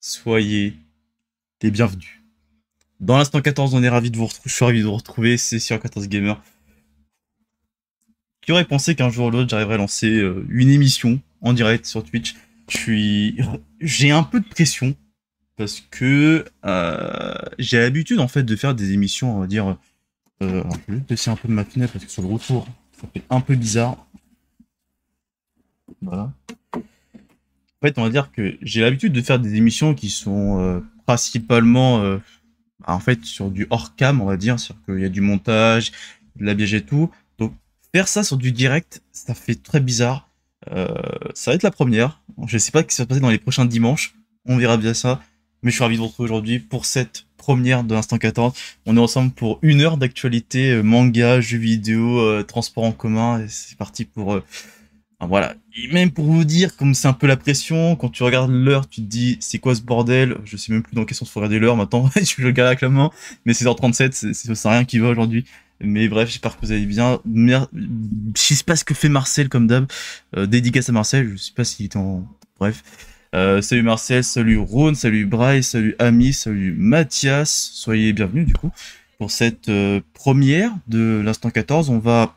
Soyez les bienvenus. Dans l'instant 14, on est ravi de vous retrouver. Je suis ravi de vous retrouver, c'est sur 14 Gamer. Qui aurait pensé qu'un jour ou l'autre, j'arriverais à lancer euh, une émission en direct sur Twitch puis j'ai un peu de pression parce que euh, j'ai l'habitude en fait de faire des émissions, on va dire. Euh, je vais juste un peu de ma fenêtre parce que sur le retour, ça fait un peu bizarre. Voilà. En fait, on va dire que j'ai l'habitude de faire des émissions qui sont euh, principalement en fait sur du hors cam, on va dire, sur qu'il y a du montage, de la biège et tout. Donc faire ça sur du direct, ça fait très bizarre. Euh, ça va être la première. Je ne sais pas ce qui va se passer dans les prochains dimanches. On verra bien ça. Mais je suis ravi de vous retrouver aujourd'hui pour cette première de l'instant 14. On est ensemble pour une heure d'actualité, euh, manga, jeux vidéo, euh, transport en commun. Et c'est parti pour... voilà. Et même pour vous dire, comme c'est un peu la pression, quand tu regardes l'heure, tu te dis, c'est quoi ce bordel Je sais même plus dans quelle sens faut regarder l'heure maintenant. je suis le gars avec la main. Mais 6 h 37 c'est, c'est, c'est rien qui va aujourd'hui. Mais bref, j'espère que vous allez bien. Je Je sais pas ce que fait Marcel comme d'hab. Euh, dédicace à Marcel, je sais pas s'il est en. Bref. Euh, salut Marcel, salut Rhône, salut Bryce, salut Ami, salut Mathias. Soyez bienvenus du coup pour cette euh, première de l'instant 14. On va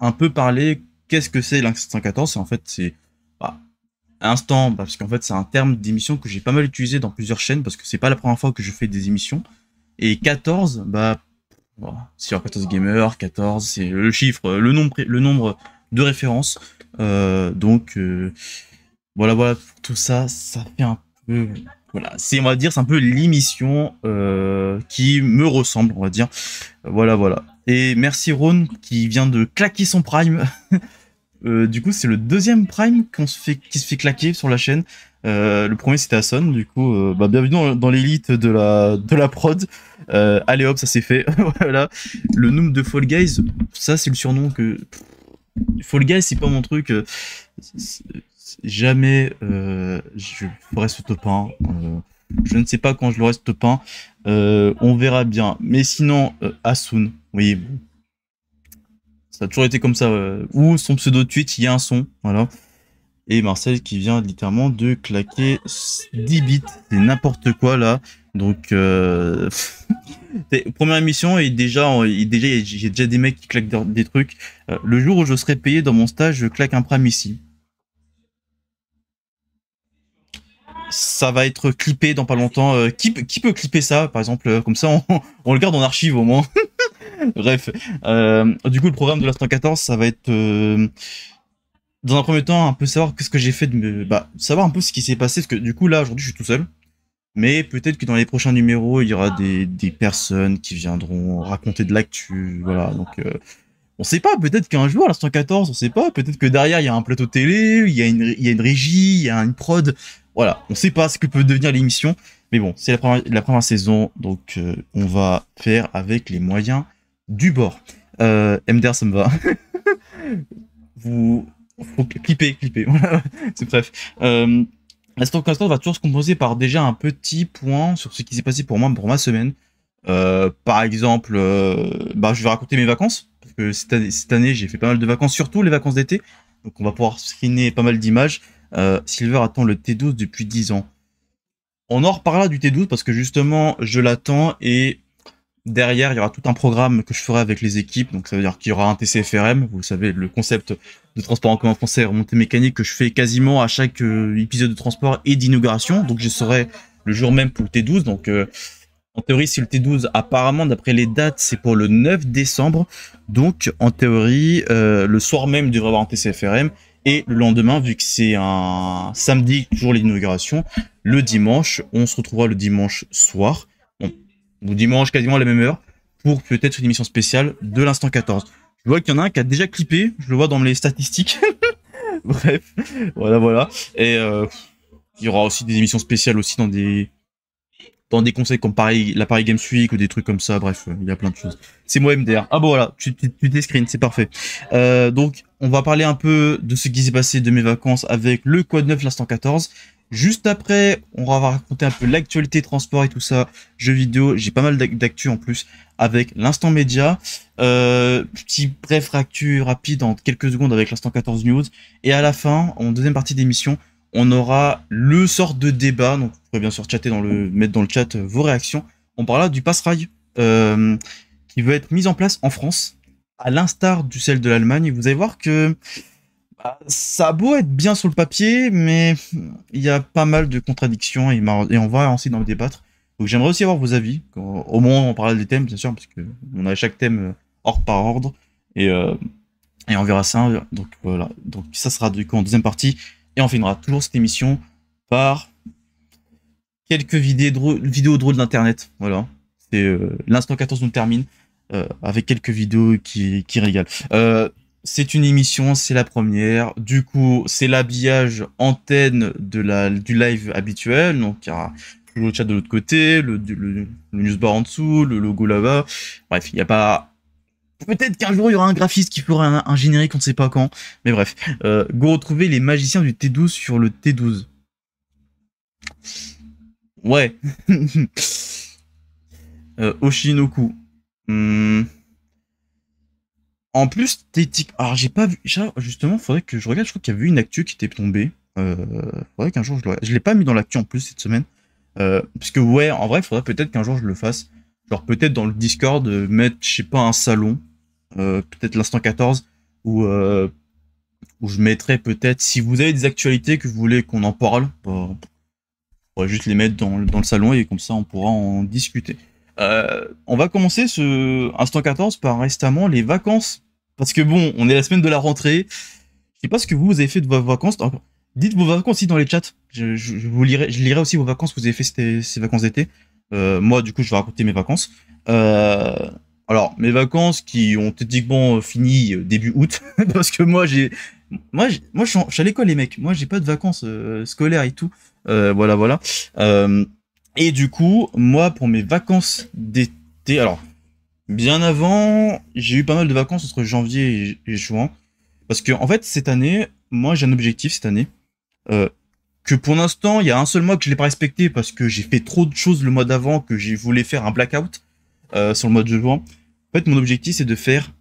un peu parler qu'est-ce que c'est l'instant 14. En fait, c'est bah, instant, bah, parce qu'en fait, c'est un terme d'émission que j'ai pas mal utilisé dans plusieurs chaînes parce que c'est pas la première fois que je fais des émissions. Et 14, bah sur 14 gamer, 14, c'est le chiffre, euh, le nombre, le nombre de références. Euh, donc euh, voilà, voilà tout ça, ça fait un peu, voilà, c'est on va dire, c'est un peu l'émission qui me ressemble, on va dire. Voilà, voilà. Et merci Ron qui vient de claquer son prime. du coup, c'est le deuxième prime qu'on se fait, qui se fait claquer sur la chaîne. le premier c'était Hassan, du coup, bah, bienvenue dans, l'élite de la, de la prod. Euh, allez hop, ça c'est fait. voilà. Le nom de Fall Guys, ça c'est le surnom que. Fall Guys, c'est pas mon truc. Euh, jamais euh, je ferai ce top 1. je ne sais pas quand je le reste top 1. on verra bien. Mais sinon, Asun, oui. Ça a toujours été comme ça. Ou son pseudo tweet, il y a un son. Voilà et Marcel qui vient littéralement de claquer 10 bits. C'est n'importe quoi là. Donc, euh, première émission et déjà, déjà j'ai déjà des mecs qui claquent des trucs. Euh, le jour où je serai payé dans mon stage, je claque un prime ici. Ça va être clippé dans pas longtemps. Euh, qui, peut clipper ça, par exemple Comme ça, on, le garde en archive au moins. Bref. du coup, le programme de la 114, ça va être dans un premier temps, un peu savoir ce que j'ai fait, de me, bah, savoir un peu ce qui s'est passé, parce que du coup, là, aujourd'hui, je suis tout seul. Mais peut-être que dans les prochains numéros, il y aura des, personnes qui viendront raconter de l'actu, voilà. Donc, euh, on sait pas, peut-être qu'un jour, à l'instant 14, on sait pas, peut-être que derrière, il y a un plateau télé, il y, a une, régie, il y a une prod. Voilà, on sait pas ce que peut devenir l'émission. Mais bon, c'est la première, saison, donc euh, on va faire avec les moyens du bord. Euh, MDR, ça me va. vous, faut clipper, clipper. c'est bref. Euh, va toujours se composer par déjà un petit point sur ce qui s'est passé pour moi pour ma semaine. Euh, par exemple, euh, bah, je vais raconter mes vacances. Parce que cette année, j'ai fait pas mal de vacances, surtout les vacances d'été. Donc on va pouvoir screener pas mal d'images. Euh, Silver attend le T12 depuis 10 ans. On en reparlera du T12 parce que justement, je l'attends et Derrière, il y aura tout un programme que je ferai avec les équipes. Donc, ça veut dire qu'il y aura un TCFRM. Vous savez, le concept de transport en commun français remontée mécanique que je fais quasiment à chaque euh, épisode de transport et d'inauguration. Donc, je serai le jour même pour le T12. Donc, euh, en théorie, si le T12, apparemment, d'après les dates, c'est pour le 9 décembre. Donc, en théorie, euh, le soir même, il devrait avoir un TCFRM. Et le lendemain, vu que c'est un samedi, toujours l'inauguration, le dimanche, on se retrouvera le dimanche soir ou dimanche quasiment à la même heure, pour peut-être une émission spéciale de l'instant 14. Je vois qu'il y en a un qui a déjà clippé, je le vois dans les statistiques. Bref, voilà, voilà. Et euh, il y aura aussi des émissions spéciales aussi dans des dans des conseils comme pareil, la Paris Games Week ou des trucs comme ça, bref, euh, il y a plein de choses. C'est moi MDR. Ah bon voilà, tu, tu, tu c'est parfait. Euh, donc on va parler un peu de ce qui s'est passé de mes vacances avec le Quad 9 l'instant 14 Juste après, on va raconter un peu l'actualité transport et tout ça, jeux vidéo. J'ai pas mal d'actu en plus avec l'instant média. Euh, petit bref actu rapide en quelques secondes avec l'instant 14 news. Et à la fin, en deuxième partie d'émission, on aura le sort de débat. Donc vous pourrez bien sûr chatter dans le, mettre dans le chat euh, vos réactions. On parlera du pass rail euh, qui va être mis en place en France, à l'instar du celle de l'Allemagne. Vous allez voir que bah, ça a beau être bien sur le papier, mais il y a pas mal de contradictions et, on va dans en débattre. Donc j'aimerais aussi avoir vos avis, au moins on parlera des thèmes, bien sûr, parce qu'on a chaque thème euh, hors par ordre, euh, et, on verra ça. Donc voilà, donc ça sera du coup en deuxième partie, et on finira toujours cette émission par quelques vidéos, drôles, vidéos drôles d'Internet. Voilà, c'est euh, l'instant 14 nous termine, avec quelques vidéos qui, qui régalent c'est une émission, c'est la première. Du coup, c'est l'habillage antenne de la, du live habituel. Donc, il y a le chat de l'autre côté, le, le, newsbar en dessous, le logo là-bas. Bref, il n'y a pas Peut-être qu'un jour il y aura un graphiste qui fera un, générique, on ne sait pas quand. Mais bref, euh, go retrouver les magiciens du T12 sur le T12. Ouais. Euh, Oshinoku. Hmm. En plus, type. Alors, j'ai pas vu. Justement, faudrait que je regarde. Je crois qu'il y avait une actu qui était tombée. Euh, faudrait qu'un jour je Je l'ai pas mis dans l'actu en plus cette semaine. Euh, parce que, ouais, en vrai, faudrait peut-être qu'un jour je le fasse. Genre, peut-être dans le Discord, euh, mettre, je sais pas, un salon. peut-être l'instant 14. Où, où je mettrais peut-être. Si vous avez des actualités que vous voulez qu'on en parle, bah, on juste les mettre dans, dans le salon et comme ça, on pourra en discuter. on va commencer ce instant 14 par restamment les vacances parce que bon, on est la semaine de la rentrée. Je sais pas ce que vous, avez fait de vos vacances. Dites vos vacances aussi dans les chats. Je, vous lirai, je lirai aussi vos vacances que vous avez fait ces, vacances d'été. Euh, moi, du coup, je vais raconter mes vacances. Euh, alors, mes vacances qui ont techniquement fini euh, début août, parce que moi, j'ai, moi, je suis, à l'école, les mecs. Moi, j'ai pas de vacances scolaires et tout. voilà, voilà. et du coup, moi, pour mes vacances d'été, alors, Bien avant, j'ai eu pas mal de vacances entre janvier et, juin. Parce que, en fait, cette année, moi, j'ai un objectif cette année. Euh, que pour l'instant, il y a un seul mois que je l'ai pas respecté parce que j'ai fait trop de choses le mois d'avant que j'ai voulu faire un blackout euh, sur le mois de juin. En fait, mon objectif, c'est de faire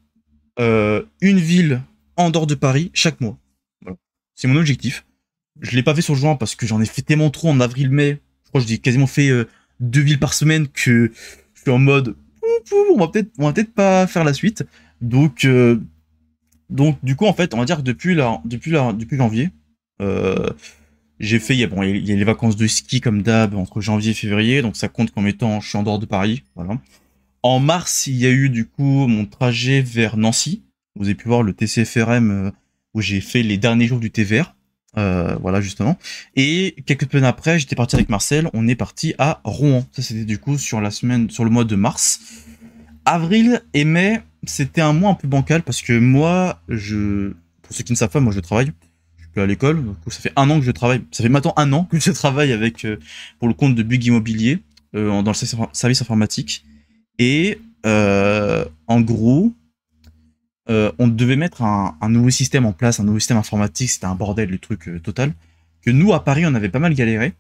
euh, une ville en dehors de Paris chaque mois. C'est mon objectif. Je ne l'ai pas fait sur le juin parce que j'en ai fait tellement trop en avril-mai. Je crois que j'ai quasiment fait deux villes par semaine que je suis en mode on va peut-être, pas faire la suite. Donc, euh, donc du coup, en fait, on va dire que depuis depuis janvier, euh, j'ai fait, il y a bon, il y a les vacances de ski comme d'hab entre janvier et février, donc ça compte comme étant, je suis en dehors de Paris, voilà. En mars, il y a eu du coup mon trajet vers Nancy. Vous avez pu voir le TCFRM euh, où j'ai fait les derniers jours du TVR. Euh, voilà justement. Et quelques semaines après, j'étais parti avec Marcel, on est parti à Rouen. Ça c'était du coup sur la semaine, sur le mois de mars. Avril et mai, c'était un mois un peu bancal parce que moi, je, pour ceux qui ne savent pas, moi je travaille, je suis à l'école, ça fait un an que je travaille, ça fait maintenant un an que je travaille avec euh, pour le compte de Bug Immobilier euh, dans le service informatique. Et en gros, euh, on devait mettre un, nouveau système en place, un nouveau système informatique, c'était un bordel, le truc euh, total, que nous, à Paris, on avait pas mal galéré.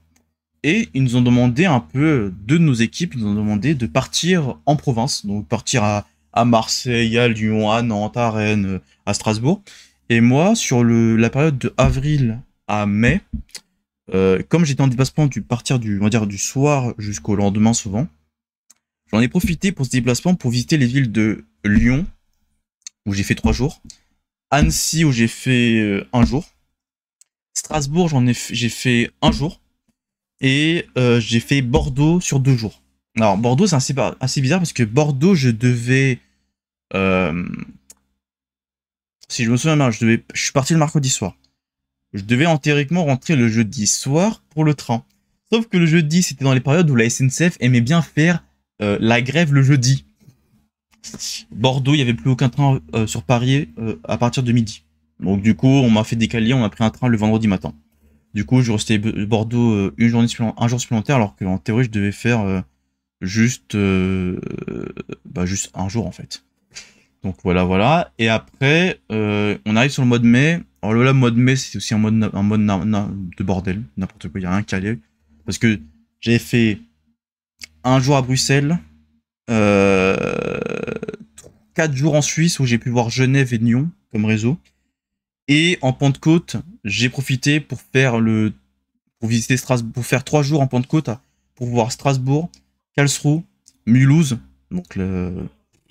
Et ils nous ont demandé un peu, de nos équipes, ils nous ont demandé de partir en province, donc partir à, Marseille, à Lyon, à Nantes, à Rennes, à Strasbourg. Et moi, sur la période de avril à mai, euh, comme j'étais en déplacement du partir du, on va dire, du soir jusqu'au lendemain souvent, j'en ai profité pour ce déplacement pour visiter les villes de Lyon, où j'ai fait trois jours. Annecy, où j'ai fait euh, un jour. Strasbourg, j'en ai j'ai fait un jour. Et euh, j'ai fait Bordeaux sur deux jours. Alors, Bordeaux, c'est assez, assez, bizarre parce que Bordeaux, je devais. Euh, si je me souviens bien, je, devais, je suis parti le mercredi soir. Je devais théoriquement rentrer le jeudi soir pour le train. Sauf que le jeudi, c'était dans les périodes où la SNCF aimait bien faire la grève le jeudi. Bordeaux, il n'y avait plus aucun train euh, sur Paris euh, à partir de midi. Donc du coup, on m'a fait décaler, on a pris un train le vendredi matin. Du coup, je restais Bordeaux euh, une journée un jour supplémentaire, alors qu'en théorie, je devais faire juste, bah, juste un jour en fait. Donc voilà, voilà. Et après, on arrive sur le mois de mai. Alors là, le mois de mai, c'est aussi un mois, de, de, bordel, n'importe quoi, il n'y a rien calé. Parce que j'ai fait un jour à Bruxelles, 4 euh, jours en Suisse où j'ai pu voir Genève et Nyon comme réseau. Et en Pentecôte, j'ai profité pour faire le pour visiter Strasbourg, pour faire trois jours en Pentecôte, pour voir Strasbourg, Karlsruhe, Mulhouse, donc le,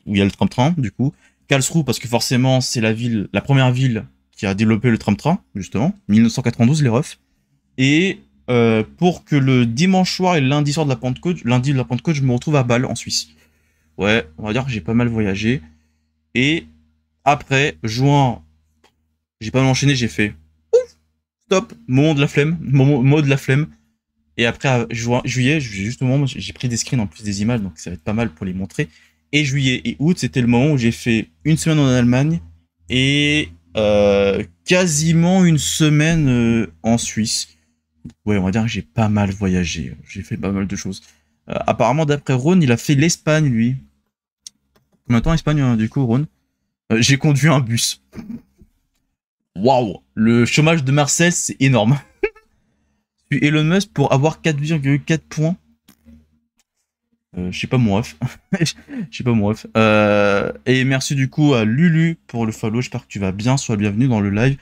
où il y a le tram-train, du coup. Karlsruhe, parce que forcément, c'est la ville, la première ville qui a développé le tram-train, justement, 1992, les refs. Et euh, pour que le dimanche soir et lundi soir de la Pentecôte, lundi de la Pentecôte, je me retrouve à Bâle, en Suisse. Ouais, on va dire que j'ai pas mal voyagé. Et après, juin, j'ai pas mal enchaîné, j'ai fait stop, moment de la flemme, moment, de la flemme. Et après, juin, juillet, justement, j'ai pris des screens en plus des images, donc ça va être pas mal pour les montrer. Et juillet et août, c'était le moment où j'ai fait une semaine en Allemagne et euh, quasiment une semaine euh, en Suisse. Ouais, on va dire que j'ai pas mal voyagé, j'ai fait pas mal de choses. Euh, apparemment, d'après Ron, il a fait l'Espagne, lui maintenant Espagne, hein, du coup, Ron. Euh, j'ai conduit un bus. Waouh Le chômage de Marseille, c'est énorme. Je suis Elon Musk pour avoir 4,4 points. Euh, je sais pas mon ref. Je sais pas mon ref. Euh, et merci du coup à Lulu pour le follow. J'espère que tu vas bien. Sois bienvenue dans le live.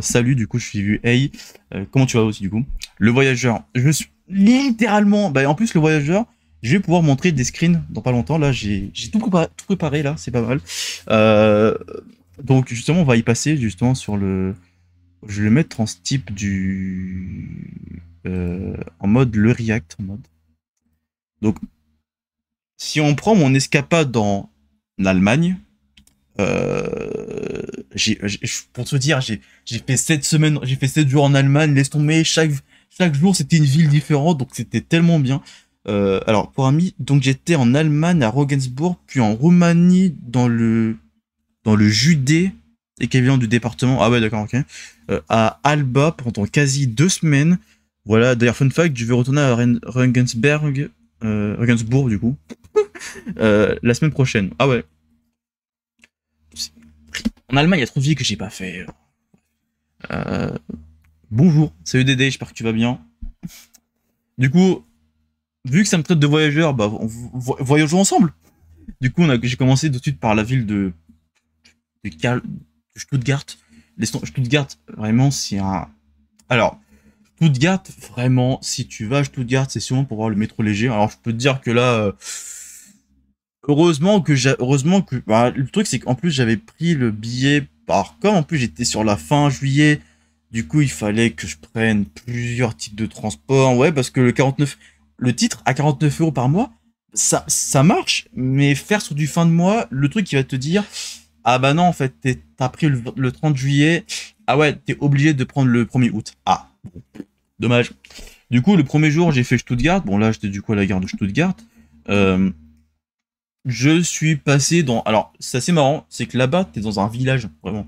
salut du coup, je suis vu. Hey, comment tu vas aussi du coup Le voyageur. Je suis littéralement. Bah, en plus, le voyageur, je vais pouvoir montrer des screens dans pas longtemps. Là, j'ai tout, préparé, là, c'est pas mal. Euh, donc justement, on va y passer justement sur le. Je vais le mettre en ce type du. Euh, en mode le React mode. Donc, si on prend mon escapade dans l'Allemagne, euh, j'ai, pour te dire, j'ai, fait 7 semaines, j'ai fait 7 jours en Allemagne, laisse tomber, chaque, chaque jour c'était une ville différente, donc c'était tellement bien. Euh, alors, pour ami, donc j'étais en Allemagne, à Rogensburg, puis en Roumanie, dans le, dans le Judée, équivalent du département. Ah ouais, d'accord, ok. Euh, à Alba pendant quasi deux semaines. Voilà, d'ailleurs, fun fact, je vais retourner à Rogensburg, euh, du coup, euh, la semaine prochaine. Ah ouais. En Allemagne, il y a trop de vie que j'ai pas fait. bonjour, Salut, Dédé, j'espère que tu vas bien. Du coup, vu que ça me traite de voyageur, bah, voyageons ensemble. Du coup, j'ai commencé tout de suite par la ville de, de, de Stuttgart. Stuttgart, vraiment, c'est un. Alors, Stuttgart, vraiment, si tu vas à Stuttgart, c'est sûrement pour voir le métro léger. Alors, je peux te dire que là. Euh, heureusement que j'ai heureusement que bah, le truc c'est qu'en plus j'avais pris le billet par comme en plus j'étais sur la fin juillet du coup il fallait que je prenne plusieurs types de transports ouais parce que le 49 le titre à 49 euros par mois, ça, ça marche, mais faire sur du fin de mois, le truc qui va te dire, ah bah non, en fait, t'as pris le, 30 juillet, ah ouais, t'es obligé de prendre le 1er août. Ah, dommage. Du coup, le premier jour, j'ai fait Stuttgart. Bon, là, j'étais du coup à la gare de Stuttgart. Euh, je suis passé dans. Alors, c'est marrant, c'est que là-bas, t'es dans un village, vraiment.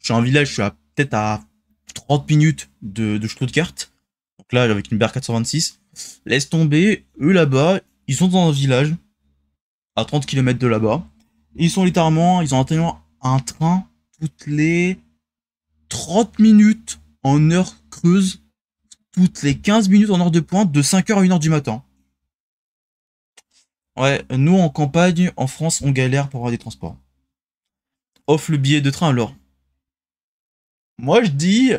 Je suis un village, je suis peut-être à 30 minutes de, de Stuttgart. Donc là, avec une barre 426 Laisse tomber, eux là-bas, ils sont dans un village, à 30 km de là-bas. Ils sont littéralement, ils ont atteint un train toutes les 30 minutes en heure creuse, toutes les 15 minutes en heure de pointe, de 5h à 1h du matin. Ouais, nous en campagne, en France, on galère pour avoir des transports. Offre le billet de train alors. Moi je dis,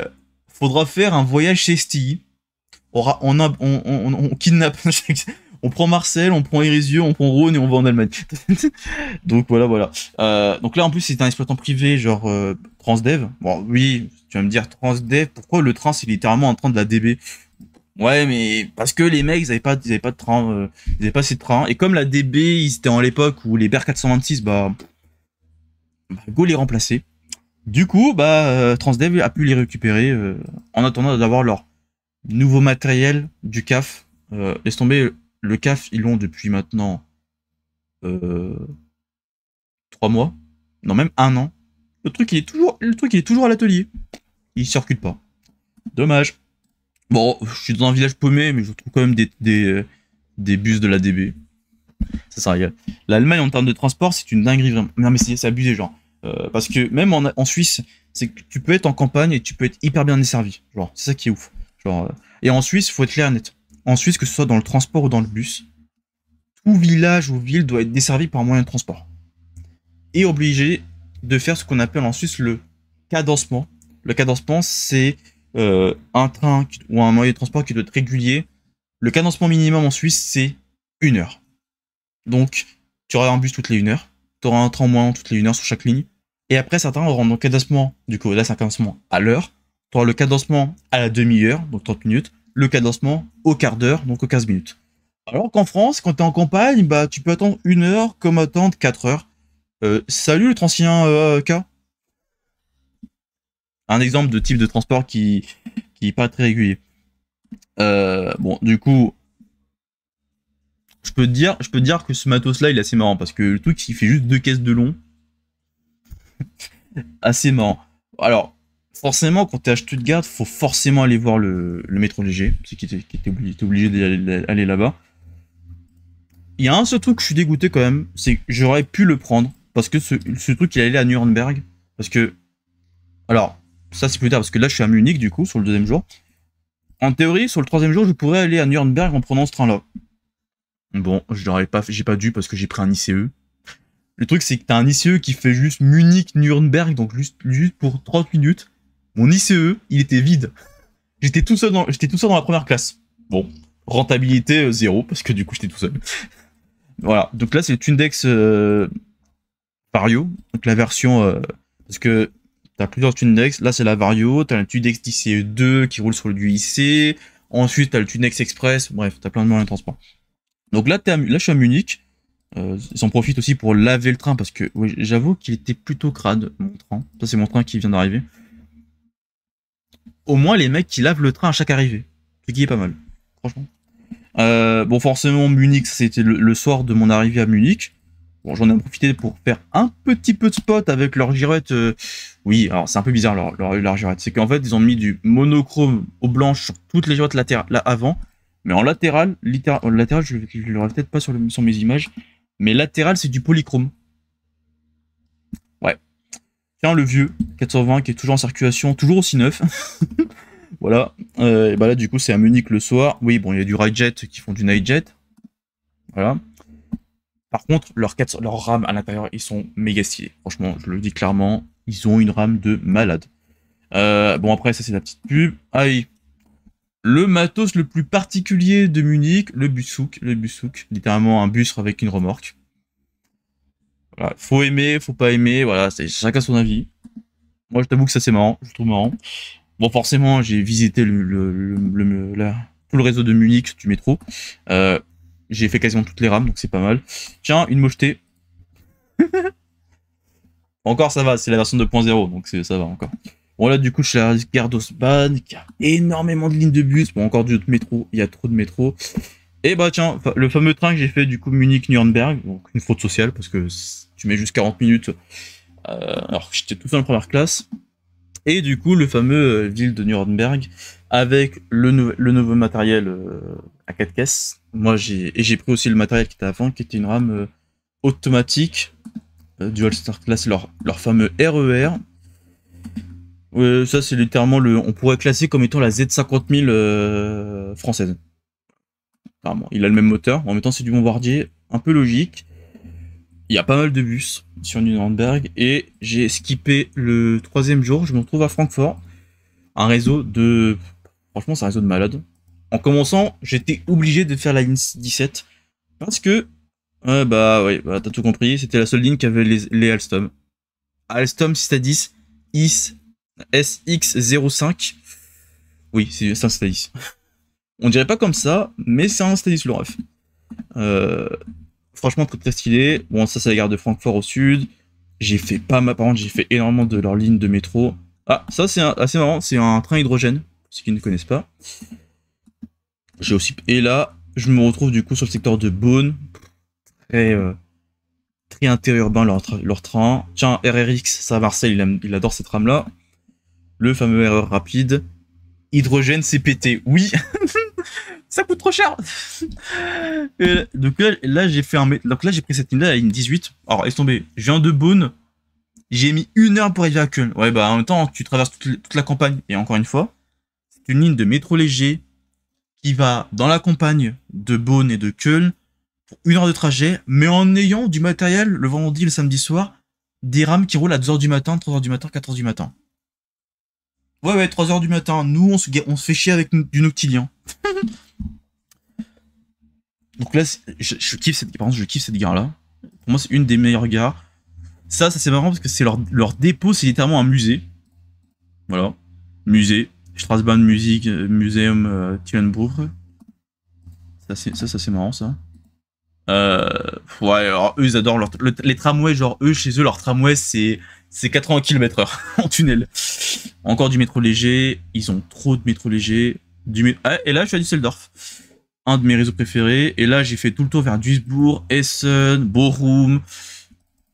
faudra faire un voyage chez Steve on, on, kidnappe, on prend Marcel, on prend Irisieux on prend Rhône et on va en Allemagne. donc voilà, voilà. Euh, donc là, en plus, c'est un exploitant privé, genre euh, Transdev. Bon, oui, tu vas me dire Transdev, pourquoi le train, c'est littéralement en train de la DB Ouais, mais parce que les mecs, ils avaient pas, de train, euh, ils avaient pas assez de train. Et comme la DB, ils étaient en l'époque où les BER 426, bah, bah, go les remplacer. Du coup, bah, Transdev a pu les récupérer en attendant d'avoir leur nouveau matériel du CAF. est euh, laisse tomber, le CAF, ils l'ont depuis maintenant euh, trois mois. Non, même un an. Le truc, il est toujours, le truc, il est toujours à l'atelier. Il circule pas. Dommage. Bon, je suis dans un village paumé, mais je trouve quand même des, des, euh, bus de la DB. Ça, à rien L'Allemagne, en termes de transport, c'est une dinguerie vraiment. Non, mais c'est abusé, genre. parce que même en, en Suisse, c'est que tu peux être en campagne et tu peux être hyper bien desservi. Genre, c'est ça qui est ouf. Euh, et en Suisse, faut être clair et net. En Suisse, que ce soit dans le transport ou dans le bus, tout village ou ville doit être desservi par moyen de transport. Et obligé de faire ce qu'on appelle en Suisse le cadencement. Le cadencement, c'est euh, un train ou un moyen de transport qui doit être régulier. Le cadencement minimum en Suisse, c'est une heure. Donc, tu auras un bus toutes les une heure, tu auras un train moins toutes les une heure sur chaque ligne. Et après, certains auront un cadencement, du coup, là, c'est un cadencement à l'heure, tu le cadencement à la demi-heure, donc 30 minutes, le cadencement au quart d'heure, donc aux 15 minutes. Alors qu'en France, quand tu es en campagne, bah, tu peux attendre une heure comme attendre 4 heures. Euh, salut le trancien euh, K. Un exemple de type de transport qui, qui pas très régulier. Euh, bon, du coup, je peux dire, je peux dire que ce matos-là, il est assez marrant parce que le truc, il fait juste deux caisses de long. assez marrant. Alors, forcément, quand tu es à Stuttgart, faut forcément aller voir le, métro léger. C'est qui était obligé, d'aller là-bas. Il y a un seul truc que je suis dégoûté quand même, c'est que j'aurais pu le prendre. Parce que ce, truc, il allait à Nuremberg. Parce que. Alors, ça c'est plus tard, parce que là je suis à Munich du coup, sur le deuxième jour. En théorie, sur le troisième jour, je pourrais aller à Nuremberg en prenant ce train-là. Bon, je n'aurais pas, j'ai pas dû parce que j'ai pris un ICE. Le truc, c'est que t'as un ICE qui fait juste Munich-Nuremberg, donc juste, juste pour 30 minutes. Mon ICE, il était vide. J'étais tout seul dans, j'étais tout seul dans la première classe. Bon, rentabilité euh, zéro parce que du coup j'étais tout seul. voilà. Donc là c'est le Tundex euh, Vario, donc la version euh, parce que t'as plusieurs tunex, Là c'est la Vario, t'as le tunex ICE 2 qui roule sur le du IC. Ensuite t'as le tunex Express. Bref, t'as plein de moyens de transport. Donc là, à, là je suis à Munich. ils en profitent aussi pour laver le train parce que j'avoue qu'il était plutôt crade mon train. Ça c'est mon train qui vient d'arriver au moins les mecs qui lavent le train à chaque arrivée. Ce qui est pas mal, franchement. Euh, bon, forcément, Munich, c'était le, soir de mon arrivée à Munich. Bon, j'en ai profité pour faire un petit peu de spot avec leur girouette. Euh, oui, alors c'est un peu bizarre leur, leur, C'est qu'en fait, ils ont mis du monochrome au blanc sur toutes les girettes latérales, là avant. Mais en latéral, latéral, je ne l'aurai peut-être pas sur, le, sur mes images. Mais latéral, c'est du polychrome le vieux, 420, qui est toujours en circulation, toujours aussi neuf. voilà. Euh, et bah là, du coup, c'est à Munich le soir. Oui, bon, il y a du jet qui font du night jet. Voilà. Par contre, leurs, 400, leurs rames à l'intérieur, ils sont méga stylés. Franchement, je le dis clairement, ils ont une rame de malade. Euh, bon, après, ça, c'est la petite pub. Aïe. Le matos le plus particulier de Munich, le souk Le souk littéralement un bus avec une remorque. Voilà. Faut aimer, faut pas aimer, voilà, c'est chacun son avis. Moi, je t'avoue que ça, c'est marrant, je trouve marrant. Bon, forcément, j'ai visité le, tout le réseau de Munich du métro. Euh, j'ai fait quasiment toutes les rames, donc c'est pas mal. Tiens, une mocheté. encore, ça va, c'est la version 2.0, donc ça va encore. Bon, là, du coup, je suis à la qui a énormément de lignes de bus. Bon, encore du métro, il y a trop de métro. Et bah tiens, le fameux train que j'ai fait du coup Munich-Nuremberg, donc une faute sociale parce que tu mets juste 40 minutes euh, alors que j'étais tout seul en première classe. Et du coup, le fameux euh, ville de Nuremberg avec le, nouveau matériel euh, à 4 caisses. Moi, j'ai et j'ai pris aussi le matériel qui était avant, qui était une rame automatique all Star Class, leur, leur fameux RER. E ça, c'est littéralement le. On pourrait classer comme étant la z 50 000 française il a le même moteur. En même temps, c'est du bombardier un peu logique. Il y a pas mal de bus sur Nuremberg. Et j'ai skippé le troisième jour. Je me retrouve à Francfort. Un réseau de. Franchement, c'est un réseau de malade. En commençant, j'étais obligé de faire la ligne 17. Parce que. Euh, bah oui, bah, t'as tout compris. C'était la seule ligne qui avait les, Alstom. Alstom 6 10 SX05. Oui, c'est un Stadis. On dirait pas comme ça, mais c'est un Stanis le euh, franchement, très très stylé. Bon, ça, c'est la gare de Francfort au sud. J'ai fait pas ma. Par contre, j'ai fait énormément de leur ligne de métro. Ah, ça, c'est assez marrant. C'est un train hydrogène, pour ceux qui ne connaissent pas. J'ai aussi. Et là, je me retrouve du coup sur le secteur de Beaune. Très. Euh, très leur, leur, train. Tiens, RRX, ça, Marseille, il, adore cette rame là Le fameux RR rapide hydrogène CPT, oui. ça coûte trop cher. donc là, j'ai fait un, donc là, j'ai pris cette ligne-là à une 18. Alors, est tombé, Je viens de Beaune. J'ai mis une heure pour arriver à Köln. Ouais, bah, en même temps, tu traverses toute, la campagne. Et encore une fois, c'est une ligne de métro léger qui va dans la campagne de Beaune et de Köln pour une heure de trajet, mais en ayant du matériel le vendredi, le samedi soir, des rames qui roulent à 2h du matin, 3h du matin, 4h du matin. Ouais, ouais, 3 h du matin. Nous, on se, fait chier avec du noctilien. Donc là, je, kiffe cette, je kiffe cette gare-là. Pour moi, c'est une des meilleures gares. Ça, ça c'est marrant parce que c'est leur, dépôt, c'est littéralement un musée. Voilà. Musée. Strasbourg Music Museum euh, euh Ça, ça, c'est marrant, ça. Euh, ouais, alors eux, ils adorent leur, les tramways. Genre, eux, chez eux, leur tramway, c'est c'est 80 km heure en tunnel. Encore du métro léger, ils ont trop de métro léger. Du ah, et là, je suis à Düsseldorf, un de mes réseaux préférés. Et là, j'ai fait tout le tour vers Duisbourg, Essen, Bochum,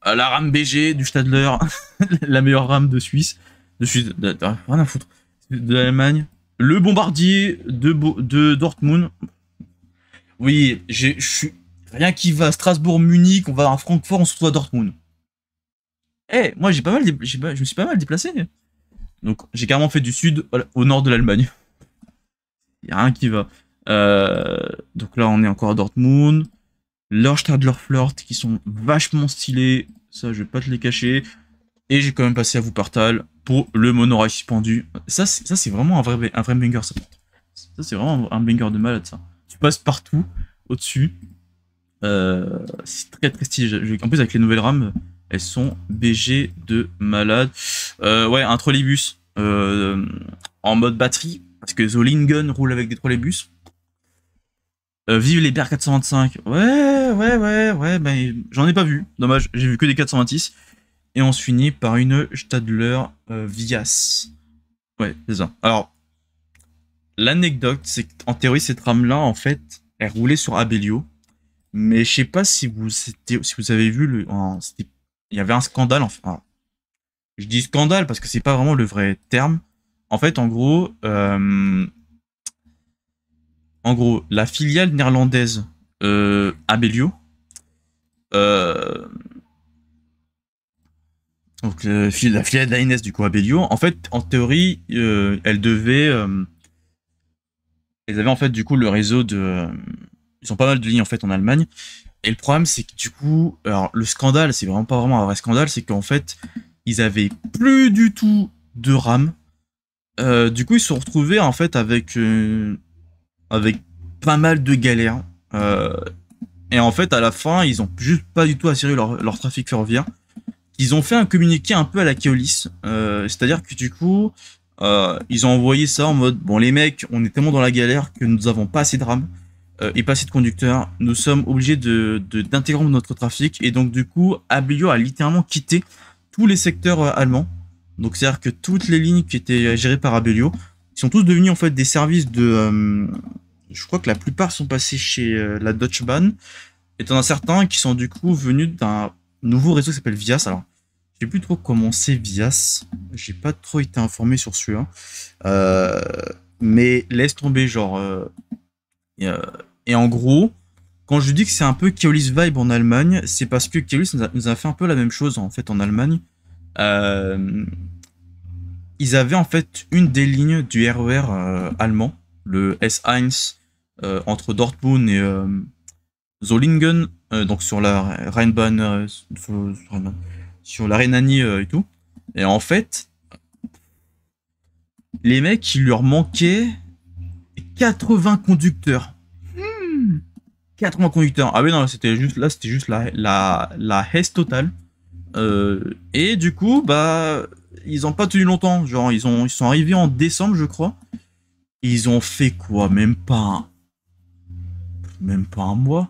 la rame BG du Stadler, la meilleure rame de Suisse, de Suisse, rien à foutre, de l'Allemagne. Le bombardier de, de Dortmund. Oui, je suis rien qui va à Strasbourg, Munich, on va à Francfort, on se retrouve à Dortmund. Eh, moi j'ai pas mal, je me suis pas mal déplacé. Donc j'ai carrément fait du sud au nord de l'Allemagne. y a rien qui va. Euh, donc là on est encore à Dortmund. Flirt, qui sont vachement stylés. Ça je vais pas te les cacher. Et j'ai quand même passé à Wuppertal pour le monorail suspendu. Ça c'est vraiment un vrai, un vrai banger ça. Ça c'est vraiment un banger de malade ça. Tu passes partout au-dessus. Euh, c'est très très stylé. En plus avec les nouvelles rames, elles sont BG de malade. Euh, ouais, un trolleybus euh, en mode batterie, parce que Zolingen roule avec des trolleybus. Euh, vive les BR 425. Ouais, ouais, ouais, ouais, ben, j'en ai pas vu. Dommage, j'ai vu que des 426. Et on se finit par une Stadler Vias. Ouais, c'est ça. Alors, l'anecdote, c'est qu'en théorie, cette rame-là, en fait, elle roulait sur Abellio. Mais je sais pas si vous, si vous avez vu, le, il y avait un scandale. Enfin, je dis scandale parce que c'est pas vraiment le vrai terme. En fait, en gros, euh, en gros, la filiale néerlandaise euh, Abellio, euh, donc euh, la filiale d'ANS du coup Abellio, en fait, en théorie, elle devait, elle avait en fait du coup le réseau de, ils ont pas mal de lignes en fait en Allemagne et le problème, c'est que du coup, alors le scandale, c'est vraiment pas vraiment un vrai scandale, c'est qu'en fait, ils avaient plus du tout de RAM. Euh, du coup, ils se sont retrouvés en fait avec euh, avec pas mal de galères. Euh, et en fait, à la fin, ils ont juste pas du tout assuré leur, leur trafic ferroviaire. Ils ont fait un communiqué un peu à la Keolis, c'est-à-dire que du coup, ils ont envoyé ça en mode bon les mecs, on est tellement dans la galère que nous avons pas assez de RAM. Euh, et passer de conducteur, Nous sommes obligés de, notre trafic. Et donc, du coup, Abellio a littéralement quitté tous les secteurs euh, allemands. Donc, c'est-à-dire que toutes les lignes qui étaient euh, gérées par Abellio sont tous devenus en fait des services de. je crois que la plupart sont passés chez la Deutsche Bahn, étant certains qui sont du coup venus d'un nouveau réseau qui s'appelle Vias. Alors, je sais plus trop comment c'est Vias. J'ai pas trop été informé sur celui-là. mais laisse tomber, genre. Et en gros, quand je dis que c'est un peu Keolis vibe en Allemagne, c'est parce que Keolis nous, a, fait un peu la même chose en fait en Allemagne. Euh, ils avaient en fait une des lignes du RER e euh, allemand, le S1 euh, entre Dortmund et Zolingen, donc sur la Rheinbahn, sur, sur, la Rhénanie et tout. Et en fait, les mecs, il leur manquait 80 conducteurs 80 conducteurs. Ah oui, non, c'était juste là, c'était juste la, la, hesse totale. Euh, et du coup, bah, ils n'ont pas tenu longtemps. Genre, ils, ont, ils sont arrivés en décembre, je crois. Ils ont fait quoi Même pas un... Même pas un mois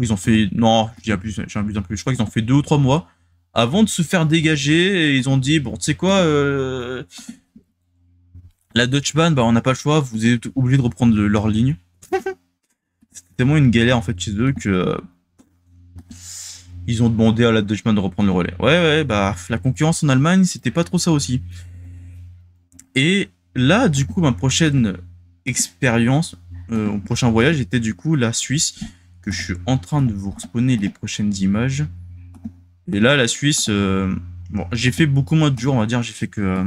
Ils ont fait... Non, je un plus, plus. Je crois qu'ils ont fait deux ou trois mois. Avant de se faire dégager, et ils ont dit, bon, tu sais quoi euh, La Dutch band bah, on n'a pas le choix. Vous êtes obligé de reprendre leur ligne. une galère en fait chez eux que euh, ils ont demandé à la Dutchman de reprendre le relais. Ouais, ouais, bah la concurrence en Allemagne, c'était pas trop ça aussi. Et là, du coup, ma prochaine expérience, euh, au mon prochain voyage était du coup la Suisse, que je suis en train de vous respawner les prochaines images. Et là, la Suisse, euh, bon, j'ai fait beaucoup moins de jours, on va dire, j'ai fait que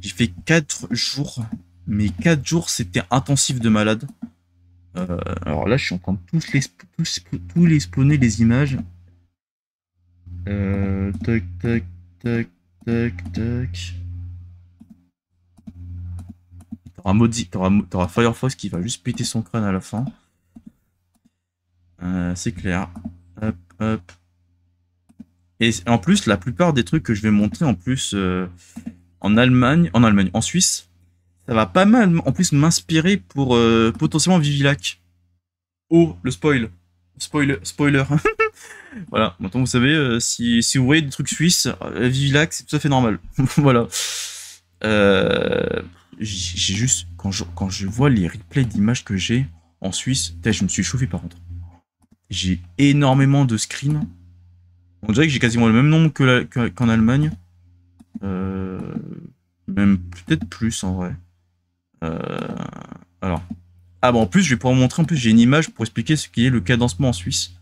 j'ai fait quatre jours, mais quatre jours, c'était intensif de malade. Euh, alors là, je suis en train de tous les, tous, les spawner les images. Euh, tac, tac, tac, tac, T'auras Firefox qui va juste péter son crâne à la fin. Euh, c'est clair. Hop, hop. Et en plus, la plupart des trucs que je vais monter en plus, euh, en Allemagne, en Allemagne, en Suisse, ça va pas mal en plus m'inspirer pour euh, potentiellement Vivilac. Oh, le spoil. Spoiler. spoiler. voilà, maintenant vous savez, euh, si, vous voyez des trucs suisses, euh, Vivilac, c'est tout à fait normal. voilà. j'ai juste, quand je, quand je vois les replays d'images que j'ai en Suisse, je me suis chauffé par contre. J'ai énormément de screens. On dirait que j'ai quasiment le même nombre qu'en Allemagne. même peut-être plus en vrai. Euh, alors. Ah bon, en plus, je vais pouvoir montrer, en plus, j'ai une image pour expliquer ce qu'est le cadencement en Suisse.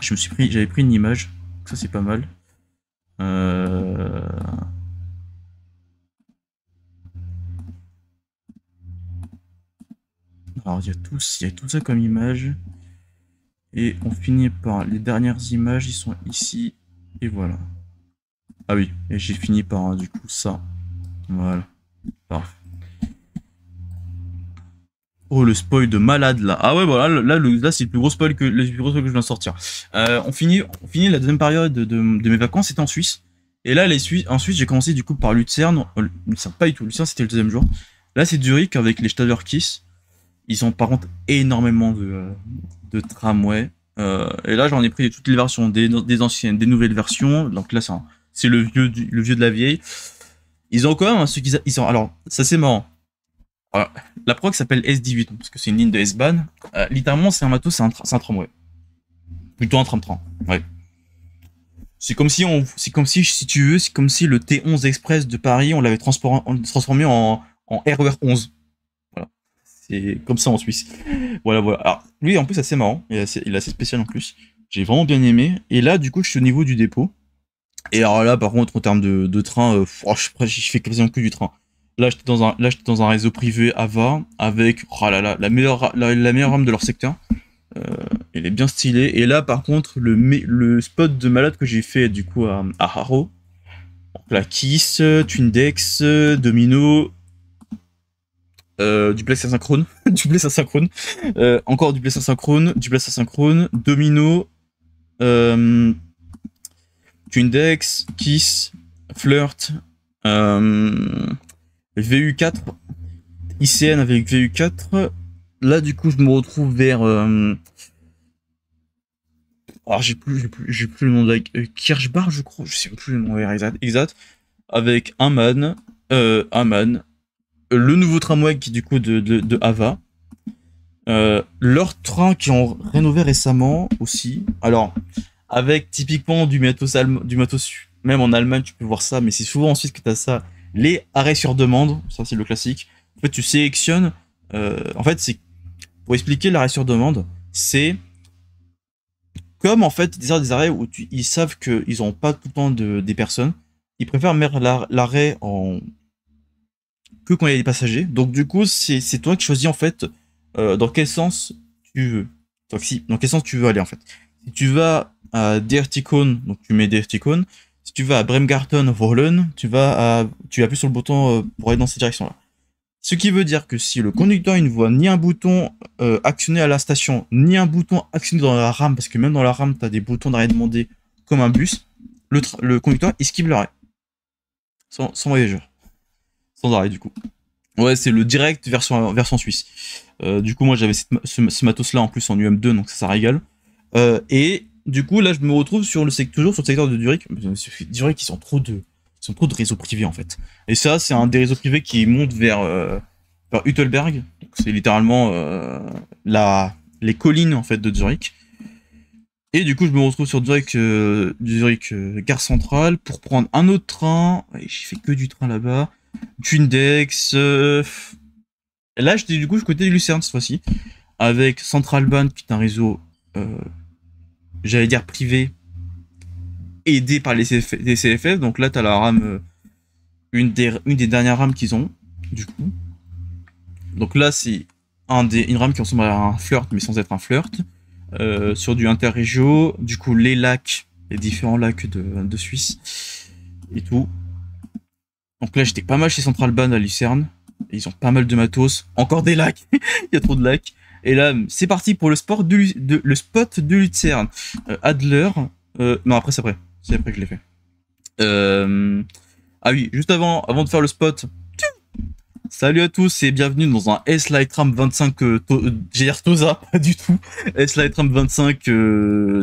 Je me suis pris, j'avais pris une image, ça c'est pas mal. Euh. Alors il y tout, il y a tout ça comme image. Et on finit par les dernières images, ils sont ici et voilà. Ah oui, et j'ai fini par du coup ça. Voilà. Parfait. Oh, le spoil de malade, là. Ah ouais, voilà, là, là, là c'est le plus gros spoil que, le gros spoil que je viens de sortir. Euh, on, finit, on finit la deuxième période de, de, mes vacances, c'était en Suisse. Et là, les en Suisse, j'ai commencé du coup par Lucerne. ça euh, pas du tout, Lucerne, c'était le deuxième jour. Là, c'est Zurich avec les Kiss, Ils ont par contre énormément de, euh, de tramways. et là, j'en ai pris toutes les versions, des, anciennes, des nouvelles versions. Donc là, c'est le vieux, le vieux de la vieille. Ils ont quand même ceux qu'ils, ils ont. Alors, ça c'est marrant. La proc s'appelle S18, parce que c'est une ligne de S-Bahn. Euh, littéralement, c'est un matos, c'est un, tramway. Plutôt un tram-tram, ouais. C'est comme si on, comme si, si tu veux, c'est comme si le T11 Express de Paris, on l'avait transformé en, en RER 11. E voilà. C'est comme ça en Suisse. voilà, voilà. lui, en plus, assez marrant. Il est assez, il spécial en plus. J'ai vraiment bien aimé. Et là, du coup, je suis au niveau du dépôt. Et alors là, par contre, en termes de, train, euh, je, fais quasiment que du train. Là, j'étais dans un, réseau privé Ava avec oh la meilleure, la, meilleure de leur secteur. Euh, elle est bien stylée. Et là, par contre, le, spot de malade que j'ai fait du coup à, à Haro, là, Kiss, Twindex, Domino, euh, duplex asynchrone, duplex asynchrone, euh, encore duplex asynchrone, duplex asynchrone, Domino, euh, Twindex, Kiss, Flirt, euh, VU4, ICN avec VU4. Là, du coup, je me retrouve vers. Euh, alors, j'ai plus, j'ai plus, le nom de la. Euh, Kirchbar, je crois. Je sais plus le nom exact. avec euh, un man, le nouveau tramway qui du coup de, de, Hava, leur train qui ont rénové récemment aussi. Alors, avec typiquement du matos, du matos, même en Allemagne, tu peux voir ça, mais c'est souvent ensuite que tu as ça les arrêts sur demande, ça c'est le classique. En fait, tu sélectionnes. Euh, en fait, c'est pour expliquer l'arrêt sur demande, c'est comme en fait des arrêts, où ils savent qu'ils n'ont pas tout le temps de, des personnes, ils préfèrent mettre l'arrêt en que quand il y a des passagers. Donc du coup, c'est toi qui choisis en fait euh, dans quel sens tu veux. dans quel sens tu veux aller en fait. Si tu vas à Dirticone, donc tu mets Dirticone, si tu vas à Bremgarten, Vollen, tu vas à, tu appuies sur le bouton euh, pour aller dans cette direction-là. Ce qui veut dire que si le conducteur il ne voit ni un bouton euh, actionné à la station, ni un bouton actionné dans la rame, parce que même dans la rame, tu as des boutons d'arrêt demandé comme un bus, le, le conducteur esquive l'arrêt. Sans, voyageur. Sans arrêt, du coup. Ouais, c'est le direct version, version suisse. Euh, du coup, moi, j'avais ce, matos-là en plus en UM2, donc ça, ça régale. Euh, et du coup, là, je me retrouve sur le secteur, toujours sur le secteur de Zurich. Euh, Zurich, ils sont trop de, sont trop de réseaux privés en fait. Et ça, c'est un des réseaux privés qui monte vers, euh, Hüttelberg. C'est littéralement euh, la, les collines en fait de Zurich. Et du coup, je me retrouve sur Zurich, euh, Zurich gare centrale pour prendre un autre train. Et j'ai fait que du train là-bas. Tundex. Là, j'étais du coup, je côté Lucerne cette fois-ci, avec Centralbahn, qui est un réseau j'allais dire privé aidé par les, CFF. Donc là, tu as la rame euh, une des, une des dernières rames qu'ils ont, du coup. Donc là, c'est un des, une rame qui ressemble à un flirt, mais sans être un flirt. Euh, sur du interrégio, du coup, les lacs, les différents lacs de, de Suisse et tout. Donc là, j'étais pas mal chez Central Ban à Lucerne. Ils ont pas mal de matos. Encore des lacs. Il y a trop de lacs. Et là, c'est parti pour le, sport le spot de Lucerne. Euh, Adler. Euh, non, après, c'est après. C'est après que je l'ai fait. Euh, ah oui, juste avant, avant de faire le spot. Salut à tous et bienvenue dans un S-Light Tram 25. J'ai Toza, pas du tout. S-Light 25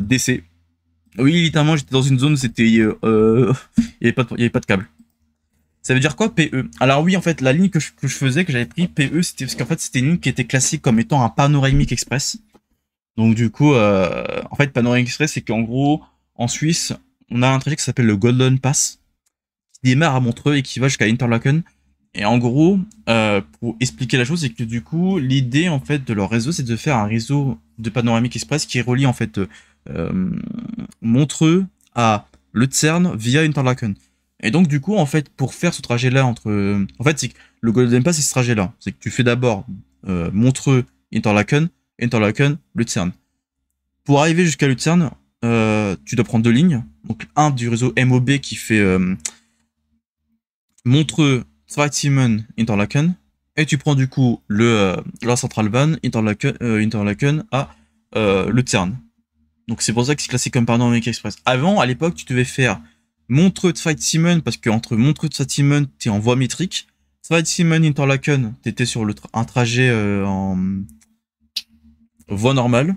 DC. Oui, littéralement, j'étais dans une zone, c'était. Il n'y avait, avait pas de câble. Ça veut dire quoi PE Alors oui, en fait, la ligne que je, faisais, que j'avais pris, PE, c'était parce qu'en fait, c'était une ligne qui était classée comme étant un panoramique express. Donc du coup, euh, en fait, panoramique express, c'est qu'en gros, en Suisse, on a un trajet qui s'appelle le Golden Pass, qui démarre à Montreux et qui va jusqu'à Interlaken. Et en gros, euh, pour expliquer la chose, c'est que du coup, l'idée en fait de leur réseau, c'est de faire un réseau de panoramique express qui relie en fait euh, Montreux à Lucerne via Interlaken. Et donc, du coup, en fait, pour faire ce trajet-là entre. Euh, en fait, c'est le Golden Pass, c'est ce trajet-là. C'est que tu fais d'abord euh, Montreux, Interlaken, Interlaken, Lucerne. Pour arriver jusqu'à Lucerne, euh, tu dois prendre deux lignes. Donc, un du réseau MOB qui fait montreux Montreux, Simon Interlaken. Et tu prends du coup le, la Centralbahn, Interlaken, Interlaken à Lucerne. Donc, c'est pour ça que c'est classé comme par Express. Avant, à l'époque, tu devais faire Montreux de Fight Simon, parce qu'entre Montreux de Fight Simon, t'es en voie métrique. Fight Simon Interlaken, t'étais sur un trajet euh, en voie normale.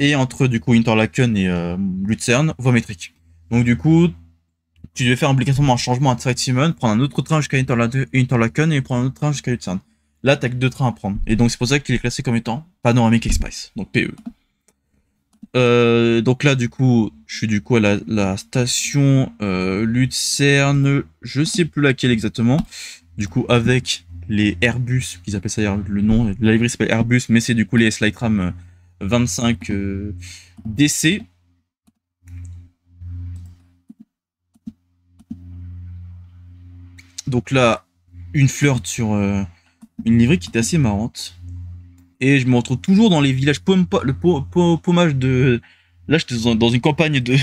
Et entre du coup Interlaken et euh, Lucerne, voie métrique. Donc du coup, tu devais faire obligatoirement un changement à Fight Simon, prendre un autre train jusqu'à Interlaken et prendre un autre train jusqu'à Lucerne. Là, t'as que deux trains à prendre. Et donc c'est pour ça qu'il est classé comme étant panoramique Express, donc PE. Euh, donc là, du coup, je suis du coup à la, station euh, Lucerne, je sais plus laquelle exactement. Du coup, avec les Airbus, qu'ils appellent ça le nom, la livrée s'appelle Airbus, mais c'est du coup les S-Lightram 25 euh, DC. Donc là, une fleur sur une livrée qui est assez marrante et je me retrouve toujours dans les villages pommages le de là j'étais dans, une campagne de,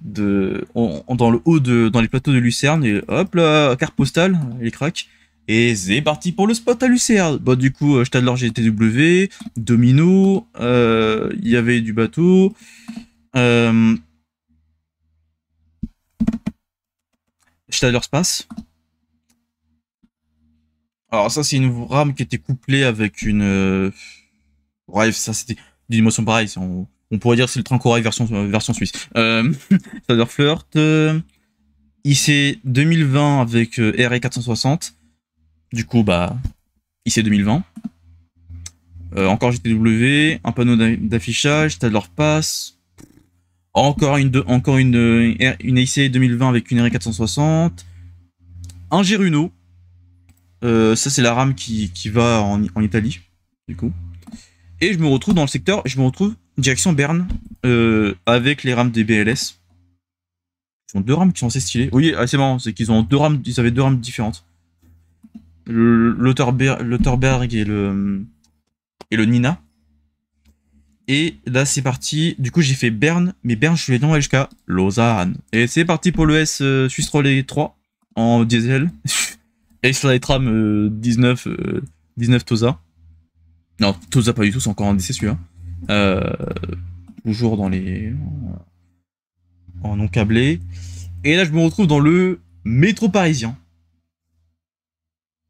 de, dans le haut de dans les plateaux de Lucerne et hop là carte postale les cracks et c'est parti pour le spot à Lucerne. bon bah, du coup je euh, Stadler GTW, Domino, il euh, y avait du bateau. Euh, Stadler Space. Alors ça, c'est une rame qui était couplée avec une... Bref, euh, ça c'était d'une émotion pareille. On, pourrait dire c'est le train corail version, euh, version suisse. Euh, Flirt. Euh, IC 2020 avec euh, 460. E du coup, bah, IC 2020. encore GTW, un panneau d'affichage, Tadler Pass. Encore une, encore une, une IC 2020 avec une r 460. E un Geruno euh, ça, c'est la rame qui, va en, en, Italie, du coup. Et je me retrouve dans le secteur, je me retrouve direction Berne, euh, avec les rames des BLS. Ils ont deux rames qui sont assez stylées. Oui, c'est bon c'est qu'ils ont deux rames, ils avaient deux rames différentes. L'Otterberg et le, et le Nina. Et là, c'est parti. Du coup, j'ai fait Berne, mais Berne, je suis allé jusqu'à Lausanne. Et c'est parti pour le S euh, Suisse 3 en diesel. Ace Lightram euh, 19, 19 euh, Toza. Non, Toza pas du tout, c'est encore un DC celui-là. Euh, toujours dans les. en non câblé. Et là, je me retrouve dans le métro parisien.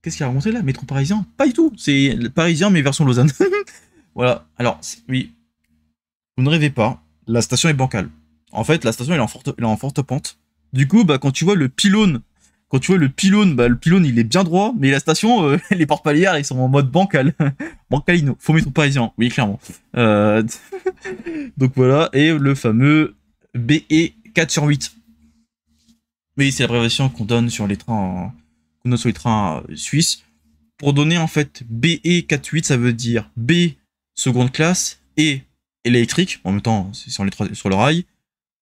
Qu'est-ce qu'il a remonté là Métro parisien Pas du tout, c'est parisien mais version Lausanne. voilà, alors, oui. Vous ne rêvez pas, la station est bancale. En fait, la station est en forte, en forte pente. Du coup, bah, quand tu vois le pylône quand tu vois le pylône, bah, le pylône il est bien droit, mais la station, euh, les porte-palières ils sont en mode bancal. Bancalino, faut mettre parisien, oui clairement. Euh, donc voilà, et le fameux BE 4 sur 8. Mais c'est l'abréviation qu'on donne sur les trains, qu'on sur les trains euh, suisses. Pour donner en fait BE 48, ça veut dire B seconde classe et électrique, en même temps c'est sur, les, sur le rail.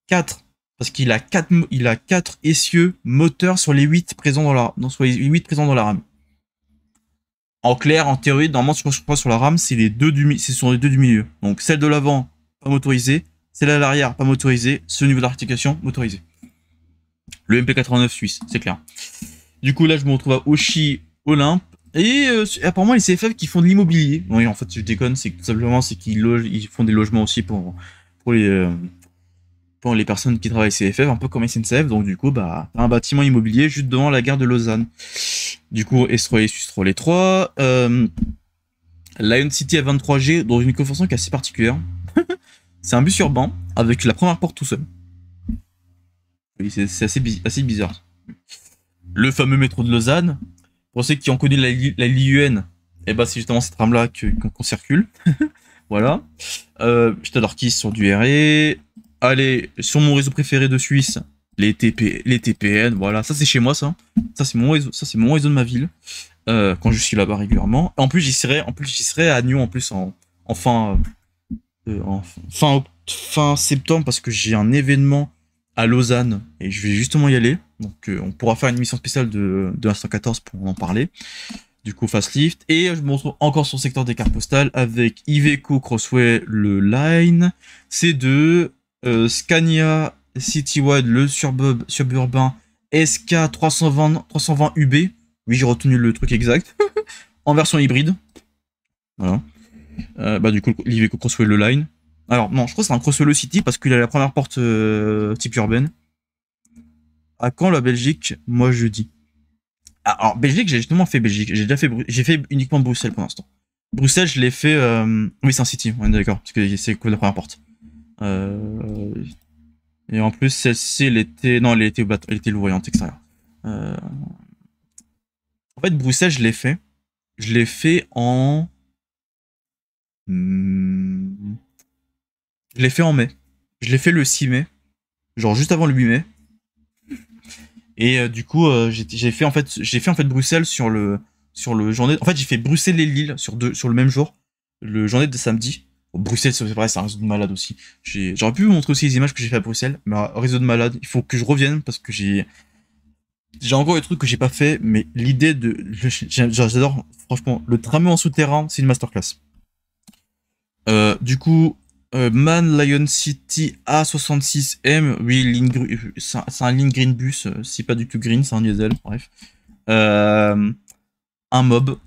4 parce qu'il a quatre, il a quatre essieux moteurs sur les 8 présents dans la, non, sur les 8 présents dans la rame. En clair, en théorie, normalement, sur, je crois, sur la rame, c'est les deux du, ce sont les deux du milieu. Donc, celle de l'avant, pas motorisée, celle à l'arrière, pas motorisée, ce niveau d'articulation, motorisé. Le MP89 suisse, c'est clair. Du coup, là, je me retrouve à Oshi Olympe. Et euh, apparemment, les CFF qui font de l'immobilier. Oui, en fait, je déconne, c'est tout simplement, c'est qu'ils ils font des logements aussi pour, pour les, euh, pour les personnes qui travaillent CFF, un peu comme SNCF. Donc du coup, bah, un bâtiment immobilier juste devant la gare de Lausanne. Du coup, Estroy et les 3. Euh, Lion City à 23G, dans une configuration qui est assez particulière. c'est un bus urbain avec la première porte tout seul. Oui, c'est assez, bizarre. Le fameux métro de Lausanne. Pour ceux qui ont connu la, LIUN, et eh bah ben, c'est justement cette rame là qu'on circule. voilà. Euh, qui sur du RE. Allez sur mon réseau préféré de Suisse, les, TP, les TPN, voilà, ça c'est chez moi ça. Hein. Ça c'est mon réseau, ça c'est mon réseau de ma ville. Euh, quand je suis là-bas régulièrement. En plus j'y serai, en plus j'y serai à Nyon en plus en, en fin, euh, euh, fin, septembre parce que j'ai un événement à Lausanne et je vais justement y aller. Donc on pourra faire une mission spéciale de, de 114 pour en parler. Du coup, fast Et je me retrouve encore sur le secteur des cartes postales avec Iveco Crossway, le Line, C2, euh, Scania Citywide, le suburb, suburbain SK 320, 320 UB. Oui, j'ai retenu le truc exact. en version hybride. Voilà. Euh, bah, du coup, l'Iveco Crossway le Line. Alors, non, je crois que c'est un Crossway le City parce qu'il a la première porte euh, type urbaine. À quand la Belgique Moi, je dis. Ah, alors, Belgique, j'ai justement fait Belgique. J'ai déjà fait, j'ai fait uniquement Bruxelles pour l'instant. Bruxelles, je l'ai fait. Oui, c'est un City, on d'accord, parce que c'est quoi la première porte. Euh, et en plus, celle-ci, elle était. Non, elle était, elle était louvoyante extérieure. Euh, en fait, Bruxelles, je l'ai fait. Je l'ai fait en. Hmm, je l'ai fait en mai. Je l'ai fait le 6 mai. Genre juste avant le 8 mai. Et euh, du coup, j'ai fait en fait, fait en fait Bruxelles sur le sur le journée. En fait, j'ai fait Bruxelles et Lille sur deux sur le même jour, le journée de samedi. Bruxelles, c'est vrai c'est un réseau de malade aussi. J'aurais pu vous montrer aussi les images que j'ai fait à Bruxelles, mais un réseau de malade, il faut que je revienne parce que j'ai. J'ai encore des trucs que j'ai pas fait, mais l'idée de. J'adore, franchement, le tramway en souterrain, c'est une masterclass. Euh, du coup, euh, Man Lion City A66M, oui, c'est un ligne green bus, euh, c'est pas du tout green, c'est un diesel, bref. un mob,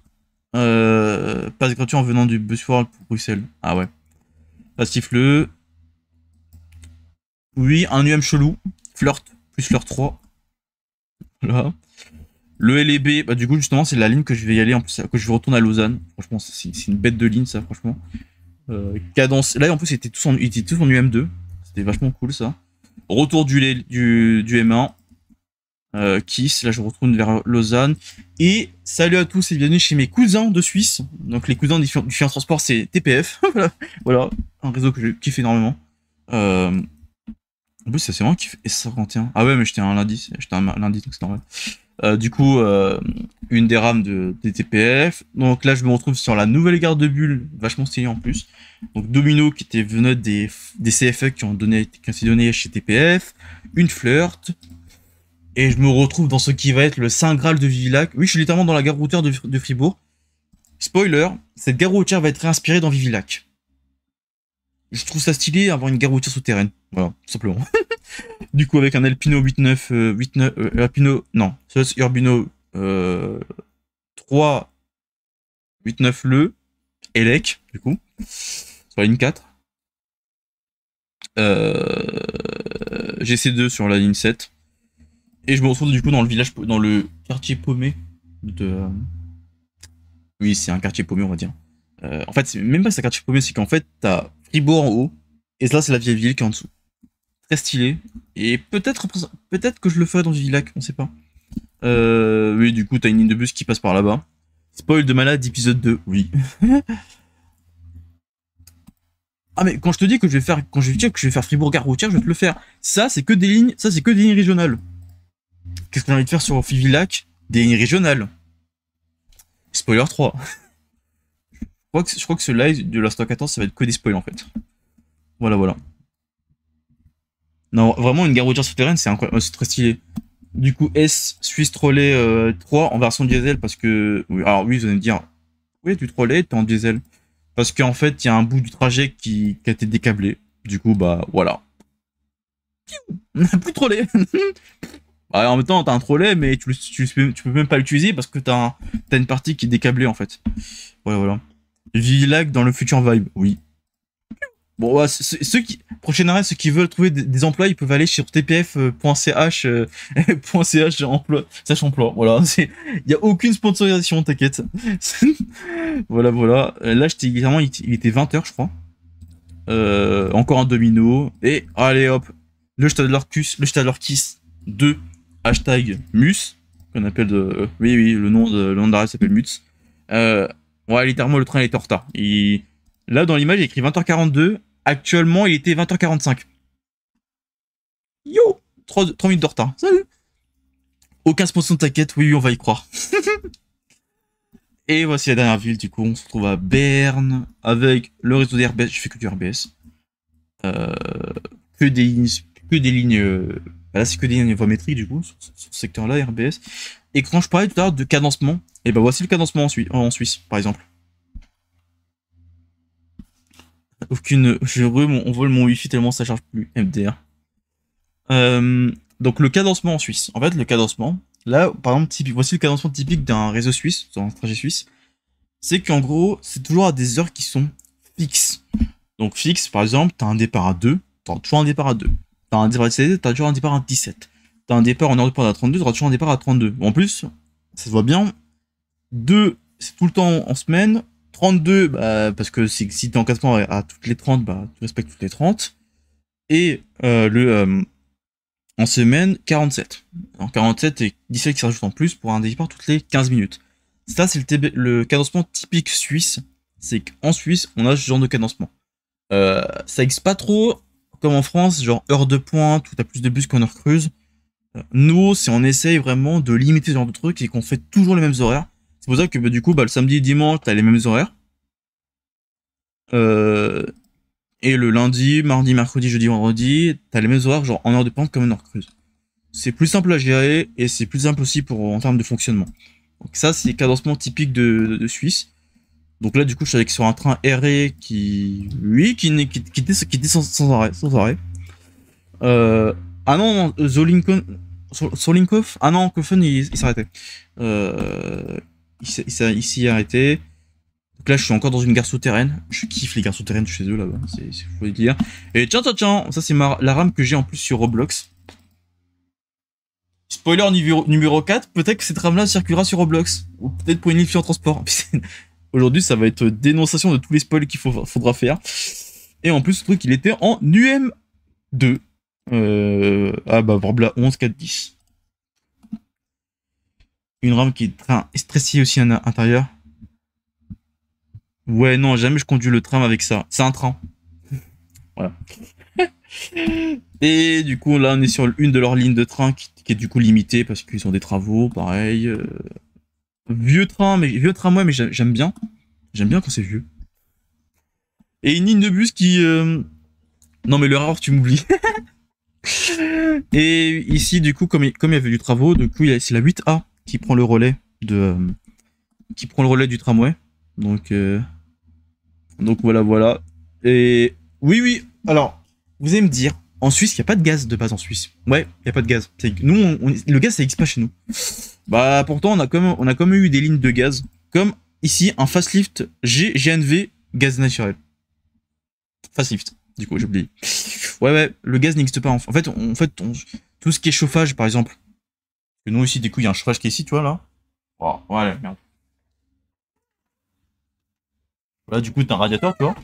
euh, pas gratuit en venant du bus pour Bruxelles. Ah ouais. Passif-le. Oui, un UM chelou. Flirt, plus flirt 3. Là, Le lb e bah du coup justement c'est la ligne que je vais y aller en plus que je retourne à Lausanne. Franchement c'est une bête de ligne ça franchement. Euh, cadence. Là en plus c'était tout tous en, en UM2. C'était vachement cool ça. Retour du, du, du M1 qui euh, Kiss. Là, je retrouve vers Lausanne. Et salut à tous et bienvenue chez mes cousins de Suisse. Donc, les cousins du en Transport, c'est TPF. voilà, un réseau que je kiffe énormément. Euh, en plus, ça c'est vraiment kiff. S51. Ah ouais, mais j'étais un lundi. J'étais un lundi, donc c'est normal. Euh, du coup, une des rames de, des TPF. Donc là, je me retrouve sur la nouvelle gare de Bulle, vachement stylé en plus. Donc Domino, qui était venue des, des CFE qui ont donné, qui ont été chez TPF. Une flirt, et je me retrouve dans ce qui va être le Saint Graal de Vivillac. Oui, je suis littéralement dans la gare routière de, Fribourg. Spoiler, cette gare routière va être inspirée dans Vivillac. Je trouve ça stylé avoir une gare routière souterraine. Voilà, tout simplement. du coup, avec un Alpino 89, 89 euh, euh, Alpino, non, Urbino 3, euh, 89 le, Elec, du coup, sur la ligne 4. GC2 sur la ligne 7. Et je me retrouve du coup dans le village, dans le quartier paumé de. Euh, oui, c'est un quartier paumé, on va dire. Euh, en fait, c'est même pas c'est un quartier paumé, c'est qu'en fait, t'as Fribourg en haut, et là, c'est la vieille ville qui est en dessous. Très stylé. Et peut-être peut-être que je le ferai dans lac, on sait pas. Euh, oui, du coup, t'as une ligne de bus qui passe par là-bas. Spoil de malade, épisode 2, oui. ah mais quand je te dis que je vais faire quand je vais dire que je vais faire Fribourg gare routière, je vais te le faire. Ça c'est que des lignes, ça c'est que des lignes régionales. Qu'est-ce que j'ai envie de faire sur lac Des régionales. Spoiler 3. je, crois que, je crois ce live de of 14, ça va être que des spoilers en fait. Voilà, voilà. Non, vraiment, une guerre routière souterraine, c'est incroyable, euh, c'est très stylé. Du coup, S, Suisse Trolley 3 euh, en version diesel parce que. Alors, oui, vous allez me dire, oui, tu trolley, t'es en diesel. Parce qu'en fait, il y a un bout du trajet qui, qui, a été décablé. Du coup, bah voilà. On n'a plus trollé. en même temps, t'as un trolley, mais tu, peux même pas l'utiliser parce que t'as as une partie qui est décablée en fait. Voilà, voilà. lag dans le futur vibe, oui. Bon, ceux, qui, prochaine arrêt, ceux qui veulent trouver des, emplois, ils peuvent aller sur tpf.ch, euh, .ch emploi, sache emploi. Voilà, il n'y a aucune sponsorisation, t'inquiète. voilà, voilà. Euh, là, j'étais il, était 20h, je crois. Euh, encore un domino. Et allez hop, le le Stadler Kiss 2 hashtag mus, qu'on appelle de. Euh, oui, oui, le nom de, le s'appelle MUS. Euh, ouais, littéralement, le train est était en retard. Il, là, dans l'image, il écrit 20h42. Actuellement, il était 20h45. Yo 3, minutes de retard. Salut Au 15% de ta oui, on va y croire. Et voici la dernière ville, du coup, on se trouve à Berne, avec le réseau des RBS, je fais que du RBS. que, euh, des, que des lignes bah là, c'est que des niveaux métriques, du coup, sur, ce secteur-là, RBS. Et quand je parlais tout à l'heure de cadencement, et eh ben voici le cadencement en, Suisse, par exemple. Aucune. Je on vole mon wifi tellement ça charge plus, MDR. Euh, donc le cadencement en Suisse. En fait, le cadencement, là, par exemple, voici le cadencement typique d'un réseau suisse, d'un trajet suisse. C'est qu'en gros, c'est toujours à des heures qui sont fixes. Donc fixe, par exemple, tu as un départ à 2, tu as toujours un départ à 2. T'as un départ à 17, as toujours un départ à 17. T'as un départ en heure de pointe à 32, t'auras toujours un départ à 32. En plus, ça se voit bien. 2, c'est tout le temps en semaine. 32, bah, parce que si, si t'es en classement à, toutes les 30, bah, tu respectes toutes les 30. Et euh, le euh, en semaine, 47. En 47 et 17 qui s'ajoute en plus pour un départ toutes les 15 minutes. Ça, c'est le, cadencement typique suisse. C'est qu'en Suisse, on a ce genre de cadencement. Euh, ça existe pas trop comme en France, genre heure de pointe, où as plus de bus qu'en heure creuse. Euh, nous, si on essaye vraiment de limiter ce genre de truc et qu'on fait toujours les mêmes horaires. C'est pour ça que bah, du coup, bah, le samedi et dimanche, t'as les mêmes horaires. Euh, et le lundi, mardi, mercredi, jeudi, vendredi, t'as les mêmes horaires, genre en heure de pointe comme en heure creuse. C'est plus simple à gérer et c'est plus simple aussi pour, en termes de fonctionnement. Donc ça, c'est cadencement typique de Suisse. Donc là, du coup, je suis avec sur un train erré qui, oui, qui qui, qui, qui descend sans, arrêt, sans arrêt. Euh, ah non, euh, Zolinkov, ah non, que il, il s'arrêtait. Euh, il, s'est arrêté. Donc là, je suis encore dans une gare souterraine. Je kiffe les gares souterraines chez eux là-bas, c'est faut dire. Et tiens, tiens, tiens, ça c'est la rame que j'ai en plus sur Roblox. Spoiler numéro, numéro 4, peut-être que cette rame-là circulera sur Roblox. Ou peut-être pour une île en transport. Aujourd'hui, ça va être dénonciation de tous les spoils qu'il faudra faire. Et en plus, le truc, il était en UM2. Euh, ah bah, Barbla 11, 4, 10. Une rame qui est très stressée aussi à l'intérieur. Ouais, non, jamais je conduis le tram avec ça. C'est un train. voilà. Et du coup, là, on est sur une de leurs lignes de train qui, est du coup limitée parce qu'ils ont des travaux, pareil. Euh. Vieux train, mais vieux tramway, mais j'aime bien. J'aime bien quand c'est vieux. Et une ligne de bus qui. Euh, non, mais le tu m'oublies. et ici, du coup, comme il, y avait du travaux, du coup, c'est la 8A qui prend le relais de. Euh, qui prend le relais du tramway. Donc. Euh, donc voilà, voilà. Et. Oui, oui. Alors, vous allez me dire, en Suisse, il n'y a pas de gaz de base en Suisse. Ouais, il n'y a pas de gaz. Nous, on, le gaz, ça n'existe pas chez nous. Bah, pourtant, on a, comme on a eu des lignes de gaz. Comme ici, un Fastlift GNV, gaz naturel. Fastlift, du coup, j'ai oublié. Ouais, ouais, le gaz n'existe pas. En, fait, en fait tout ce qui est chauffage, par exemple. que nous aussi, du coup, il y a un chauffage qui est ici, tu vois, là. voilà, oh, merde. Là, du coup, t'as un radiateur, tu vois.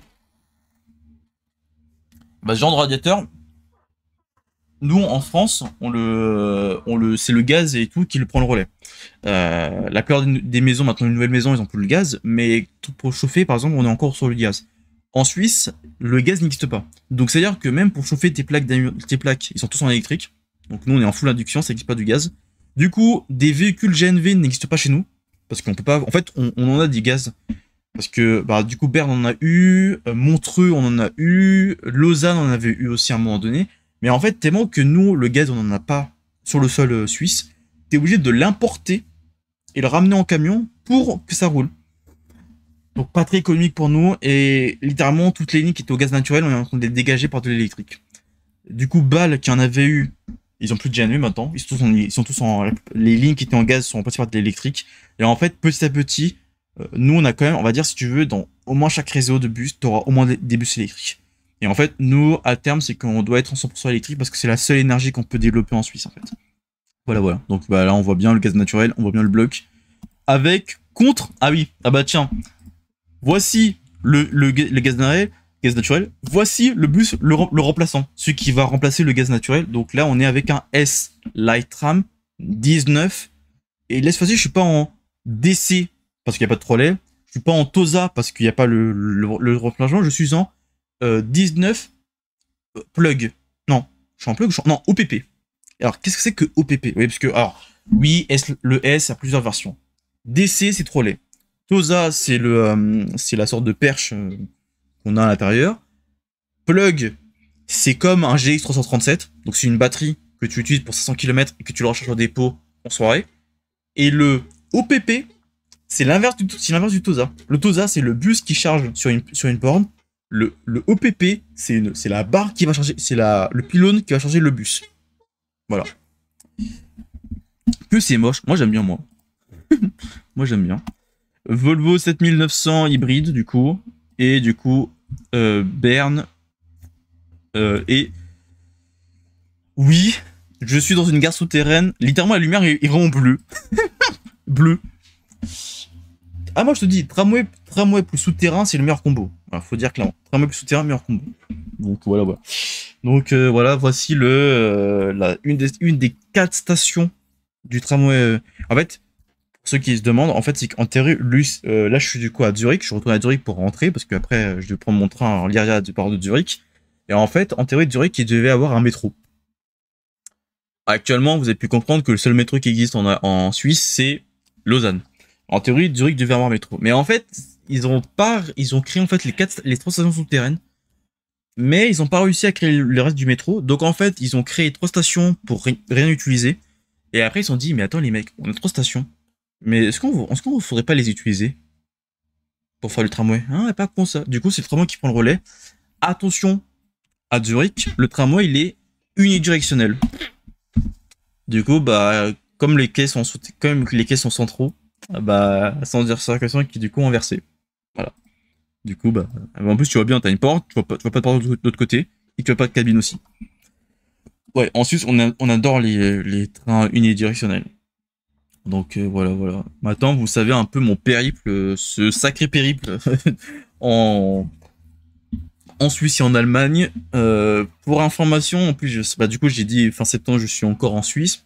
Bah, ce genre de radiateur, nous en France, on le, on le, c'est le gaz et tout qui le prend le relais. Euh, la plupart des maisons, maintenant une nouvelle maison, ils ont plus le gaz, mais pour chauffer, par exemple, on est encore sur le gaz. En Suisse, le gaz n'existe pas. Donc c'est à dire que même pour chauffer tes plaques, tes plaques, ils sont tous en électrique. Donc nous, on est en full induction, ça n'existe pas du gaz. Du coup, des véhicules GNV n'existent pas chez nous parce qu'on peut pas. En fait, on, en a du gaz. Parce que bah, du coup, Berne en a eu, euh, Montreux on en a eu, Lausanne en avait eu aussi à un moment donné. Mais en fait, tellement que nous, le gaz, on n'en a pas sur le sol euh, suisse, es obligé de l'importer et le ramener en camion pour que ça roule. Donc pas très économique pour nous et littéralement toutes les lignes qui étaient au gaz naturel, on est en train de les dégager par de l'électrique. Du coup, Bâle qui en avait eu, ils ont plus de GNU maintenant, ils sont tous en, ils sont les lignes qui étaient en gaz sont passées par de l'électrique. Et en fait, petit à petit, euh, nous on a quand même, on va dire si tu veux, dans au moins chaque réseau de bus, tu auras au moins des bus électriques. Et en fait, nous, à terme, c'est qu'on doit être en 100% électrique parce que c'est la seule énergie qu'on peut développer en Suisse, en fait. Voilà, voilà. Donc bah, là, on voit bien le gaz naturel, on voit bien le bloc. Avec, contre, ah oui, ah bah tiens, voici le, le, gaz naturel, gaz naturel. Voici le bus, le, remplaçant, celui qui va remplacer le gaz naturel. Donc là, on est avec un S Light Tram 19. Et là, cette je suis pas en DC parce qu'il n'y a pas de trolley. Je suis pas en TOSA parce qu'il n'y a pas le, le, Je suis en 19 euh, euh, plug. Non, je plug, je suis Non, OPP. Alors, qu'est-ce que c'est que OPP Oui, parce que, alors, oui, le S a plusieurs versions. DC, c'est trop laid. Tosa, euh, c'est la sorte de perche qu'on a à l'intérieur. Plug, c'est comme un GX337. Donc, c'est une batterie que tu utilises pour 500 km et que tu le recharges au dépôt en soirée. Et le OPP, c'est l'inverse du, l'inverse du Tosa. Le Tosa, c'est le bus qui charge sur une, sur une borne le, OPP, c'est la barre qui va charger, c'est le pylône qui va charger le bus. Voilà. Que c'est moche. Moi, j'aime bien, moi. moi, j'aime bien. Volvo 7900 hybride, du coup. Et du coup, euh, Berne. Euh, et. Oui, je suis dans une gare souterraine. Littéralement, la lumière est, vraiment bleue. bleu. Ah, moi, je te dis, tramway, tramway plus souterrain, c'est le meilleur combo faut dire clairement, un mieux plus souterrain, meilleur combo. Donc voilà, voilà. Donc euh, voilà, voici le euh, une des une des quatre stations du tramway. Euh, en fait, pour ceux qui se demandent, en fait, c'est qu'en théorie, là, je suis du coup à Zurich, je retourne à Zurich pour rentrer parce qu'après, je vais prendre mon train en Lyria du port de Zurich. Et en fait, en théorie, Zurich, il devait avoir un métro. Actuellement, vous avez pu comprendre que le seul métro qui existe en, en Suisse, c'est Lausanne. En théorie, Zurich devait avoir un métro. Mais en fait, ils ont pas, ils ont créé en fait les quatre, les trois stations souterraines, mais ils ont pas réussi à créer le reste du métro. Donc en fait, ils ont créé trois stations pour rien utiliser. Et après, ils se sont dit, mais attends les mecs, on a trois stations, mais est-ce qu'on, ne ce faudrait pas les utiliser pour faire le tramway Hein, pas con ça. Du coup, c'est le tramway qui prend le relais. Attention, à Zurich, le tramway il est unidirectionnel. Du coup, bah, comme les quais sont, comme les quais sont centraux, bah, sans dire question qui du coup inversée. Du coup, bah, en plus, tu vois bien, as une porte, tu vois pas, vois pas de porte de l'autre côté, et tu vois pas de cabine aussi. Ouais, en Suisse on adore les, trains unidirectionnels. Donc euh, voilà, voilà. Maintenant, vous savez un peu mon périple, ce sacré périple en, Suisse et en Allemagne. Euh, pour information, en plus, je, bah, du coup, j'ai dit fin septembre, je suis encore en Suisse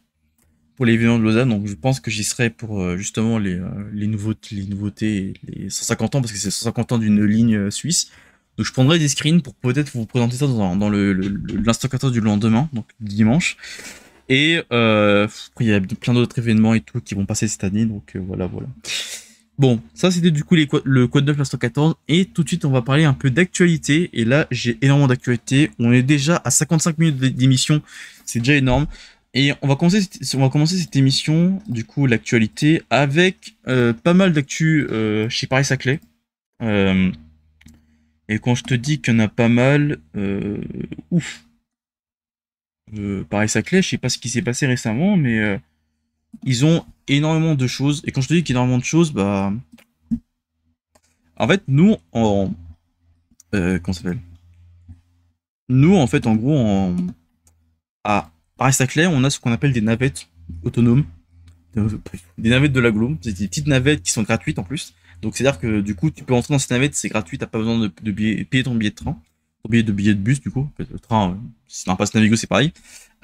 pour l'événement de Lausanne. Donc je pense que j'y serai pour euh, justement les, euh, nouveautés, les nouveautés, les 150 ans, parce que c'est 150 ans d'une ligne euh, suisse. Donc je prendrai des screens pour peut-être vous présenter ça dans, dans 14 le, du lendemain, donc dimanche. Et il y a plein d'autres événements et tout qui vont passer cette année, donc voilà, voilà. Bon, ça c'était du coup les, le Quad 9 l'instant et tout de suite on va parler un peu d'actualité, et là j'ai énormément d'actualité, on est déjà à 55 minutes d'émission, c'est déjà énorme. Et on va commencer, on va commencer cette émission, du coup, l'actualité, avec euh, pas mal d'actu euh, chez Paris-Saclay. Euh, et quand je te dis qu'il y en a pas mal, ouf. Paris-Saclay, je sais pas ce qui s'est passé récemment, mais ils ont énormément de choses. Et quand je te dis qu'il y a énormément de choses, bah. En fait, nous, en. comment ça s'appelle Nous, en fait, en gros, en. À à clair, on a ce qu'on appelle des navettes autonomes, des navettes de la C'est des petites navettes qui sont gratuites en plus. Donc c'est-à-dire que du coup, tu peux entrer dans cette navette, c'est gratuit, t'as pas besoin de, de payer ton billet de train, ton billet de billet de bus du coup, le train, euh, si un passe Navigo, c'est pareil.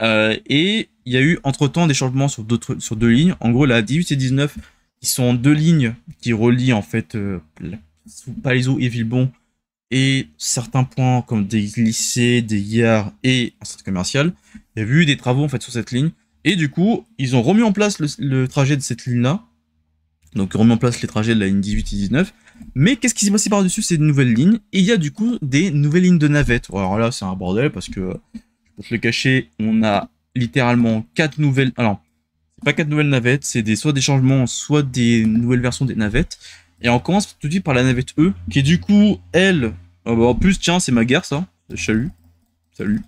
Euh, et il y a eu entre-temps des changements sur, d'autres, sur deux lignes. En gros, la 18 et 19, ils sont deux lignes qui relient en fait euh, Palaiso et Villebon et certains points comme des lycées, des gares et un centre commercial. Il y a eu des travaux en fait sur cette ligne. Et du coup, ils ont remis en place le, trajet de cette ligne-là. Donc, ils remis en place les trajets de la ligne 18 et 19. Mais qu'est-ce qui s'est passé par-dessus ces nouvelles lignes Et il y a du coup des nouvelles lignes de navettes. Alors là, c'est un bordel parce que, pour te le cacher, on a littéralement quatre nouvelles. Alors, pas quatre nouvelles navettes, c'est des, soit des changements, soit des nouvelles versions des navettes. Et on commence tout de suite par la navette E, qui du coup, elle, ah bah, en plus, tiens, c'est ma guerre ça, Salut. salut.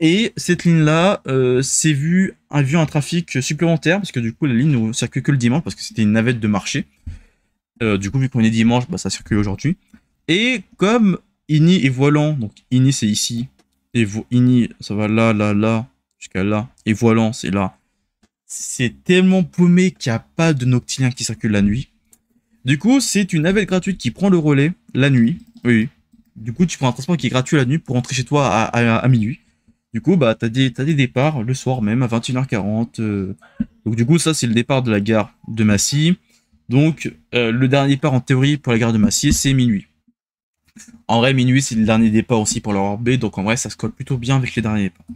Et cette ligne-là, euh, c'est vu, un vu un trafic supplémentaire, parce que du coup, la ligne ne circule que le dimanche, parce que c'était une navette de marché. Euh, du coup, vu qu'on est dimanche, bah, ça circule aujourd'hui. Et comme Ini et Voilant, donc Ini c'est ici, et vo ça va là, là, là, jusqu'à là, et Voilant c'est là. C'est tellement paumé qu'il n'y a pas de noctilien qui circule la nuit. Du coup, c'est une navette gratuite qui prend le relais la nuit. Oui. Du coup, tu prends un transport qui est gratuit la nuit pour rentrer chez toi à, minuit. Du coup, bah, t'as des, as des départs le soir même à 21h40. Euh. Donc, du coup, ça, c'est le départ de la gare de Massy. Donc, euh, le dernier départ en théorie pour la gare de Massy, c'est minuit. En vrai, minuit, c'est le dernier départ aussi pour la B. Donc, en vrai, ça se colle plutôt bien avec les derniers départs.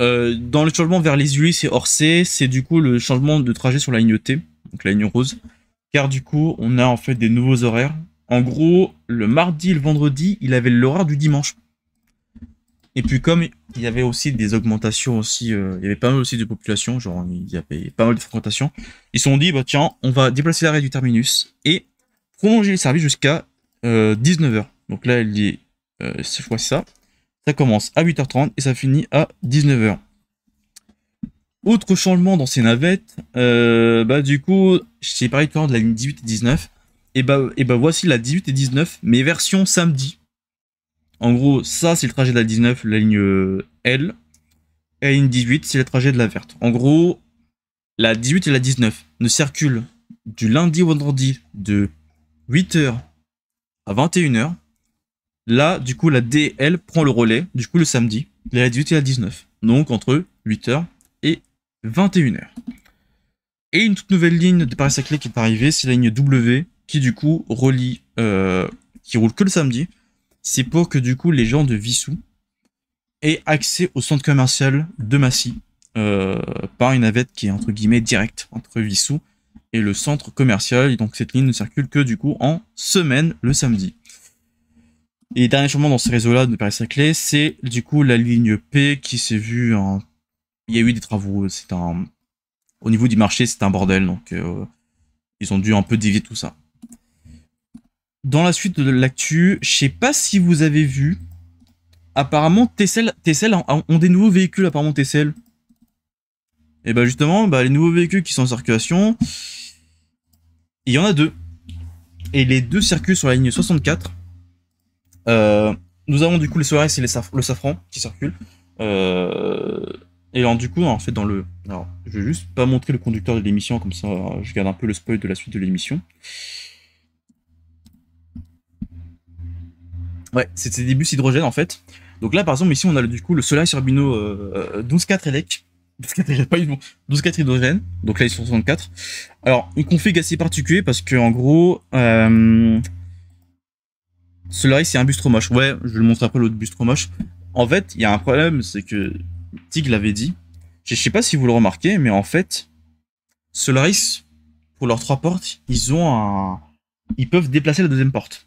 Euh, dans le changement vers les UI c'est Orsay. C'est du coup le changement de trajet sur la ligne T, donc la ligne rose car du coup, on a en fait des nouveaux horaires. En gros, le mardi et le vendredi, il avait l'horaire du dimanche. Et puis comme il y avait aussi des augmentations aussi, euh, il y avait pas mal aussi de population, genre il y avait pas mal de fréquentations, ils se sont dit, bah tiens, on va déplacer l'arrêt du terminus et prolonger les services jusqu'à 19h. Euh, Donc là, il dit, euh, cette fois ça. Ça commence à 8h30 et ça finit à 19h. Autre changement dans ces navettes, euh, bah du coup, j'ai parlé tout de la ligne 18 et 19. Et bah, et bah voici la 18 et 19, mais version samedi. En gros, ça c'est le trajet de la 19, la ligne euh, L. Et la ligne 18, c'est le trajet de la verte. En gros, la 18 et la 19 ne circulent du lundi au vendredi de 8h à 21h. Là, du coup, la DL prend le relais, du coup, le samedi, la 18 et la 19. Donc, entre 8h 21h. Et une toute nouvelle ligne de Paris-Saclay qui est arrivée, c'est la ligne W, qui du coup relie, euh, qui roule que le samedi. C'est pour que du coup les gens de Vissou aient accès au centre commercial de Massy euh, par une navette qui est entre guillemets directe entre Vissou et le centre commercial. Et donc cette ligne ne circule que du coup en semaine le samedi. Et dernier changement dans ce réseau-là de Paris-Saclay, c'est du coup la ligne P qui s'est vue en il y a eu des travaux. C'est un, au niveau du marché, c'est un bordel. Donc, euh, ils ont dû un peu dévier tout ça. Dans la suite de l'actu, je sais pas si vous avez vu. Apparemment, Tessel, ont des nouveaux véhicules. Apparemment, Tessel. Et eh ben, bah justement, les nouveaux véhicules qui sont en circulation, il y en a deux. Et les deux circulent sur la ligne 64. Euh, nous avons du coup le Soares et le Safran qui circulent. Euh, et alors, du coup, en fait, dans le. Alors, je vais juste pas montrer le conducteur de l'émission, comme ça, je garde un peu le spoil de la suite de l'émission. Ouais, c'était des bus hydrogène, en fait. Donc là, par exemple, ici, on a du coup le Soleil Urbino 12-4 EDEC. 12-4 pas 12-4 hydrogène. Donc là, ils sont 64. Alors, une config assez particulier parce que, en gros, euh, Soleil, c'est un bus trop moche. Ouais, je vais le montrer après l'autre bus trop moche. En fait, il y a un problème, c'est que Tig l'avait dit. Je ne sais pas si vous le remarquez, mais en fait, Solaris, pour leurs trois portes, ils ont un. Ils peuvent déplacer la deuxième porte.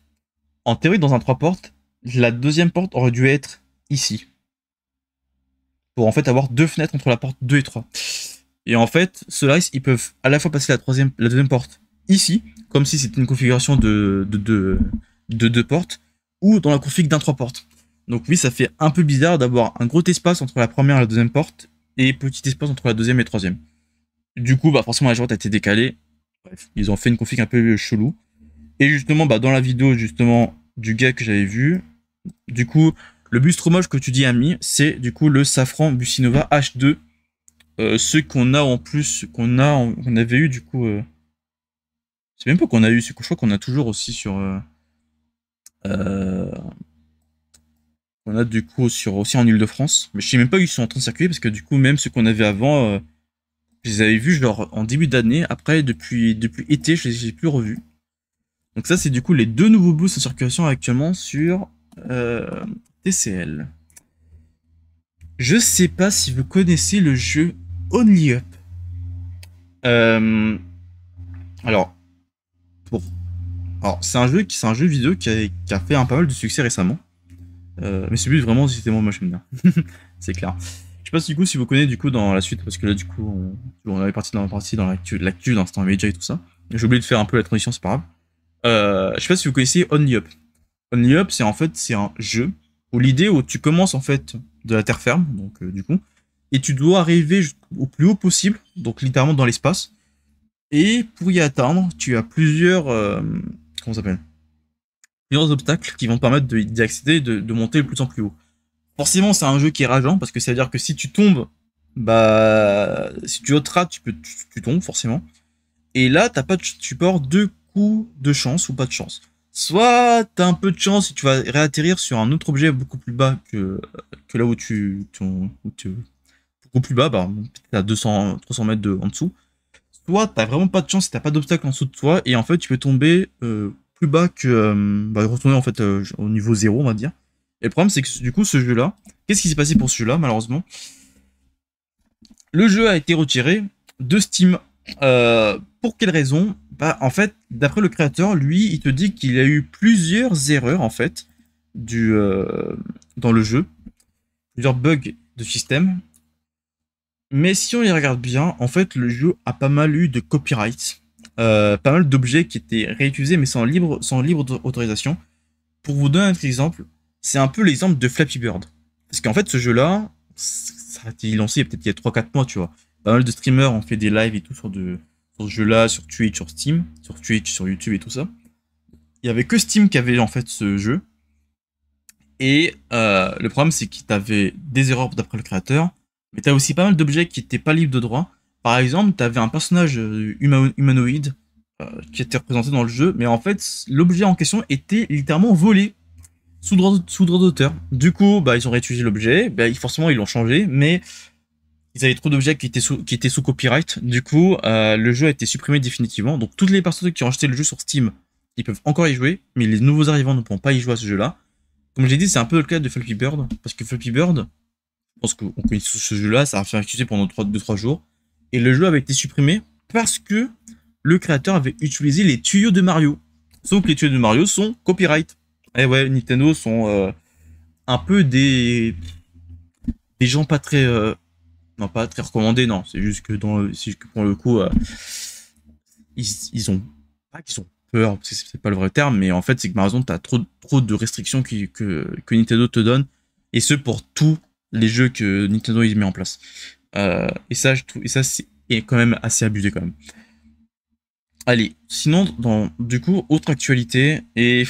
En théorie, dans un trois portes, la deuxième porte aurait dû être ici. Pour en fait avoir deux fenêtres entre la porte 2 et 3. Et en fait, Solaris, ils peuvent à la fois passer la, troisième, la deuxième porte ici, comme si c'était une configuration de, deux portes, ou dans la config d'un trois portes. Donc oui, ça fait un peu bizarre d'avoir un gros espace entre la première et la deuxième porte, et petit espace entre la deuxième et la troisième. Du coup, bah forcément la jante a été décalée. Bref, ils ont fait une config un peu chelou. Et justement, bah, dans la vidéo justement du gars que j'avais vu, du coup, le bus moche que tu dis ami, c'est du coup le Safran Bucinova H2. Euh, ce qu'on a en plus, qu'on a, qu'on avait eu du coup. Euh, c'est même pas qu'on a eu, je crois qu'on a toujours aussi sur. Euh... euh on a du coup sur, aussi en Ile-de-France. Mais je sais même pas où ils sont en train de circuler parce que du coup, même ceux qu'on avait avant, euh, je les avais vus genre en début d'année. Après, depuis, depuis été, je les ai plus revus. Donc ça, c'est du coup les deux nouveaux boosts en circulation actuellement sur euh, TCL. Je sais pas si vous connaissez le jeu Only Up. Euh, alors, c'est un jeu qui, c'est un jeu vidéo qui qui a fait un pas mal de succès récemment. Euh, mais c'est vraiment vraiment c'était mon machine c'est clair. Je sais pas si du coup si vous connaissez du coup dans la suite parce que là du coup on, avait parti dans la partie dans l'actu l'actu d'instant média et tout ça. J'ai oublié de faire un peu la transition, c'est pas grave. Euh, je sais pas si vous connaissez Only Up. Only Up c'est en fait c'est un jeu où l'idée où tu commences en fait de la terre ferme donc euh, du coup et tu dois arriver au plus haut possible donc littéralement dans l'espace et pour y atteindre tu as plusieurs euh, comment ça s'appelle obstacles qui vont permettre d'y accéder, de, monter de plus en plus haut. Forcément, c'est un jeu qui est rageant parce que ça veut dire que si tu tombes, bah, si tu ôteras, tu, peux, tu, tombes forcément. Et là, t'as pas, de, tu deux coups de chance ou pas de chance. Soit as un peu de chance et tu vas réatterrir sur un autre objet beaucoup plus bas que, que là où tu, ton, tu, beaucoup plus bas, bah, à 200, 300 mètres de, en dessous. Soit as vraiment pas de chance tu t'as pas d'obstacle en dessous de toi et en fait tu peux tomber euh, bas que. Euh, bah, retourner en fait euh, au niveau 0, on va dire. Et le problème, c'est que du coup, ce jeu-là, qu'est-ce qui s'est passé pour celui-là, malheureusement Le jeu a été retiré de Steam. Euh, pour quelle raison Bah, en fait, d'après le créateur, lui, il te dit qu'il a eu plusieurs erreurs, en fait, du, dans le jeu. Plusieurs bugs de système. Mais si on y regarde bien, en fait, le jeu a pas mal eu de copyright euh, pas mal d'objets qui étaient réutilisés mais sans libre, sans libre autorisation. Pour vous donner un exemple, c'est un peu l'exemple de Flappy Bird. Parce qu'en fait, ce jeu-là, ça a été lancé peut-être il y a 3-4 mois, tu vois. Pas mal de streamers ont fait des lives et tout sur, de, ce jeu-là, sur Twitch, sur Steam, sur Twitch, sur YouTube et tout ça. Il y avait que Steam qui avait en fait ce jeu. Et euh, le problème, c'est qu'il tu avais des erreurs d'après le créateur, mais tu as aussi pas mal d'objets qui n'étaient pas libres de droit. Par exemple, tu avais un personnage euh, humanoïde euh, qui était représenté dans le jeu, mais en fait, l'objet en question était littéralement volé sous droit, d'auteur. Du coup, bah, ils ont réutilisé l'objet, bah, forcément, ils l'ont changé, mais ils avaient trop d'objets qui, étaient sous, qui étaient sous copyright. Du coup, euh, le jeu a été supprimé définitivement. Donc, toutes les personnes qui ont acheté le jeu sur Steam, ils peuvent encore y jouer, mais les nouveaux arrivants ne pourront pas y jouer à ce jeu-là. Comme je l'ai dit, c'est un peu le cas de Flappy Bird, parce que Flappy Bird, je pense qu'on connaît ce jeu-là, ça a fait accuser pendant 2-3 jours. Et le jeu avait été supprimé parce que le créateur avait utilisé les tuyaux de Mario. Sauf que les tuyaux de Mario sont copyright. Et eh ouais, Nintendo sont euh, un peu des des gens pas très euh, non pas très recommandés non. C'est juste que dans pour le coup euh, ils, ont pas peur c'est pas le vrai terme mais en fait c'est que malheureusement t'as trop trop de restrictions que que Nintendo te donne et ce pour tous les jeux que Nintendo met en place. Euh, et ça, je trouve, et ça, c'est quand même assez abusé quand même. Allez, sinon, dans, du coup, autre actualité, et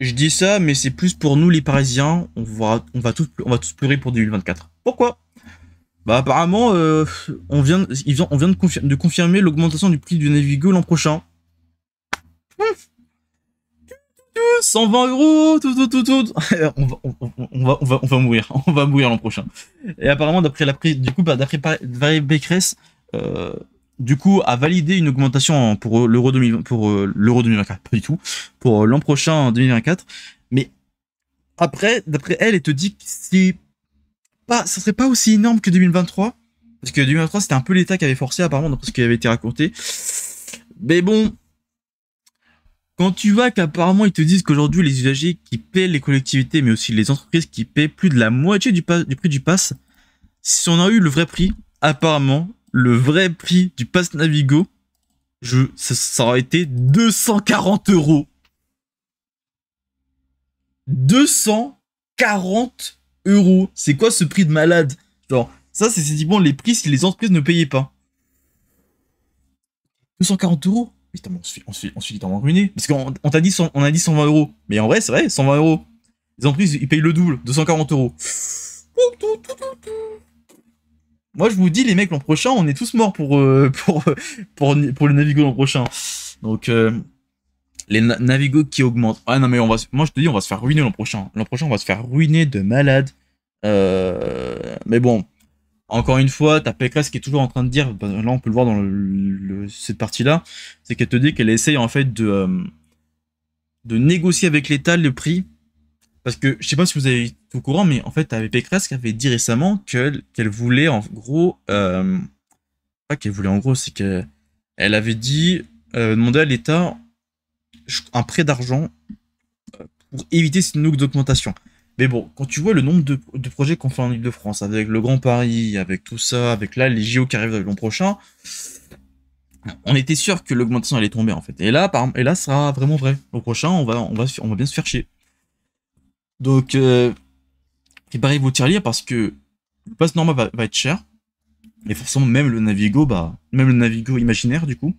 je dis ça, mais c'est plus pour nous les Parisiens. On va, on va, tous, on va tous pleurer pour 2024. Pourquoi Bah apparemment, euh, on vient, on vient de, confirmer, l'augmentation du prix du Navigo l'an prochain. Hum 120 euros, tout, tout, tout, tout. on, va, on, va, on, va, mourir, on va mourir l'an prochain. Et apparemment, d'après la prise, du coup, bah, d'après Valérie bécresse euh, du coup, a validé une augmentation pour euh, l'euro pour euh, l'euro 2024, pas du tout, pour l'an prochain 2024. Mais après, d'après elle, elle te dit que c'est pas, ça serait pas aussi énorme que 2023, parce que 2023 c'était un peu l'État qui avait forcé apparemment d'après ce qui avait été raconté. Mais bon, quand tu vois qu'apparemment ils te disent qu'aujourd'hui les usagers qui paient les collectivités, mais aussi les entreprises qui paient plus de la moitié du, prix du pass, si on a eu le vrai prix, apparemment le vrai prix du pass Navigo, ça, aurait été 240 euros. 240 euros. C'est quoi ce prix de malade Genre, ça c'est bon les prix si les entreprises ne payaient pas. 240 euros on se on suit, on ruiner. Parce qu'on t'a dit, on a dit 120 euros. Mais en vrai, c'est vrai, 120 euros. Les entreprises, ils payent le double, 240 euros. Moi, je vous dis, les mecs, l'an prochain, on est tous morts pour, euh, pour, pour, pour, le Navigo l'an prochain. Donc, euh, les navigos qui augmentent. Ah non, mais on va, moi, je te dis, on va se faire ruiner l'an prochain. L'an prochain, on va se faire ruiner de malade. Euh, mais bon, encore une fois, ta Pécresse qui est toujours en train de dire, bah, là on peut le voir dans cette partie-là, c'est qu'elle te dit qu'elle essaye en fait de, euh, de négocier avec l'État le prix. Parce que je sais pas si vous avez tout au courant, mais en fait, ta Pécresse qui avait dit récemment qu'elle voulait en gros. Euh, pas qu'elle voulait en gros, c'est qu'elle avait dit euh, demander à l'État un prêt d'argent pour éviter cette nouvelle d'augmentation. Mais bon, quand tu vois le nombre de, projets qu'on fait en Ile-de-France, avec le Grand Paris, avec tout ça, avec là les JO qui arrivent l'an prochain, on était sûr que l'augmentation allait tomber en fait. Et là, par, et là, ça sera vraiment vrai. Au prochain, on va, on va, on va bien se faire chier. Donc, euh, vous vos lire parce que le pass normal va, être cher. Et forcément, même le Navigo, bah, même le Navigo imaginaire, du coup,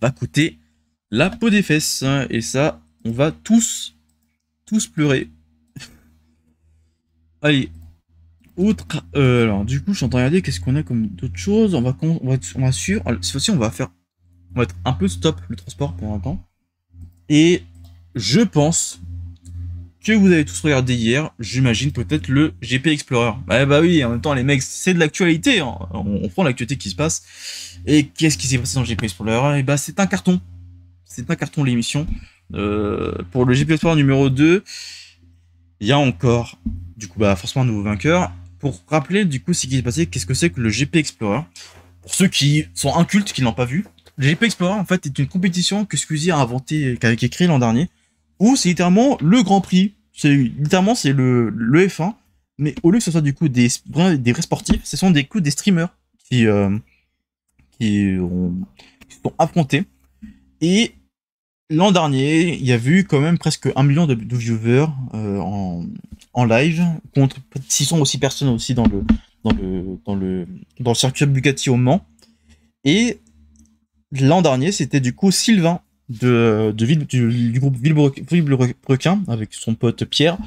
va coûter la peau des fesses. Et ça, on va tous, tous pleurer Allez. Autre. Euh, alors, du coup, je suis en train de regarder qu'est-ce qu'on a comme d'autres choses. On va, on va, on Cette fois-ci, on va faire. On va être un peu stop le transport pour un temps. Et je pense que vous avez tous regardé hier, j'imagine peut-être le GP Explorer. Bah, bah oui, en même temps, les mecs, c'est de l'actualité. Hein. On, prend l'actualité qui se passe. Et qu'est-ce qui s'est passé dans le GP Explorer Et eh bah, c'est un carton. C'est un carton, l'émission. Euh, pour le GP Explorer numéro 2, il y a encore du coup, bah, forcément, un nouveau vainqueur. Pour rappeler, du coup, ce qui s'est passé, qu'est-ce que c'est que le GP Explorer Pour ceux qui sont incultes, qui n'ont pas vu, le GP Explorer, en fait, est une compétition que Squeezie a inventé, qu'avec écrit l'an dernier, où c'est littéralement le Grand Prix. C'est littéralement, c'est le, F1, mais au lieu que ce soit du coup des, des vrais sportifs, ce sont des coups des streamers qui, euh, qui, ont, qui sont affrontés. Et l'an dernier, il y a eu quand même presque un million de, viewers euh, en, live, contre 600 aussi personnes aussi dans le, dans le, dans le, circuit Bugatti au Mans. Et l'an dernier, c'était du coup Sylvain de, Ville, du, groupe Villebrequin avec son pote Pierre,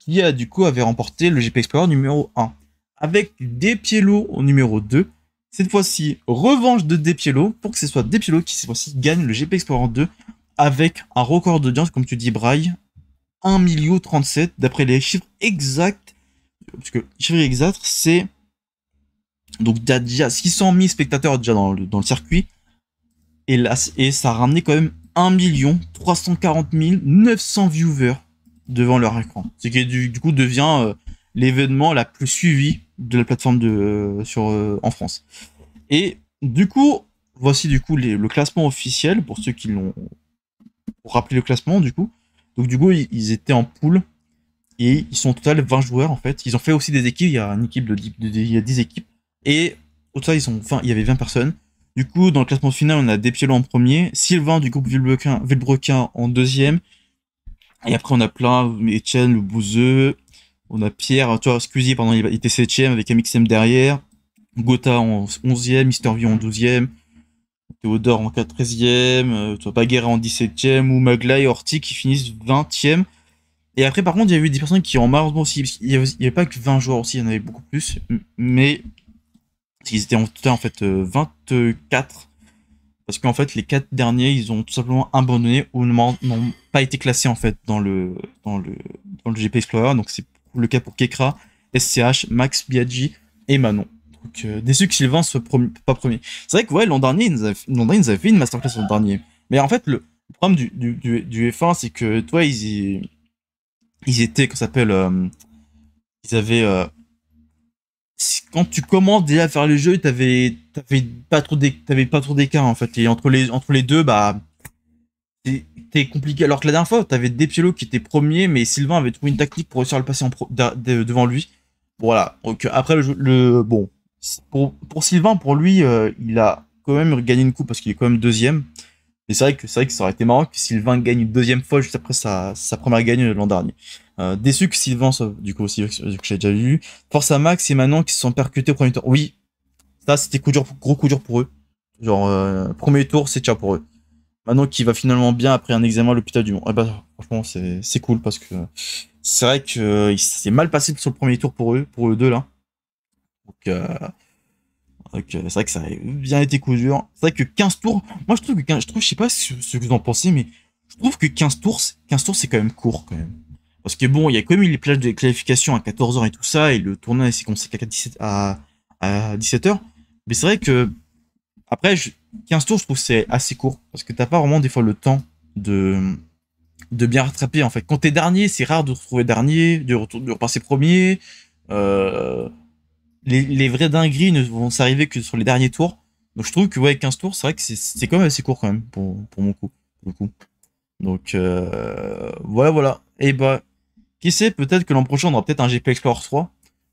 qui a du coup avait remporté le GP Explorer numéro 1. Avec Despiello au numéro 2. Cette fois-ci, revanche de Despiello pour que ce soit Despiello qui cette fois-ci gagne le GP Explorer 2 avec un record d'audience, comme tu dis, Braille, 1 million 37, d'après les chiffres exacts, parce que les chiffres exacts, c'est. Donc, il y a déjà 600 000 spectateurs déjà dans le, circuit, et, ça a ramené quand même 1 million 340 900 viewers devant leur écran. Ce qui, du, coup, devient euh, l'événement la plus suivi de la plateforme de, euh, sur, euh, en France. Et du coup, voici du coup le classement officiel pour ceux qui l'ont rappeler le classement du coup. Donc du coup, ils étaient en poule et ils sont au total 20 joueurs en fait. Ils ont fait aussi des équipes, il y a une équipe de 10, 10 équipes et au total ils sont enfin il y avait 20 personnes. Du coup, dans le classement final, on a Despielo en premier, Sylvain du groupe Villebrequin, Villebrequin en deuxième. Et après, on a plein, Etienne, le Bouzeux, on a Pierre, toi, Scusi, pendant il était 7 avec MXM derrière, Gotha en 11 e Mister V en 12 e Théodore en 13e, euh, Baguerre en 17e, ou Magla et Horty qui finissent 20e. Et après, par contre, il y a eu des personnes qui ont malheureusement aussi. Il n'y avait, pas que 20 joueurs aussi, il y en avait beaucoup plus. Mais. Ils étaient en cas en fait, 24. Euh, parce qu'en fait, les 4 derniers, ils ont tout simplement abandonné ou n'ont pas été classés, en fait, dans le, dans le, dans le GP Explorer. Donc, c'est le cas pour Kekra, SCH, Max Biaggi et Manon déçu euh, que Sylvain soit pas premier. C'est vrai que ouais, l'an dernier, ils nous avaient fait une masterclass l'an dernier. Mais en fait, le problème du, F1, c'est que, toi, ils, ils étaient, qu'on s'appelle, euh, ils avaient. Euh, quand tu commences déjà à faire le jeu, t'avais pas trop d'écart, en fait. Et entre les, entre les deux, bah. compliqué. Alors que la dernière fois, t'avais Despielo qui était premier, mais Sylvain avait trouvé une tactique pour réussir à le passer en devant lui. Voilà. Donc après, le bon, pour, Sylvain, pour lui, euh, il a quand même gagné une coupe parce qu'il est quand même deuxième. Et c'est vrai que c'est vrai que ça aurait été marrant que Sylvain gagne une deuxième fois juste après sa, première gagne euh, l'an dernier. Euh, déçu que Sylvain, du coup aussi que j'ai déjà vu, force à Max et Manon qui se sont percutés au premier tour. Oui, ça c'était coup dur, gros coup dur pour eux. Genre premier tour, c'est ciao pour eux. Manon qui va finalement bien après un examen à l'hôpital du monde. Eh ben, franchement, c'est cool parce que c'est vrai que il s'est mal passé sur le premier tour pour eux, pour eux deux là. Donc, euh, euh, c'est vrai que ça a bien été coup dur. Hein. C'est vrai que 15 tours, moi je trouve que je trouve, je sais pas ce que vous en pensez, mais je trouve que 15 tours, 15 tours c'est quand même court quand même. Parce que bon, il y a quand même eu les plages de qualification à 14h et tout ça, et le tournoi s'est commencé 17, à, 17h. Mais c'est vrai que après, 15 tours, je trouve c'est assez court. Parce que t'as pas vraiment des fois le temps de, de bien rattraper en fait. Quand t'es dernier, c'est rare de retrouver dernier, de, retour, de repasser premier. Euh, les, vrais dingueries ne vont s'arriver que sur les derniers tours. Donc je trouve que ouais, 15 tours, c'est vrai que c'est quand même assez court quand même pour, pour mon coup. coup. Donc euh, voilà, voilà. Et eh bah, ben, qui sait, peut-être que l'an prochain on aura peut-être un GP Explorer 3.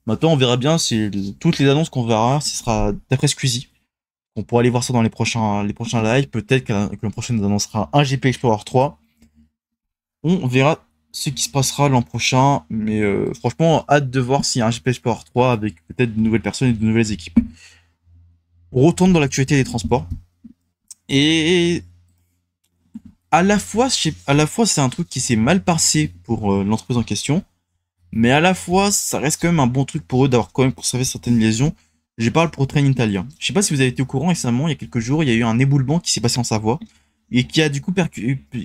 Maintenant, on verra bien si toutes les annonces qu'on verra, ce sera d'après Squeezie. On pourra aller voir ça dans les prochains, les prochains lives. Peut-être que l'an prochain annonce annoncera un GP Explorer 3. On verra ce qui se passera l'an prochain. Mais euh, franchement, hâte de voir s'il y a un GPS Power 3 avec peut-être de nouvelles personnes et de nouvelles équipes. retourne dans l'actualité des transports. Et à la fois, fois c'est un truc qui s'est mal passé pour euh, l'entreprise en question. Mais à la fois, ça reste quand même un bon truc pour eux d'avoir quand même conservé certaines liaisons. Je parle pour Train Italia. Je sais pas si vous avez été au courant récemment, il y a quelques jours, il y a eu un éboulement qui s'est passé en Savoie et qui a du coup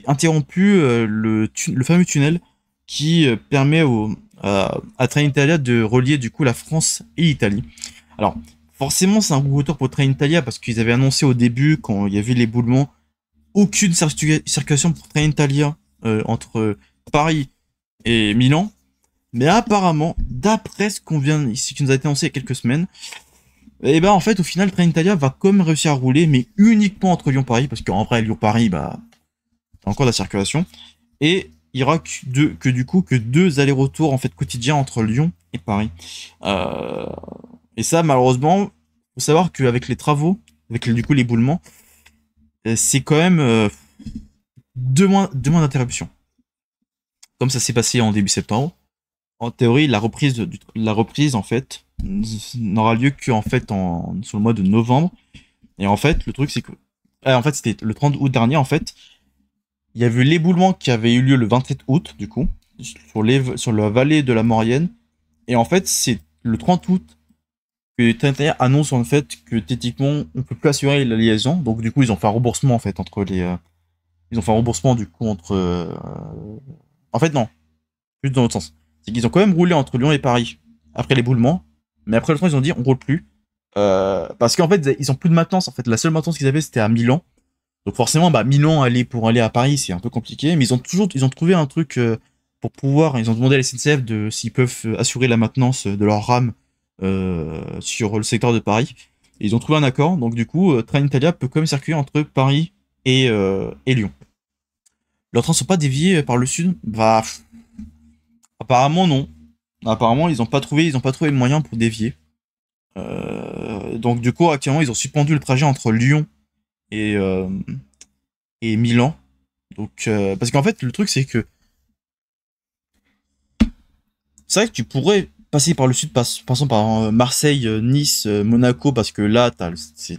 interrompu euh, le, le, fameux tunnel qui euh, permet au, à Italia de relier du coup la France et l'Italie. Alors forcément c'est un gros retour pour italia parce qu'ils avaient annoncé au début quand il y avait l'éboulement aucune circulation pour Italia euh, entre Paris et Milan. Mais apparemment, d'après ce qu'on vient, ce qui nous a été annoncé il y a quelques semaines, et bah en fait au final Train Italia va comme réussir à rouler mais uniquement entre Lyon-Paris parce qu'en vrai Lyon-Paris bah encore de la circulation et il n'y aura que, du coup que deux allers-retours en fait quotidiens entre Lyon et Paris. Euh, et ça malheureusement faut savoir qu'avec les travaux avec du coup l'éboulement euh, c'est quand même euh, deux mois, d'interruption. Comme ça s'est passé en début septembre. En théorie la reprise la reprise en fait n'aura lieu qu'en fait en, sur le mois de novembre. Et en fait, le truc, c'est que. Ah, en fait, c'était le 30 août dernier, en fait. Il y a eu l'éboulement qui avait eu lieu le 27 août, du coup, sur, les, sur la vallée de la Maurienne. Et en fait, c'est le 30 août que TNT annonce en fait que techniquement, on peut plus assurer la liaison. Donc, du coup, ils ont fait un remboursement, en fait, entre les. Euh, ils ont fait un remboursement, du coup, entre. Euh, en fait, non. Juste dans l'autre sens. C'est qu'ils ont quand même roulé entre Lyon et Paris après l'éboulement. Mais après le temps, ils ont dit on roule plus. Euh, parce qu'en fait, ils ont plus de maintenance. En fait, la seule maintenance qu'ils avaient, c'était à Milan. Donc forcément, bah, Milan aller pour aller à Paris, c'est un peu compliqué. Mais ils ont toujours, ils ont trouvé un truc euh, pour pouvoir. Ils ont demandé à la SNCF de s'ils peuvent euh, assurer la maintenance de leur rame sur le secteur de Paris. ils ont trouvé un accord. Donc du coup, Train Italia peut quand même circuler entre Paris et, et Lyon. Leurs trains ne sont pas déviés par le sud. Bah, apparemment non. Apparemment, ils n'ont pas trouvé, ils ont pas trouvé le moyen pour dévier. Euh, donc du coup, actuellement, ils ont suspendu le trajet entre Lyon et euh, et Milan. Donc euh, parce qu'en fait, le truc c'est que c'est vrai que tu pourrais passer par le sud, passant par Marseille, Nice, Monaco, parce que là, t'as, c'est,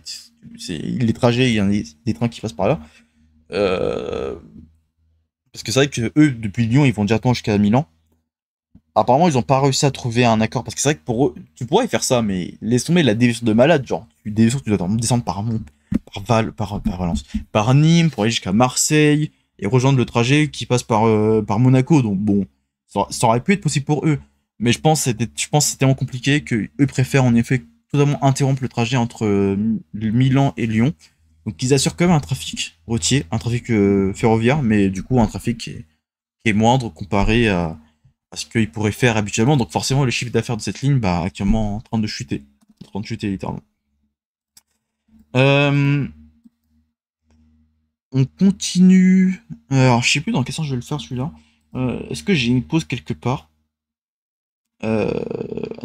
les trajets, il y a des, trains qui passent par là. parce que c'est vrai que eux, depuis Lyon, ils vont directement jusqu'à Milan apparemment, ils n'ont pas réussi à trouver un accord. Parce que c'est vrai que pour eux, tu pourrais faire ça, mais laisse tomber la déviation de malade. Genre, tu déviation, tu dois descendre par Mont, par, par, par Valence, par Nîmes, pour aller jusqu'à Marseille et rejoindre le trajet qui passe par, euh, par Monaco. Donc, bon, ça, aurait pu être possible pour eux. Mais je pense que c'est tellement compliqué que eux préfèrent en effet totalement interrompre le trajet entre euh, Milan et Lyon. Donc ils assurent quand même un trafic routier, un trafic euh, ferroviaire, mais du coup un trafic qui est moindre comparé à, ce qu'il pourrait faire habituellement. Donc forcément, le chiffre d'affaires de cette ligne, bah, actuellement en train de chuter, en train de chuter littéralement. Euh, on continue. Alors, je sais plus dans quel sens je vais le faire celui-là. Euh, est-ce que j'ai une pause quelque part euh,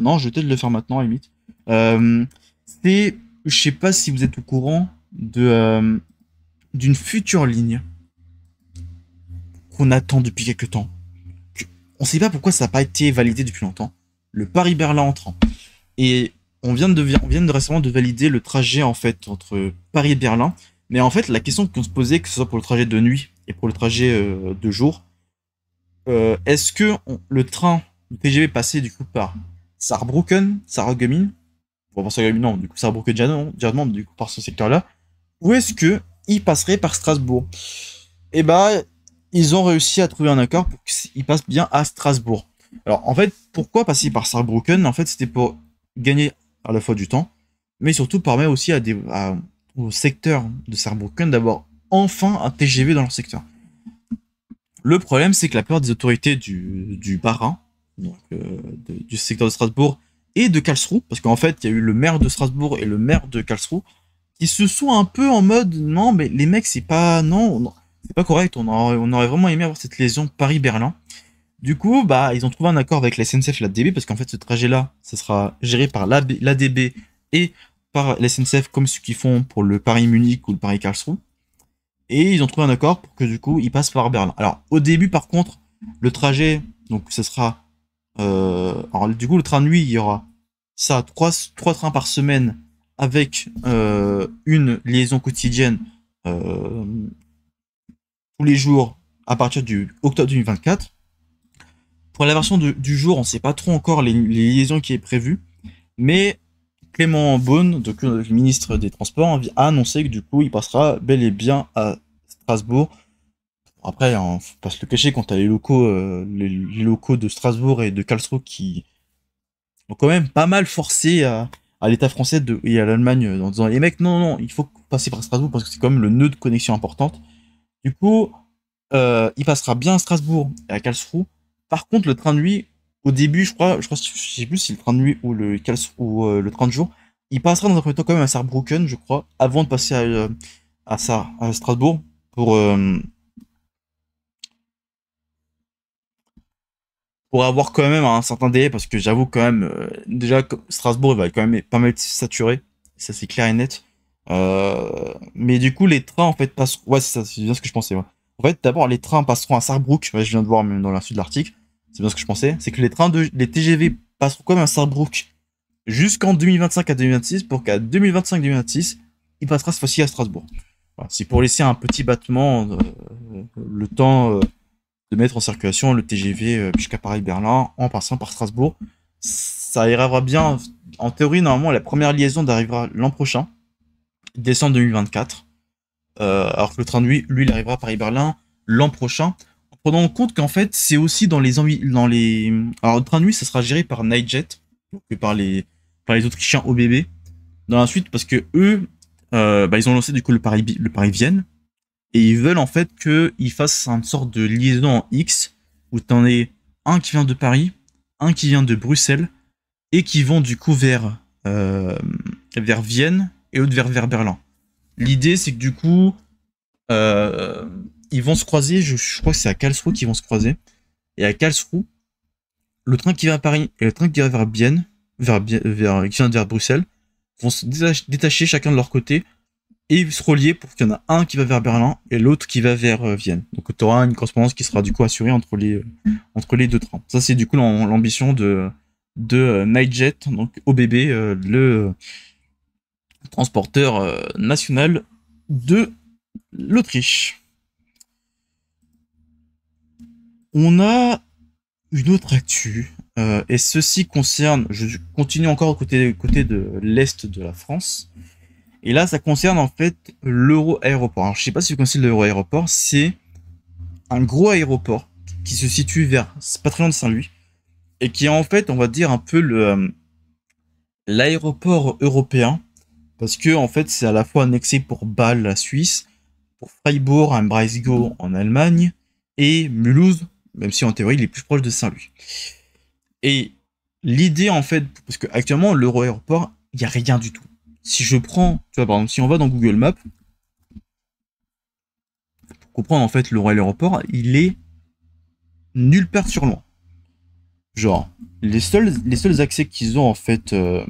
Non, je vais peut-être le faire maintenant, limite. C'est, je sais pas si vous êtes au courant de d'une future ligne qu'on attend depuis quelques temps on sait pas pourquoi ça n'a pas été validé depuis longtemps. Le Paris-Berlin en Et on vient, de, vient de récemment de valider le trajet en fait entre Paris et Berlin. Mais en fait, la question qu'on se posait, que ce soit pour le trajet de nuit et pour le trajet euh, de jour, euh, est-ce que le train le TGV passait du coup par Saarbrücken, Saargemmin, bon, à Sarreguemines non, du coup Saarbrücken, Germont, du coup par ce secteur-là, ou est-ce que il passerait par Strasbourg et bah, ben, ils ont réussi à trouver un accord pour qu'ils passent bien à Strasbourg. Alors en fait, pourquoi passer par Saarbrücken En fait, c'était pour gagner à la fois du temps, mais surtout permet aussi à des, au secteur de Saarbrücken d'avoir enfin un TGV dans leur secteur. Le problème, c'est que la peur des autorités du, du bas donc euh, du secteur de Strasbourg et de Karlsruhe, parce qu'en fait, il y a eu le maire de Strasbourg et le maire de Karlsruhe qui se sont un peu en mode non, mais les mecs, c'est pas non c'est pas correct. On aurait, on aurait vraiment aimé avoir cette liaison Paris-Berlin. Du coup, bah, ils ont trouvé un accord avec la SNCF et la DB parce qu'en fait, ce trajet-là, ça sera géré par la db et par la SNCF comme ceux qui font pour le Paris-Munich ou le Paris-Karlsruhe. Et ils ont trouvé un accord pour que du coup, ils passent par Berlin. Alors, au début, par contre, le trajet, donc, ce sera. Euh, alors, du coup, le train de nuit, il y aura ça, trois, trois trains par semaine avec euh, une liaison quotidienne euh, les jours à partir du octobre 2024. Pour la version du jour, on sait pas trop encore les, liaisons qui est prévue mais Clément Beaune, donc, le ministre des Transports, hein, a annoncé que du coup, il passera bel et bien à Strasbourg. Après, on hein, passe le cacher, quand tu as les locaux, euh, les, locaux de Strasbourg et de Karlsruhe qui ont quand même pas mal forcé à, l'État français de, et à l'Allemagne euh, en disant les mecs, non, non, il faut passer par Strasbourg parce que c'est quand même le nœud de connexion importante. Du coup, euh, il passera bien à Strasbourg et à Karlsruhe. Par contre, le train de nuit, au début, je crois, je crois, je sais plus si le train de nuit ou le ou, euh, le train de jour, il passera dans un premier temps quand même à Saarbrücken, je crois, avant de passer à euh, à, Strasbourg pour pour avoir quand même un certain délai parce que j'avoue quand même déjà Strasbourg va quand même pas mal saturé, ça c'est clair et net. Euh, mais du coup, les trains, en fait, passeront. Ouais, c'est bien ce que je pensais. En fait, d'abord, les trains passeront à Sarrebruck. je viens de voir même dans l'insu de l'article. C'est bien ce que je pensais. C'est que les trains de. Les TGV passeront quand même à Sarrebruck jusqu'en 2025 à 2026 pour qu'à 2025-2026, il passera cette fois-ci à Strasbourg. c'est pour laisser un petit battement euh, euh, le temps de mettre en circulation le TGV jusqu'à Paris-Berlin en passant par Strasbourg. Ça ira bien. En théorie, normalement, la première liaison arrivera l'an prochain décembre 2024. Euh, alors que le train de nuit, lui, il arrivera à Paris-Berlin l'an prochain. En prenant en compte qu'en fait, c'est aussi dans les dans les. Alors le train de nuit, ça sera géré par Nightjet, et par les par les Autrichiens OBB. Dans la suite, parce que eux, euh, bah, ils ont lancé du coup le Paris le Paris Vienne et ils veulent en fait qu'ils fassent une sorte de liaison en X où t'en es un qui vient de Paris, un qui vient de Bruxelles et qui vont du coup vers euh, vers Vienne et vers, vers Berlin. L'idée, c'est que du coup, euh, ils vont se croiser, je, crois que c'est à Karlsruhe qu'ils vont se croiser. Et à Karlsruhe, le train qui va à Paris et le train qui va vers Bienne, vers, vers, qui vient vers Bruxelles, vont se détacher chacun de leur côté et se relier pour qu'il y en a un qui va vers Berlin et l'autre qui va vers euh, Vienne. Donc tu auras une correspondance qui sera du coup assurée entre les, euh, entre les deux trains. Ça c'est du coup l'ambition de, de jet donc OBB, le, transporteur euh, national de l'Autriche. On a une autre actu, euh, et ceci concerne, je continue encore côté, côté de l'Est de la France, et là ça concerne en fait l'euro-aéroport. Alors je sais pas si vous connaissez l'euro-aéroport, c'est un gros aéroport qui se situe vers, de Saint-Louis, et qui est en fait, on va dire, un peu le euh, l'aéroport européen parce que, en fait, c'est à la fois annexé pour Bâle, la Suisse, pour Freiburg, un Breisgau en Allemagne, et Mulhouse, même si en théorie il est plus proche de Saint-Louis. Et l'idée, en fait, parce qu'actuellement, l'aéroport, il n'y a rien du tout. Si je prends, tu vois, par exemple, si on va dans Google Maps, pour comprendre, en fait, Aéroport, il est nulle part sur loin. Genre, les seuls, les seuls accès qu'ils ont, en fait, euh,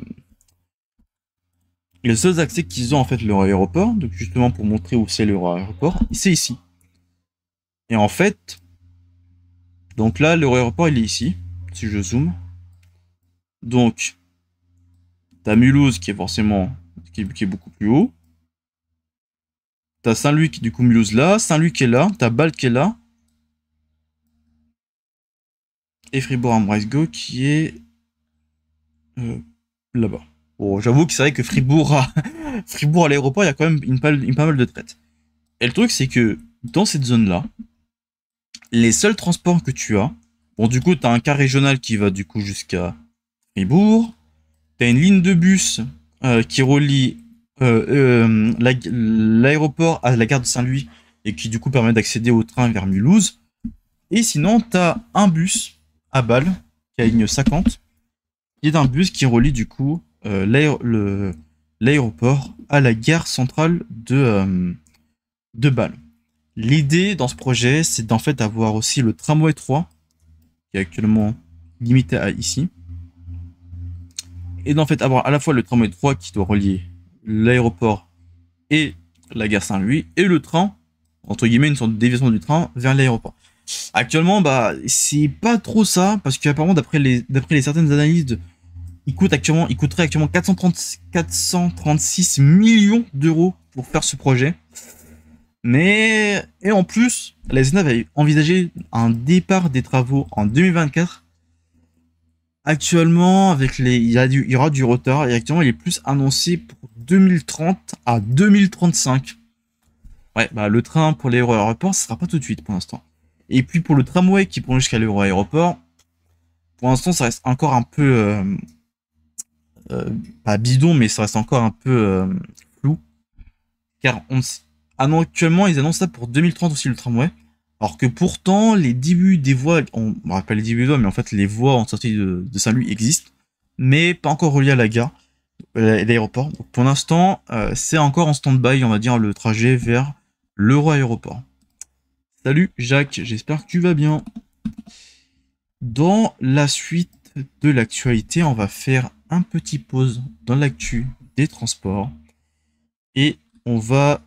les seuls accès qu'ils ont en fait leur aéroport, donc justement pour montrer où c'est leur aéroport, c'est ici. Et en fait, donc là, leur aéroport il est ici, si je zoome. Donc, t'as Mulhouse qui est forcément qui est, beaucoup plus haut. T'as Saint-Louis qui du coup Mulhouse là, Saint-Louis qui est là, t'as Bâle qui est là. Et fribourg en qui est euh, là-bas. Bon, j'avoue que c'est vrai que Fribourg à, Fribourg à l'aéroport, il y a quand même une, pas mal de traite. Et le truc, c'est que dans cette zone-là, les seuls transports que tu as, bon, du coup, tu as un car régional qui va du coup jusqu'à Fribourg, tu as une ligne de bus euh, qui relie euh, euh, l'aéroport à la gare de Saint-Louis et qui du coup permet d'accéder au train vers Mulhouse. Et sinon, tu as un bus à Bâle, qui a ligne 50, qui est un bus qui relie du coup euh, l'aéroport à la gare centrale de, euh, de Bâle. L'idée dans ce projet, c'est d'en fait avoir aussi le tramway 3, qui est actuellement limité à ici, et d'en fait avoir à la fois le tramway 3 qui doit relier l'aéroport et la gare Saint-Louis, et le train, entre guillemets, une sorte de déviation du train vers l'aéroport. Actuellement, bah, c'est pas trop ça, parce qu'apparemment, d'après les, d'après les certaines analyses de, il coûte actuellement, il coûterait actuellement 436 millions d'euros pour faire ce projet. Mais, et en plus, la SNA va envisagé un départ des travaux en 2024. Actuellement, avec les, il y, du, aura du retard et actuellement, il est plus annoncé pour 2030 à 2035. Ouais, bah, le train pour l'aéroport, ce sera pas tout de suite pour l'instant. Et puis pour le tramway qui prend jusqu'à l'aéroport, pour l'instant, ça reste encore un peu, euh, euh, pas bidon, mais ça reste encore un peu euh, flou. Car on, ah actuellement, ils annoncent ça pour 2030 aussi le tramway. Alors que pourtant, les débuts des voies, on rappelle les débuts des voies, mais en fait, les voies en sortie de, Saint-Louis existent, mais pas encore reliées à la gare et euh, l'aéroport. Pour l'instant, c'est encore en stand-by, on va dire, le trajet vers l'euro-aéroport. Salut Jacques, j'espère que tu vas bien. Dans la suite de l'actualité, on va faire un petit pause dans l'actu des transports et on va,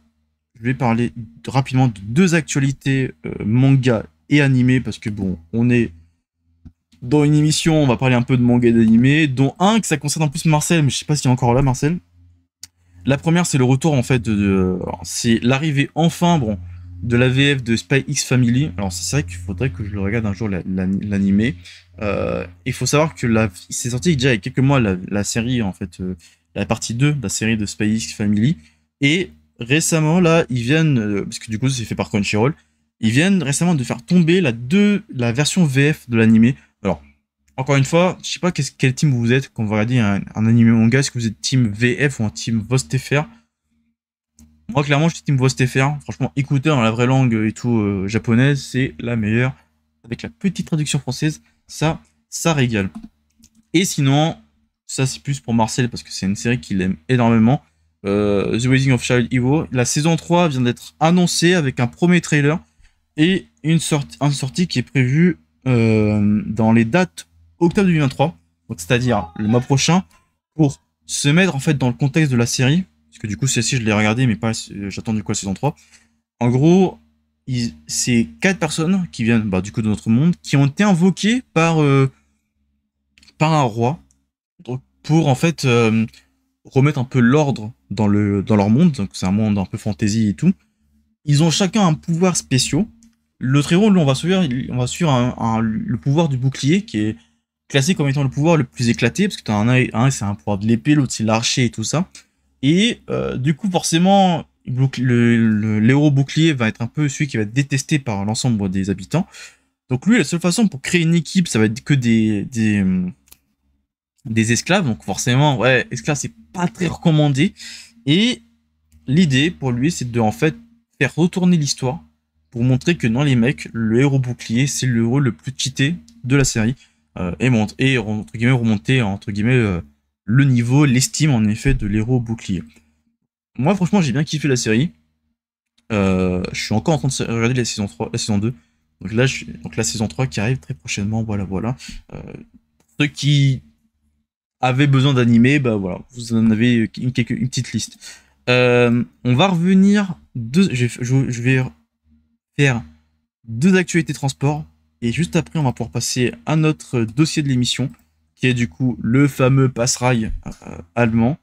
je vais parler rapidement de deux actualités euh, manga et animé parce que bon, on est dans une émission, on va parler un peu de manga et d'animé, dont un que ça concerne en plus Marcel, mais je sais pas s'il est encore là Marcel. La première, c'est le retour en fait euh, c'est l'arrivée enfin, bon, de la VF de Spy X Family. Alors c'est vrai qu'il faudrait que je le regarde un jour l'animé. Euh, il faut savoir que c'est sorti déjà il y a quelques mois la, série en fait, euh, la partie 2 de la série de Spy X Family. Et récemment là, ils viennent euh, parce que du coup c'est fait par Crunchyroll. Ils viennent récemment de faire tomber la deux, la version VF de l'animé. Alors encore une fois, je sais pas quel team vous êtes quand vous regardez un, un anime manga, est-ce que vous êtes team VF ou un team VostFR moi, clairement, je suis Team Voice Franchement, écouteur dans la vraie langue et tout euh, japonaise, c'est la meilleure. Avec la petite traduction française, ça, ça régale. Et sinon, ça c'est plus pour Marcel parce que c'est une série qu'il aime énormément. Euh, The Wedding of Child Evo. La saison 3 vient d'être annoncée avec un premier trailer et une, une sortie qui est prévue euh, dans les dates octobre 2023, c'est-à-dire le mois prochain, pour se mettre en fait dans le contexte de la série, que du coup, celle-ci, je l'ai regardée, mais pas. Euh, j'attends du coup la saison 3. En gros, c'est quatre personnes qui viennent bah, du coup de notre monde, qui ont été invoquées par, euh, par un roi pour en fait euh, remettre un peu l'ordre dans, le, dans leur monde. Donc c'est un monde un peu fantasy et tout. Ils ont chacun un pouvoir spécial. Le très lui, on va suivre, on va suivre un, le pouvoir du bouclier qui est classé comme étant le pouvoir le plus éclaté parce que tu as un, un c'est un pouvoir de l'épée, l'autre c'est l'archer et tout ça. Et euh, du coup, forcément, le, l'héros bouclier va être un peu celui qui va être détesté par l'ensemble des habitants. Donc lui, la seule façon pour créer une équipe, ça va être que des, des, hum, esclaves. Donc forcément, ouais, esclaves, c'est pas très recommandé. Et l'idée pour lui, c'est de en fait faire retourner l'histoire pour montrer que dans les mecs, le héros bouclier, c'est le héros le plus cheaté de la série. Euh, et, monte, et entre guillemets, remonter entre guillemets euh, le niveau, l'estime en effet de l'héros bouclier. Moi franchement j'ai bien kiffé la série. Euh, je suis encore en train de regarder la saison 3, la saison 2. Donc là, je, donc la saison 3 qui arrive très prochainement, voilà, voilà. Euh, ceux qui avaient besoin d'animer, bah voilà, vous en avez une, quelques, petite liste. Euh, on va revenir deux. Je, vais faire deux actualités transport. Et juste après, on va pouvoir passer à notre dossier de l'émission est du coup le fameux passerail euh, allemand,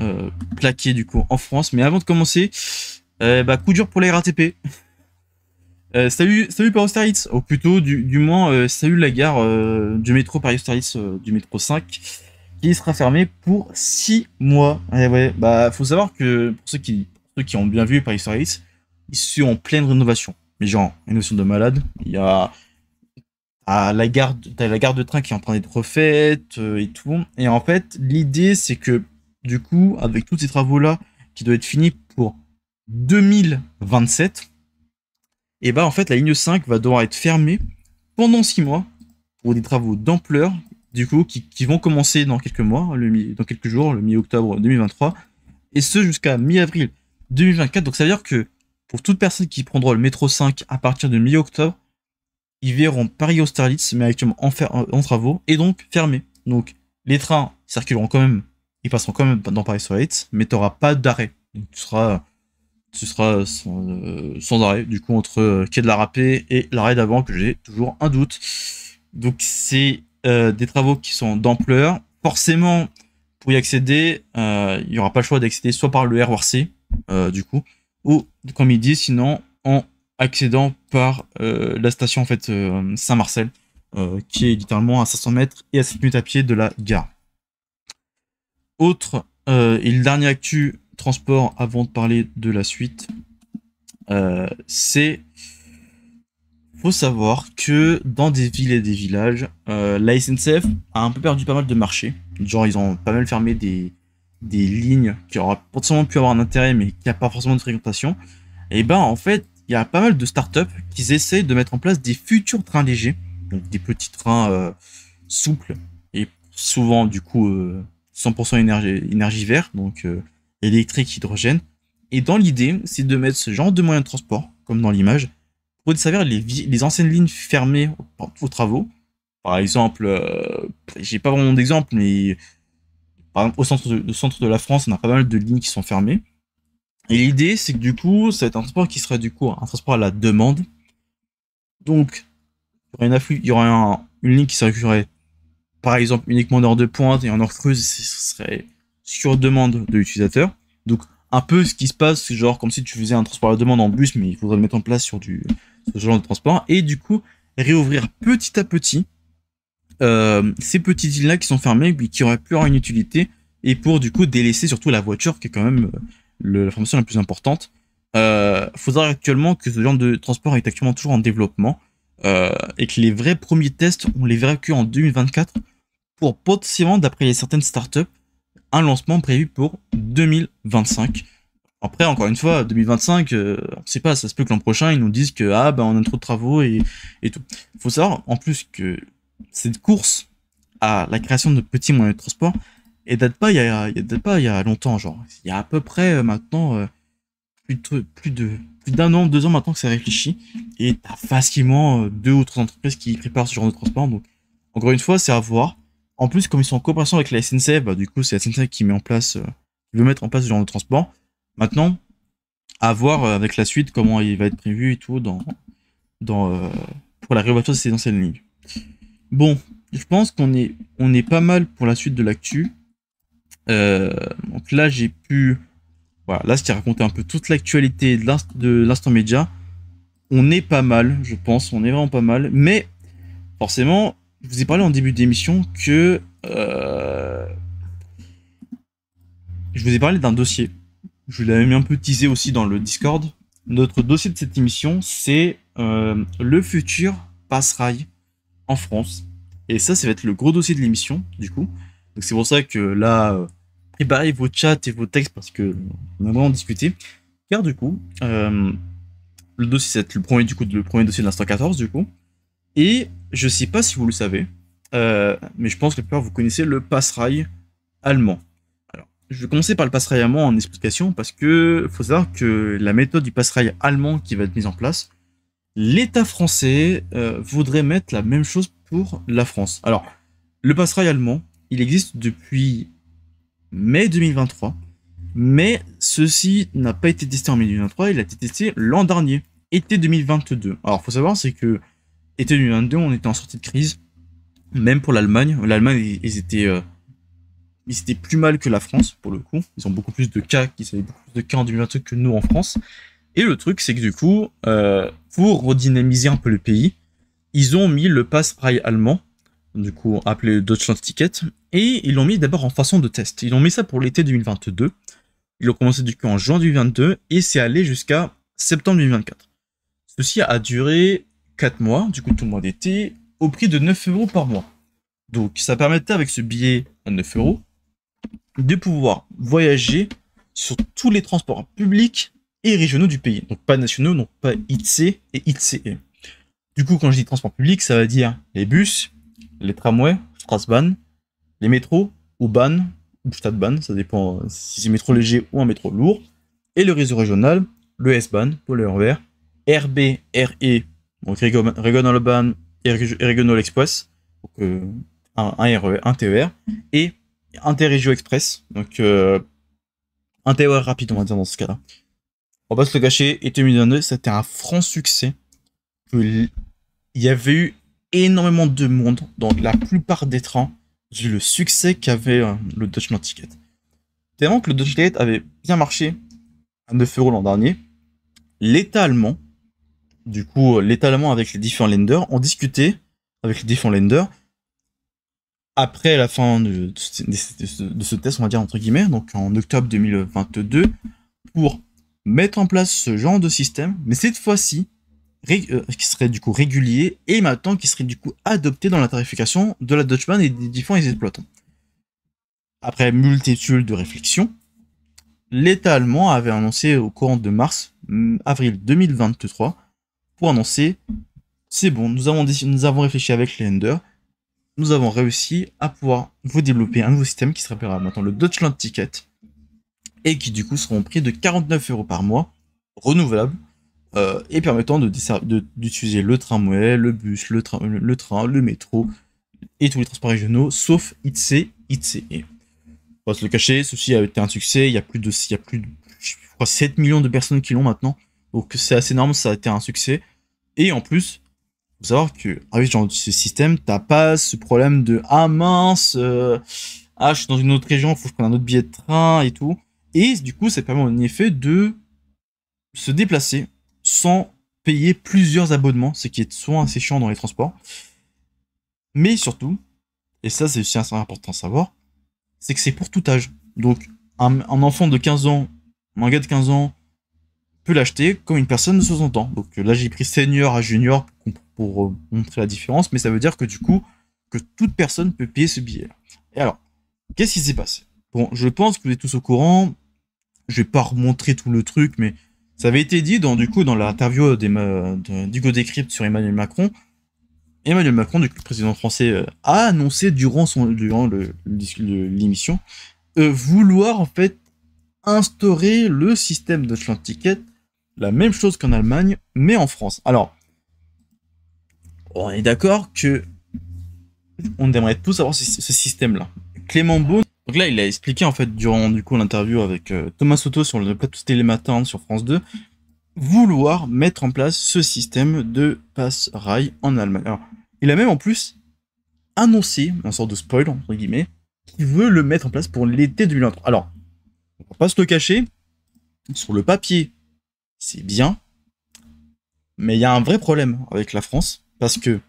euh, plaqué du coup en France. Mais avant de commencer, euh, bah, coup dur pour les RATP. salut, salut par Austerlitz, ou plutôt du, du moins salut la gare du métro Paris Austerlitz du métro 5 qui sera fermé pour six mois. Et eh ouais, bah faut savoir que pour ceux qui, qui ont bien vu Paris Austerlitz, ils sont en pleine rénovation. Mais genre, une notion de malade, il y a la gare, la gare de train qui est en train d'être refaite euh, et tout. Et en fait, l'idée, c'est que du coup, avec tous ces travaux-là qui doivent être finis pour 2027, et bah en fait, la ligne 5 va devoir être fermée pendant 6 mois pour des travaux d'ampleur, du coup, qui, vont commencer dans quelques mois, le, dans quelques jours, le mi-octobre 2023, et ce jusqu'à mi-avril 2024. Donc ça veut dire que pour toute personne qui prendra le métro 5 à partir de mi-octobre, ils verront Paris-Austerlitz, mais actuellement en, en, travaux, et donc fermé. Donc les trains circuleront quand même, ils passeront quand même dans Paris-Austerlitz, mais tu n'auras pas d'arrêt. tu seras, euh, sans, arrêt, du coup, entre euh, Quai de la Rapée et l'arrêt d'avant, que j'ai toujours un doute. Donc c'est euh, des travaux qui sont d'ampleur. Forcément, pour y accéder, il n'y aura pas le choix d'accéder soit par le RRC, du coup, ou comme il dit, sinon en accédant par euh, la station en fait euh, Saint-Marcel, euh, qui est littéralement à 500 mètres et à 7 minutes à pied de la gare. Autre et le dernier actu transport avant de parler de la suite, c'est faut savoir que dans des villes et des villages, la SNCF a un peu perdu pas mal de marché. Genre ils ont pas mal fermé des, des lignes qui auraient potentiellement pu avoir un intérêt mais qui n'a pas forcément de fréquentation. Et eh ben en fait il y a pas mal de startups qui essaient de mettre en place des futurs trains légers, donc des petits trains euh, souples et souvent du coup 100% euh, énergie, énergie verte, donc euh, électrique, hydrogène. Et dans l'idée, c'est de mettre ce genre de moyens de transport, comme dans l'image, pour desservir les, les anciennes lignes fermées aux, travaux. Par exemple, j'ai pas vraiment d'exemple, mais au centre de, au centre de la France, on a pas mal de lignes qui sont fermées. Et l'idée, c'est que du coup, c'est un transport qui serait du coup un transport à la demande. Donc, il y aurait, une, il y aurait une ligne qui serait, par exemple, uniquement en heure de pointe et en heure creuse, ce serait sur demande de l'utilisateur. Donc, un peu ce qui se passe, c'est genre comme si tu faisais un transport à la demande en bus, mais il faudrait le mettre en place sur du ce genre de transport. Et du coup, réouvrir petit à petit euh, ces petites îles-là qui sont fermées, puis qui auraient pu avoir une utilité, et pour du coup délaisser surtout la voiture qui est quand même euh, le, la formation la plus importante. Euh, faut savoir actuellement que ce genre de transport est actuellement toujours en développement euh, et que les vrais premiers tests, on les verra que en 2024 pour potentiellement, d'après certaines startups, un lancement prévu pour 2025. Après, encore une fois, 2025, euh, on ne sait pas, ça se peut que l'an prochain, ils nous disent que ah, ben, on a trop de travaux et, et tout. Il faut savoir, en plus, que cette course à la création de petits moyens de transport, et date pas il y a, date pas il y a longtemps, genre. Il y a à peu près euh, maintenant plus euh, plus de d'un an, deux ans maintenant que ça réfléchi. Et t'as facilement euh, deux ou trois entreprises qui préparent ce genre de transport. Donc, encore une fois, c'est à voir. En plus, comme ils sont en coopération avec la SNCF, bah, du coup, c'est la SNCF qui met en place, qui veut mettre en place ce genre de transport. Maintenant, à voir avec la suite comment il va être prévu et tout dans, dans, pour la rénovation de ces anciennes lignes. Bon, je pense qu'on est, on est pas mal pour la suite de l'actu. Euh, donc là, j'ai pu. Voilà, là, c'était raconter un peu toute l'actualité de l'instant média. On est pas mal, je pense, on est vraiment pas mal. Mais forcément, je vous ai parlé en début d'émission que. Euh, je vous ai parlé d'un dossier. Je l'avais mis un peu teasé aussi dans le Discord. Notre dossier de cette émission, c'est euh, le futur passerail en France. Et ça, ça va être le gros dossier de l'émission, du coup. Donc c'est pour ça que là, et pareil vos chats et vos textes parce que on a vraiment discuté. Car du coup, euh, le dossier c'est le premier du coup, le premier dossier de l'instant 14 du coup. Et je sais pas si vous le savez, euh, mais je pense que la vous connaissez le passerail allemand. Alors, je vais commencer par le passerail allemand en explication parce que faut savoir que la méthode du passerail allemand qui va être mise en place, l'État français euh, voudrait mettre la même chose pour la France. Alors, le passerail allemand, il existe depuis mai 2023. Mais ceci n'a pas été testé en 2023, il a été testé l'an dernier, été 2022. Alors, faut savoir, c'est que été 2022, on était en sortie de crise, même pour l'Allemagne. L'Allemagne, ils étaient, euh, ils plus mal que la France, pour le coup. Ils ont beaucoup plus de cas, ils avaient beaucoup plus de cas en 2022 que nous en France. Et le truc, c'est que du coup, euh, pour redynamiser un peu le pays, ils ont mis le pass rail allemand du coup appelé Deutschland Ticket, et ils l'ont mis d'abord en façon de test. Ils ont mis ça pour l'été 2022. Ils l'ont commencé du coup en juin 2022 et c'est allé jusqu'à septembre 2024. Ceci a duré 4 mois, du coup tout le mois d'été, au prix de 9 euros par mois. Donc ça permettait avec ce billet à 9 euros de pouvoir voyager sur tous les transports publics et régionaux du pays. Donc pas nationaux, donc pas ITC et ITCE. Du coup quand je dis transport public, ça veut dire les bus, les tramways, Strasban, les métros, ou Bahn, ou Stadtbahn, ça dépend si c'est métro léger ou un métro lourd, et le réseau régional, le S-Bahn pour le RER, RB, RE, donc Regional Bahn et Regional Express, donc, euh, un, un, e, un TER, et Interregio Express, donc euh, un TER rapide, on va dire dans ce cas-là. On va se le cacher, été 2022, c'était un franc succès. Il y avait eu énormément de monde donc la plupart des trains, vu le succès qu'avait euh, le Dutchman Ticket. Tellement que le deutsche Ticket avait bien marché à 9 euros l'an dernier, l'État allemand, du coup, euh, l'État allemand avec les différents lenders, ont discuté avec les différents lenders après la fin de, de, ce test, on va dire entre guillemets, donc en octobre 2022, pour mettre en place ce genre de système, mais cette fois-ci euh, qui serait du coup régulier et maintenant qui serait du coup adopté dans la tarification de la Dutchman et des différents exploitants. Après multitude de réflexions, l'État allemand avait annoncé au courant de mars, mm, avril 2023, pour annoncer c'est bon, nous avons, nous avons réfléchi avec les lenders, nous avons réussi à pouvoir vous développer un nouveau système qui s'appellera maintenant le Deutschland Ticket et qui du coup seront au prix de 49 euros par mois, renouvelable, euh, et permettant d'utiliser le tramway, le bus, le, train, le métro et tous les transports régionaux sauf ITC, ITCE. On va se le cacher, ceci a été un succès, il y a plus de, 7 millions de personnes qui l'ont maintenant, donc c'est assez énorme, ça a été un succès. Et en plus, faut savoir que avec ah ce système, t'as pas ce problème de ah mince, euh, ah, je suis dans une autre région, il faut que je prenne un autre billet de train et tout. Et du coup, ça permet en effet de se déplacer sans payer plusieurs abonnements, ce qui est souvent assez chiant dans les transports. Mais surtout, et ça c'est aussi assez important à savoir, c'est que c'est pour tout âge. Donc un, enfant de 15 ans, un gars de 15 ans peut l'acheter comme une personne de 60 ans. Donc là j'ai pris senior à junior pour, euh, montrer la différence, mais ça veut dire que du coup, que toute personne peut payer ce billet. Et alors, qu'est-ce qui s'est passé Bon, je pense que vous êtes tous au courant. Je vais pas remontrer tout le truc, mais ça avait été dit dans, du coup, dans l'interview d'Hugo Décrypte sur Emmanuel Macron. Emmanuel Macron, du le président français, euh, a annoncé durant, son, durant l'émission euh, vouloir en fait instaurer le système de ticket, la même chose qu'en Allemagne, mais en France. Alors, on est d'accord que on aimerait tous avoir ce, ce système-là. Clément Beaune donc là, il a expliqué en fait durant du coup l'interview avec euh, Thomas Soto sur le plateau télé sur France 2 vouloir mettre en place ce système de passe rail en Allemagne. Alors, il a même en plus annoncé, en sorte de spoil entre guillemets, qu'il veut le mettre en place pour l'été 2023. Alors, on pas se le cacher, sur le papier, c'est bien, mais il y a un vrai problème avec la France parce que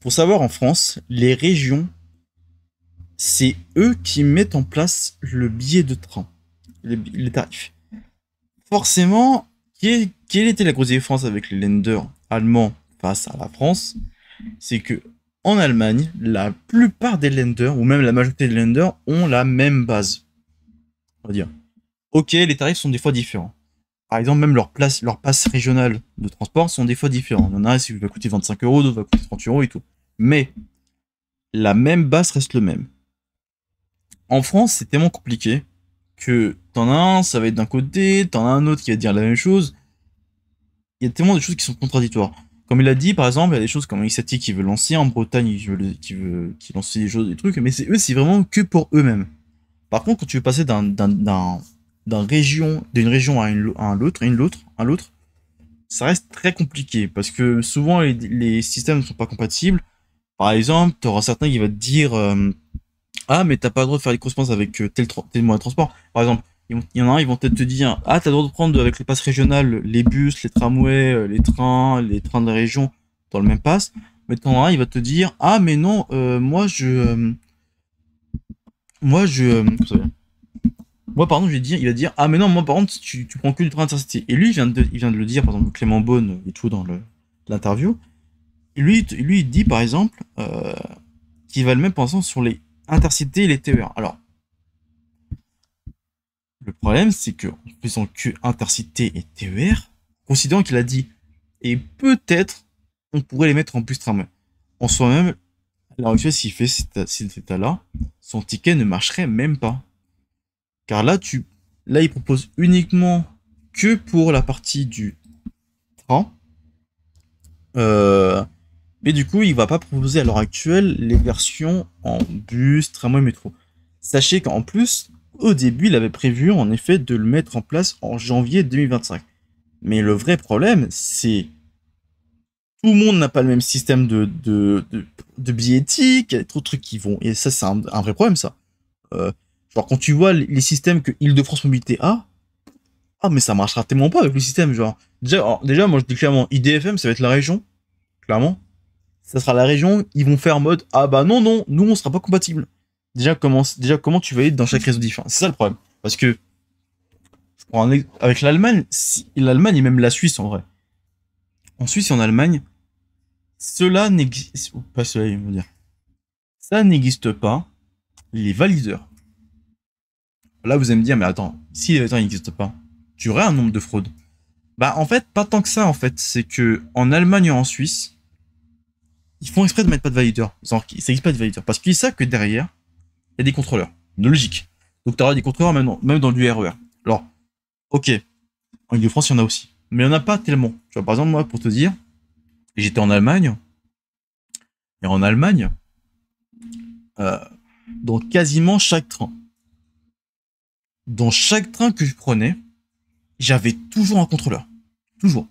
pour savoir en France, les régions c'est eux qui mettent en place le billet de train, les, tarifs. Forcément, quelle, était la grosse différence avec les lenders allemands face à la France C'est que en Allemagne, la plupart des lenders, ou même la majorité des lenders, ont la même base. On va dire. Ok, les tarifs sont des fois différents. Par exemple, même leur place, leur passe régionale de transport sont des fois différents. Il y en a un qui va coûter 25 euros, d'autres va coûter 30 euros et tout. Mais la même base reste le même. En France, c'est tellement compliqué que t'en as un, ça va être d'un côté, t'en as un autre qui va dire la même chose. Il y a tellement de choses qui sont contradictoires. Comme il a dit, par exemple, il y a des choses comme XAT qui veut lancer, en Bretagne qui veut, qui des choses, des trucs, mais c'est eux, c'est vraiment que pour eux-mêmes. Par contre, quand tu veux passer d'un, d'un, d'un, région, d'une région à une, à l'autre, une l'autre, à l'autre, ça reste très compliqué parce que souvent les, systèmes ne sont pas compatibles. Par exemple, tu auras certains qui vont te dire euh, ah, mais t'as pas le droit de faire les correspondances avec euh, tel, tel moyen de transport. Par exemple, il y en a un, ils vont peut-être te dire Ah, t'as le droit de prendre avec les passes régionales les bus, les tramways, euh, les trains, les trains de la région dans le même pass. Mais t'en un, il va te dire Ah, mais non, euh, moi je. moi je. moi, pardon, je vais dire, il va dire Ah, mais non, moi par contre, tu, tu prends que du train intercité. Et lui, il vient, de, il vient de le dire, par exemple, Clément Beaune et tout dans l'interview. Lui, lui, il dit par exemple qu'il va le même pensant sur les Intercité, il est e Alors, le problème, c'est que en faisant que Intercité et TER, considérant qu'il a dit, et peut-être, on pourrait les mettre en bus tramway. En soi-même, Alors, actuelle, s'il fait cet état-là, son ticket ne marcherait même pas. Car là, tu, là, il propose uniquement que pour la partie du train. Euh, mais du coup, il va pas proposer à l'heure actuelle les versions en bus, tramway, métro. Sachez qu'en plus, au début, il avait prévu en effet de le mettre en place en janvier 2025. Mais le vrai problème, c'est tout le monde n'a pas le même système de, de, de, de billettique, il y a trop de trucs qui vont. Et ça, c'est un, vrai problème, ça. Euh, genre, quand tu vois les systèmes que Île-de-France Mobilité a, ah, mais ça marchera tellement pas avec le système, genre. Déjà, déjà moi, je dis clairement, IDFM, ça va être la région, clairement ça sera la région, ils vont faire en mode ah bah non non, nous on sera pas compatible. Déjà comment déjà comment tu être dans chaque réseau différent, c'est ça le problème. Parce que avec l'Allemagne, si, l'Allemagne et même la Suisse en vrai. En Suisse et en Allemagne, cela n'existe pas cela, dire. Ça n'existe pas les valideurs. Là, vous allez me dire, mais attends, si les valideurs n'existent pas, tu aurais un nombre de fraudes. Bah en fait, pas tant que ça en fait, c'est que en Allemagne et en Suisse, ils font exprès de mettre pas de validateur. Ils ça n'existe pas de validateur. Parce qu'ils savent que derrière, il y a des contrôleurs. De logique. Donc tu auras des contrôleurs même dans, du RER. Alors, ok, en Ile-de-France, il y en a aussi. Mais il n'y en a pas tellement. Tu vois, par exemple, moi, pour te dire, j'étais en Allemagne. Et en Allemagne, euh, dans quasiment chaque train, dans chaque train que je prenais, j'avais toujours un contrôleur. Toujours.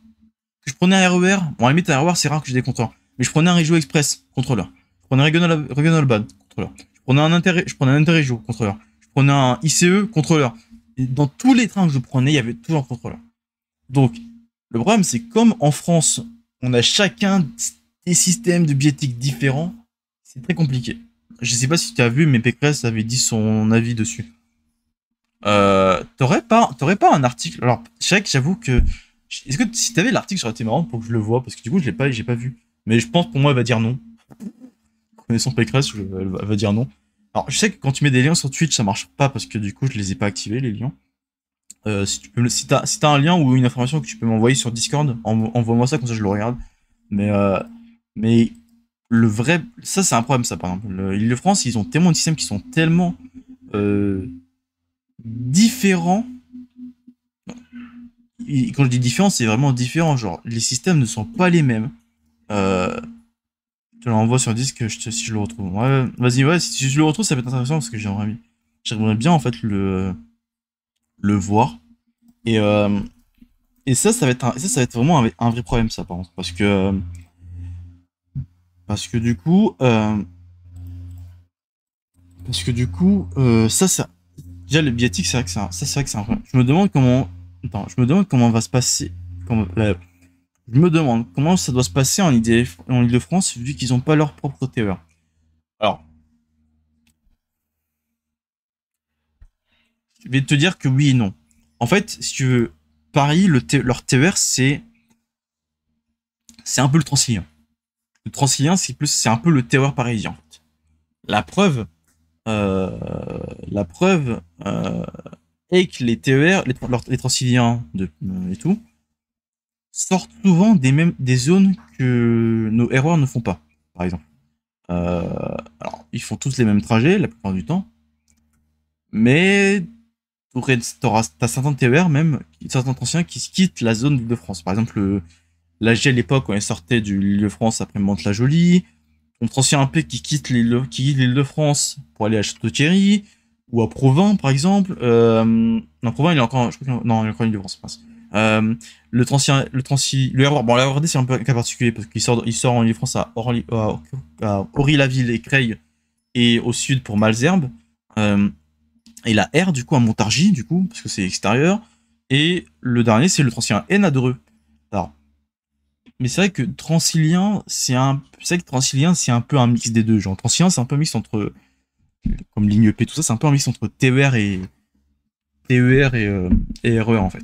Que je prenais un RER, e bon, à limite, un RER, e c'est rare que j'ai des contrôleurs. Mais je prenais un Régio Express, contrôleur. Je prenais un Regional, Bad, contrôleur. Je prenais un Inter, je prenais un Interrégio, contrôleur. Je prenais un ICE, contrôleur. dans tous les trains que je prenais, il y avait toujours un contrôleur. Donc, le problème, c'est comme en France, on a chacun des systèmes de biétique différents, c'est très compliqué. Je sais pas si tu as vu, mais Pécresse avait dit son avis dessus. Euh, t'aurais pas, pas un article. Alors, que j'avoue que. Est-ce que si tu avais l'article, ça aurait été marrant pour que je le vois, parce que du coup, je l'ai pas, j'ai pas vu. Mais je pense pour moi, elle va dire non. Connaissant Pécresse, je, elle, va, dire non. Alors, je sais que quand tu mets des liens sur Twitch, ça marche pas parce que du coup, je les ai pas activés, les liens. Euh, si tu peux, si t'as si un lien ou une information que tu peux m'envoyer sur Discord, envoie-moi ça, comme ça je le regarde. Mais, euh, mais le vrai. Ça, c'est un problème, ça, par exemple. L'Île-de-France, ils ont tellement de systèmes qui sont tellement euh, différents. quand je dis différents, c'est vraiment différent. Genre, les systèmes ne sont pas les mêmes. Euh, je te l'envoie sur disque je si je le retrouve. Ouais, vas-y, ouais, si je le retrouve, ça va être intéressant parce que j'aimerais, j'aimerais bien en fait le, le voir. Et, euh, et ça, ça va être, vraiment un, vrai problème, ça, par contre. Parce que. Parce que du coup. Euh, parce que du coup, ça, ça. Déjà, le biatique, c'est vrai que c'est un, ça, c'est vrai que c'est problème. Je me demande comment. Attends, je me demande comment va se passer. la, je me demande comment ça doit se passer en Ile-de-France vu qu'ils n'ont pas leur propre TER. Alors, je vais te dire que oui et non. En fait, si tu veux, Paris, leur TER, c'est c'est un peu le Transilien. Le Transilien, c'est plus, c'est un peu le TER parisien. La preuve, euh, la preuve euh, est que les TER, les, Transiliens euh, et tout, sortent souvent des, mêmes, des zones que nos erreurs ne font pas, par exemple. Euh, alors, ils font tous les mêmes trajets la plupart du temps, mais t'as certains TER même, certains anciens qui quittent la zone de France. Par exemple, l'AG à l'époque, quand elle sortait de l'île de France après mante la jolie on transfère un peu qui quitte l'île qui de France pour aller à Château-Thierry ou à Provins par exemple. Euh, non, Provins il est encore, je crois, non, il est encore de France. Euh, le, transi, le, transi, le bon, le c'est un peu cas particulier parce qu'il sort, il sort en Ile-France à, Orly, à, la ville et Creil et au sud pour Malzerbe. Euh, et la R du coup à Montargis, du coup, parce que c'est extérieur. Et le dernier, c'est le Transilien N à Dreux. mais c'est vrai que Transilien, c'est un, c'est que Transilien, c'est un peu un mix des deux. Genre, Transilien, c'est un peu mix entre, comme ligne P tout ça, c'est un peu un mix entre TER et, TER et, euh, et RER, e, en fait.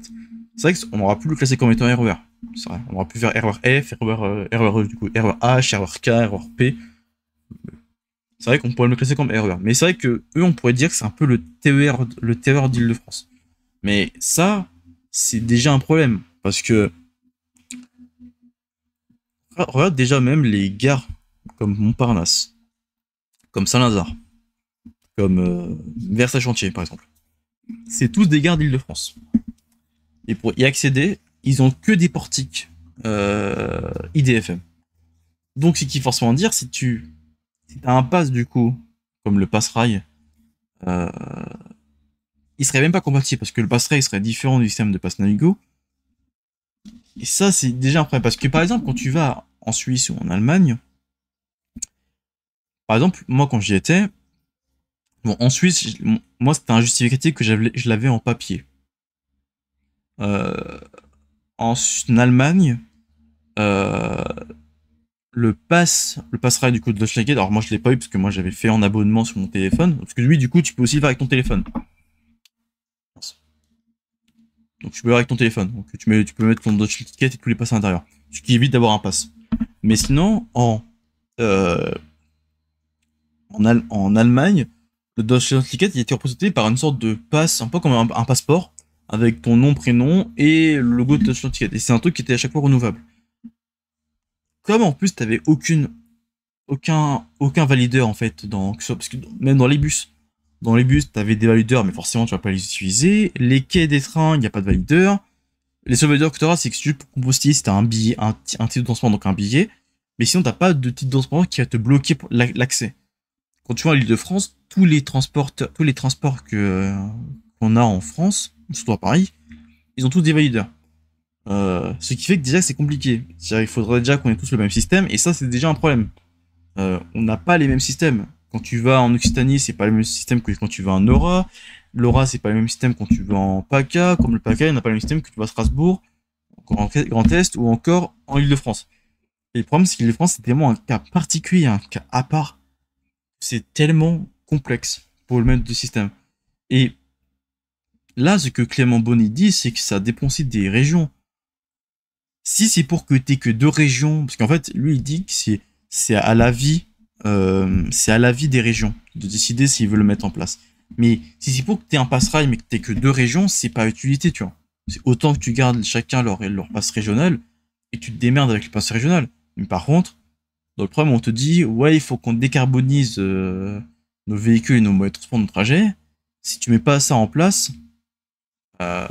C'est vrai qu'on aura pu le classer comme étant erreur. E c'est vrai, on aura pu faire erreur F, erreur, e du coup, erreur e H, erreur K, erreur P. C'est vrai qu'on pourrait le classer comme erreur. Mais c'est vrai que eux, on pourrait dire que c'est un peu le TER, le TER d'Île-de-France. Mais ça, c'est déjà un problème. Parce que. Regarde déjà même les gares comme Montparnasse, comme Saint-Lazare, comme euh, Versailles-Chantier, par exemple. C'est tous des gares d'Île-de-France. Et pour y accéder, ils ont que des portiques euh, IDFM. Donc, ce qui forcément dire, si tu as un pass du coup, comme le pass rail, euh, il serait même pas compatible parce que le pass serait différent du système de pass navigo. Et ça, c'est déjà un problème parce que par exemple, quand tu vas en Suisse ou en Allemagne, par exemple, moi quand j'y étais, en Suisse, moi c'était un justificatif que je l'avais en papier. Euh, en Allemagne, euh, le pass, le pass du coup de Linked, alors moi je l'ai pas eu parce que moi j'avais fait en abonnement sur mon téléphone, parce que lui du coup tu peux aussi le faire avec ton téléphone. Donc tu peux faire avec ton téléphone, donc tu, peux mettre ton Ticket et tous les passes à l'intérieur, ce qui évite d'avoir un pass. Mais sinon, en, euh, en, Allemagne, le Ticket il était représenté par une sorte de pass, un peu comme un passeport, avec ton nom, prénom et le logo de ton ticket. Et c'est un truc qui était à chaque fois renouvelable. Comme en plus, tu n'avais aucun, aucun valideur en fait, dans, parce que même dans les bus. Dans les bus, tu avais des valideurs, mais forcément, tu vas pas les utiliser. Les quais des trains, il n'y a pas de valideur. Les seuls valideurs que tu auras, c'est que juste pour composter, si un billet, un, un titre transport donc un billet. Mais sinon, n'as pas de titre transport qui va te bloquer l'accès. Quand tu vas à l'île de France, tous les transports, tous les transports que, a en France, soit à Paris, ils ont tous des valideurs. Euh, ce qui fait que déjà c'est compliqué. il faudrait déjà qu'on ait tous le même système, et ça c'est déjà un problème. Euh, on n'a pas les mêmes systèmes. Quand tu vas en Occitanie, c'est pas le même système que quand tu vas en Aura. L'Aura, c'est pas le même système quand tu vas en PACA. Comme le PACA, il n'a pas le même système que tu vas à Strasbourg, en Grand Est ou encore en Ile-de-France. Et le problème, c'est que de france c'est tellement un cas particulier, un cas à part. C'est tellement complexe pour le même système. Et Là, ce que Clément Bonny dit, c'est que ça dépend des régions. Si c'est pour que tu n'aies que deux régions, parce qu'en fait, lui, il dit que c'est, à la vie, euh, c'est à des régions de décider s'ils veulent le mettre en place. Mais si c'est pour que aies un passerail, mais que tu n'aies que deux régions, c'est pas utilité, tu vois. C'est autant que tu gardes chacun leur, leur passe régionale et tu te démerdes avec le passe régional. Mais par contre, dans le problème, on te dit, ouais, il faut qu'on décarbonise euh, nos véhicules et nos moyens de transport, nos trajets. Si tu mets pas ça en place, euh,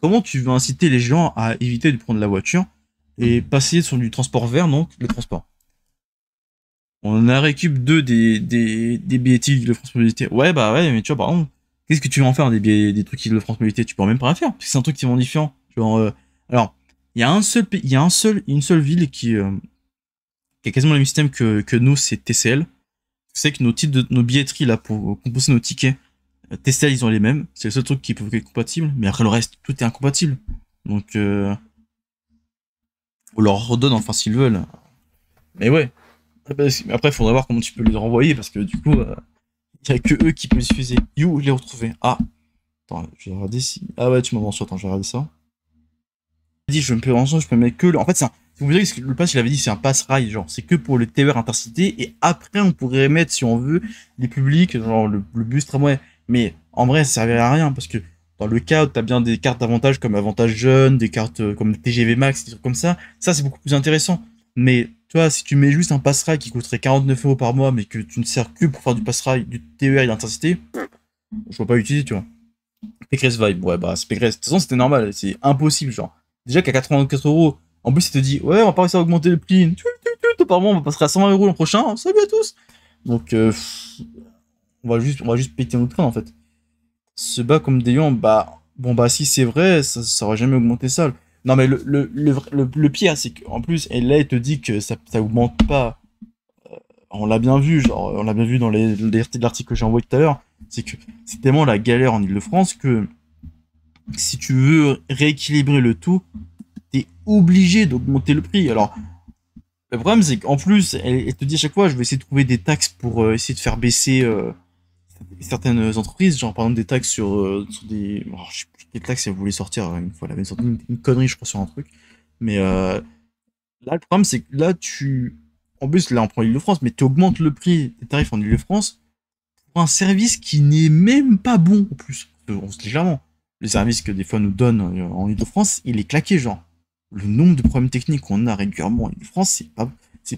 comment tu veux inciter les gens à éviter de prendre la voiture et mhm. passer sur du transport vert, donc le transport On a récup deux des, des, billets de France Mobilité. Ouais, bah ouais, mais tu vois, par exemple, qu'est-ce que tu vas en faire des billets, des trucs de France Mobilité Tu peux même pas en faire, parce que c'est un truc qui est modifiant. Genre, euh, alors, il y a un seul, il y a un seul, une seule ville qui, euh, qui a quasiment le même système que, que nous, c'est TCL. C'est que nos titres, de, nos billetteries là pour composer nos tickets, Tesla, ils ont les mêmes. C'est le seul truc qui peut être compatible. Mais après le reste, tout est incompatible. Donc, euh, on leur redonne enfin s'ils veulent. Mais ouais. Après, il faudra voir comment tu peux les renvoyer parce que du coup, il euh, a que eux qui peuvent diffuser. You, les retrouver. retrouvé. Ah. Attends, je vais regarder si. Ah ouais, tu m'en Attends, je vais regarder ça. Dit, je me peux en je peux mettre que. En fait, c'est un. vous que le pass, il avait dit c'est un pass rail, genre c'est que pour le TER intercité et après on pourrait mettre si on veut les publics, genre le, le bus tramway. Mais en vrai, ça servirait à rien parce que dans le cas où tu as bien des cartes davantage comme avantage jeune, des cartes euh, comme TGV Max, des trucs comme ça, ça c'est beaucoup plus intéressant. Mais toi, si tu mets juste un passerail qui coûterait 49 euros par mois, mais que tu ne sers que pour faire du passerail, du TER et d'intensité, je vois pas l'utiliser, tu vois. Pécresse Vibe, ouais, bah c'est Pécresse. De toute façon, c'était normal, c'est impossible, genre. Déjà qu'à 84 euros, en plus, il te dit, ouais, on va pas réussir à augmenter le prix. Apparemment, on va passer à 120 euros l'an prochain. Salut à tous! Donc, euh, on va juste, on va juste péter notre train, en fait. Se bat comme des lions, bah, bon bah si c'est vrai, ça, ça jamais augmenté ça. Non mais le, le, le, pire, c'est qu'en plus, elle là, te dit que ça, ça augmente pas. Euh, on l'a bien vu, genre, on l'a bien vu dans les, l'article que j'ai envoyé tout à l'heure, c'est que c'est tellement la galère en Ile-de-France que si tu veux rééquilibrer le tout, t'es obligé d'augmenter le prix. Alors, le problème, c'est qu'en plus, elle, te dit à chaque fois, je vais essayer de trouver des taxes pour euh, essayer de faire baisser euh, certaines entreprises, genre par exemple des taxes sur, euh, des. Alors, je sais plus voulait sortir hein, une fois, la avait une, connerie, je crois, sur un truc. Mais euh, là, le problème, c'est que là, tu. En plus, là, on prend l'île de France, mais tu augmentes le prix des tarifs en lîle de France pour un service qui n'est même pas bon, en plus. Euh, on se dit clairement. Le service que des fois nous donne en lîle de France, il est claqué, genre. Le nombre de problèmes techniques qu'on a régulièrement en France, c'est pas,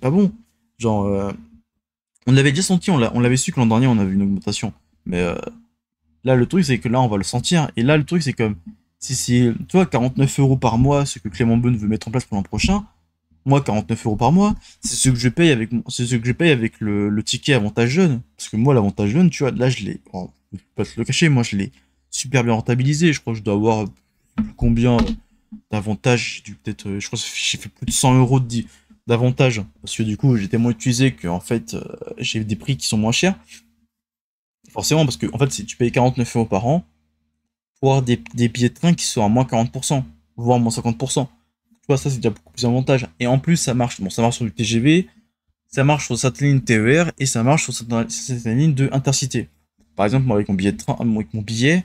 pas bon. Genre, on l'avait déjà senti, on l'avait su que l'an dernier on avait une augmentation. Mais euh, là, le truc, c'est que là, on va le sentir. Et là, le truc, c'est comme si, c'est toi 49 euros par mois, ce que Clément Bonne veut mettre en place pour l'an prochain, moi, 49 euros par mois, c'est ce que je paye avec, c'est ce que je paye avec le, ticket avantage jeune. Parce que moi, l'avantage jeune, tu vois, là, je l'ai, on oh, pas te le cacher, moi, je l'ai super bien rentabilisé. Je crois que je dois avoir combien d'avantages, peut-être, euh, je crois que j'ai fait plus de 100 euros de, davantage parce que du coup j'étais moins utilisé que en fait euh, j'ai des prix qui sont moins chers forcément parce que en fait si tu payes 49 euros par an pour avoir des, billets de train qui sont à moins 40% voire moins 50% tu vois ça c'est déjà beaucoup plus avantage et en plus ça marche bon ça marche sur du TGV ça marche sur certaines lignes TER et ça marche sur certaines lignes de intercité par exemple moi avec mon billet de train euh, avec mon billet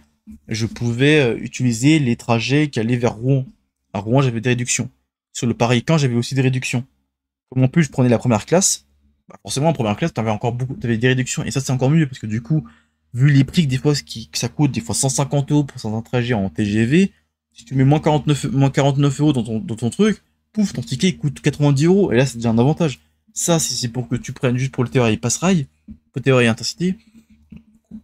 je pouvais euh, utiliser les trajets qui allaient vers Rouen à Rouen j'avais des réductions sur le paris quand j'avais aussi des réductions en plus je prenais la première classe, bah, forcément en première classe, tu avais encore beaucoup, avais des réductions. Et ça, c'est encore mieux parce que du coup, vu les prix que des fois qui, ça coûte, des fois 150 euros pour certains trajets en TGV, si tu mets moins 49, moins 49 euros dans ton, truc, pouf, ton ticket coûte 90 euros. Et là, c'est déjà un avantage. Ça, si c'est pour que tu prennes juste pour le théorie passeraille, pour le théorie intensité,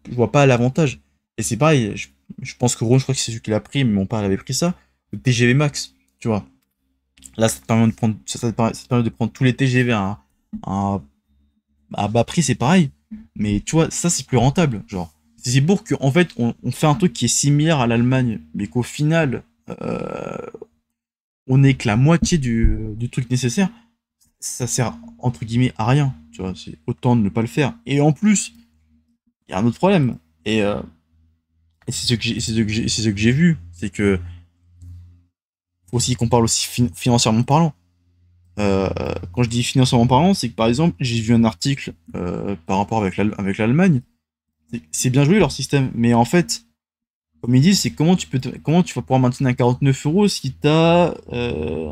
je vois pas l'avantage. Et c'est pareil, je, pense que Ron, je crois que c'est celui qui l'a pris, mais mon père avait pris ça, le TGV Max, tu vois. Là, ça te permet de prendre, de prendre tous les TGV à, bas prix, c'est pareil. Mais tu vois, ça, c'est plus rentable. Genre, c'est pour qu'en fait, on, fait un truc qui est similaire à l'Allemagne, mais qu'au final, euh, on n'est que la moitié du, truc nécessaire. Ça sert, entre guillemets, à rien. Tu vois, c'est autant de ne pas le faire. Et en plus, il y a un autre problème. Et, euh, et c'est ce que j'ai vu. C'est que aussi qu'on parle aussi financièrement parlant. Euh, quand je dis financièrement parlant, c'est que par exemple, j'ai vu un article euh, par rapport avec l'Allemagne. C'est bien joué leur système, mais en fait, comme ils disent, c'est comment tu peux comment tu vas pouvoir maintenir un 49 euros si t'as as euh,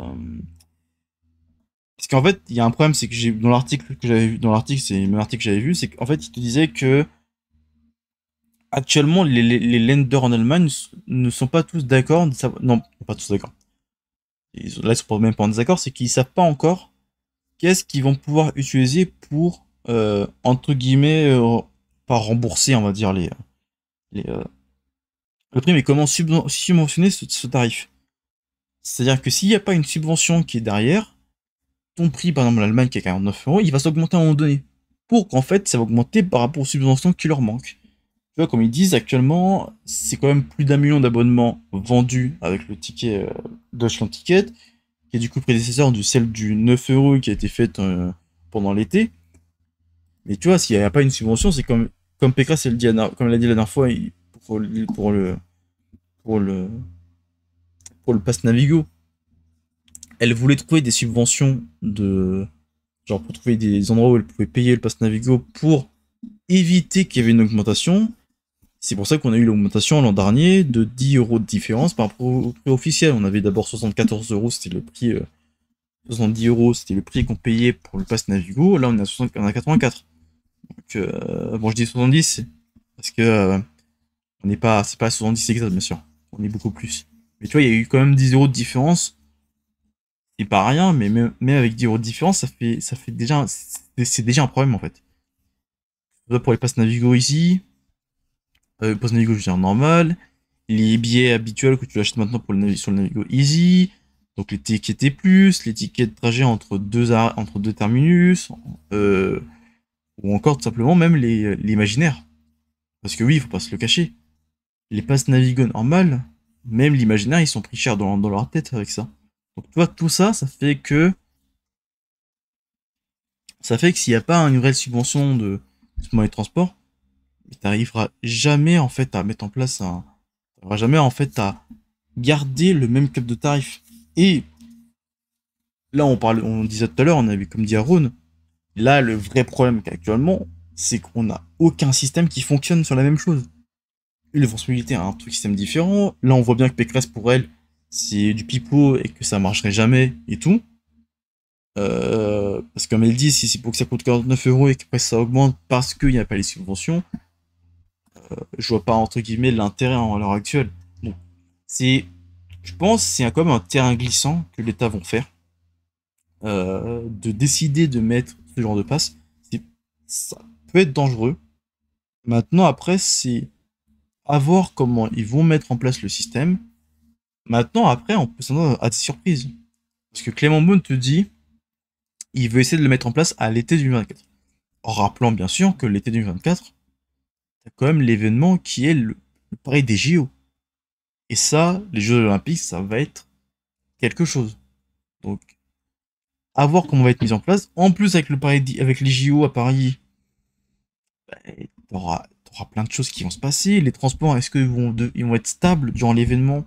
parce qu'en fait il y a un problème, c'est que j'ai dans l'article que j'avais vu dans l'article c'est même article que j'avais vu, c'est qu'en fait il te disait que actuellement les, les, les lenders en Allemagne ne sont pas tous d'accord, non pas tous d'accord, ils, là, ils sont même pas en désaccord, c'est qu'ils savent pas encore qu'est-ce qu'ils vont pouvoir utiliser pour, euh, entre guillemets, euh, pas rembourser, on va dire, les, les euh, le prix, mais comment subventionner ce, ce tarif. C'est-à-dire que s'il n'y a pas une subvention qui est derrière, ton prix, par exemple, l'Allemagne qui est à 49 euros, il va s'augmenter à un moment donné. Pour qu'en fait, ça va augmenter par rapport aux subventions qui leur manquent comme ils disent actuellement, c'est quand même plus d'un million d'abonnements vendus avec le ticket euh, de Ticket, qui est du coup prédécesseur de celle du 9 euros qui a été faite euh, pendant l'été. Mais tu vois, s'il n'y a pas une subvention, c'est comme, comme c'est elle dit, comme elle a dit la dernière fois pour, pour le pour le pour le pass Navigo. Elle voulait trouver des subventions de genre pour trouver des endroits où elle pouvait payer le pass Navigo pour éviter qu'il y avait une augmentation. C'est pour ça qu'on a eu l'augmentation l'an dernier de 10 euros de différence par rapport au prix officiel. On avait d'abord 74 euros, c'était le prix. 70 euh, euros, c'était le prix qu'on payait pour le pass Navigo. Là, on est à, 84. Donc, euh, bon, je dis 70 parce que euh, on n'est pas, c'est pas 70 exact, bien sûr. On est beaucoup plus. Mais tu vois, il y a eu quand même 10 euros de différence. C'est pas rien, mais même, avec 10 euros de différence, ça fait, ça fait déjà, c'est déjà un problème en fait. Pour les pass Navigo ici, euh, passe Navigo, je normal. Les billets habituels que tu achètes maintenant pour le sur le Navigo Easy. Donc les tickets T+, les tickets de trajet entre deux, entre deux terminus, euh, ou encore tout simplement même les euh, l'imaginaire. Parce que oui, il faut pas se le cacher. Les passes Navigo Normal, même l'imaginaire, ils sont pris cher dans, leur tête avec ça. Donc tu vois, tout ça, ça fait que... Ça fait que s'il n'y a pas une réelle subvention de, de transport, tu n'arriveras jamais en fait à mettre en place un, n'arriveras jamais en fait à garder le même club de tarif. Et là, on parle, on disait tout à l'heure, on avait comme dit Aaron, là le vrai problème actuellement, c'est qu'on n'a aucun système qui fonctionne sur la même chose. Et le mobilité a un truc système différent. Là, on voit bien que Pécresse pour elle, c'est du pipeau et que ça marcherait jamais et tout. Euh, parce que comme elle dit, si c'est pour que ça coûte 49 euros et que ça augmente parce qu'il n'y a pas les subventions, je vois pas entre guillemets l'intérêt en l'heure actuelle. Bon, c'est, je pense, c'est un un terrain glissant que l'État vont faire euh, de décider de mettre ce genre de passe. Ça peut être dangereux. Maintenant, après, c'est à voir comment ils vont mettre en place le système. Maintenant, après, on peut s'attendre à des surprises. Parce que Clément Moon te dit, il veut essayer de le mettre en place à l'été 2024. En rappelant bien sûr que l'été 2024, quand même l'événement qui est le, pari des JO. Et ça, les Jeux Olympiques, ça va être quelque chose. Donc, à voir comment va être mis en place. En plus, avec, le Paris, avec les JO à Paris, tu y aura plein de choses qui vont se passer. Les transports, est-ce qu'ils vont, vont être stables durant l'événement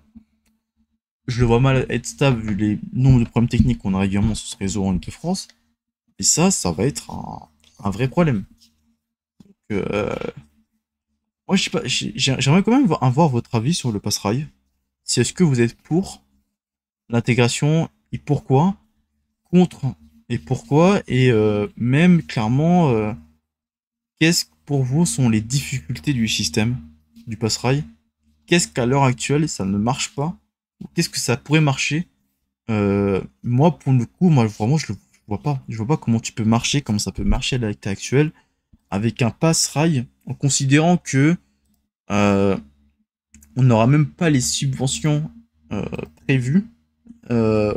Je le vois mal être stable vu les nombres de problèmes techniques qu'on a régulièrement sur ce réseau en Ile-de-France. Et ça, ça va être un, un vrai problème. Donc, euh, moi, je j'aimerais quand même avoir votre avis sur le passerail. Si est-ce que vous êtes pour l'intégration et pourquoi, contre et pourquoi, et euh, même clairement, euh, qu'est-ce que pour vous sont les difficultés du système, du passerail Qu'est-ce qu'à l'heure actuelle ça ne marche pas Qu'est-ce que ça pourrait marcher euh, Moi, pour le coup, moi vraiment, je le vois pas. Je vois pas comment tu peux marcher, comment ça peut marcher à l'état actuel avec un pass-rail en considérant que euh, on n'aura même pas les subventions euh, prévues. Euh,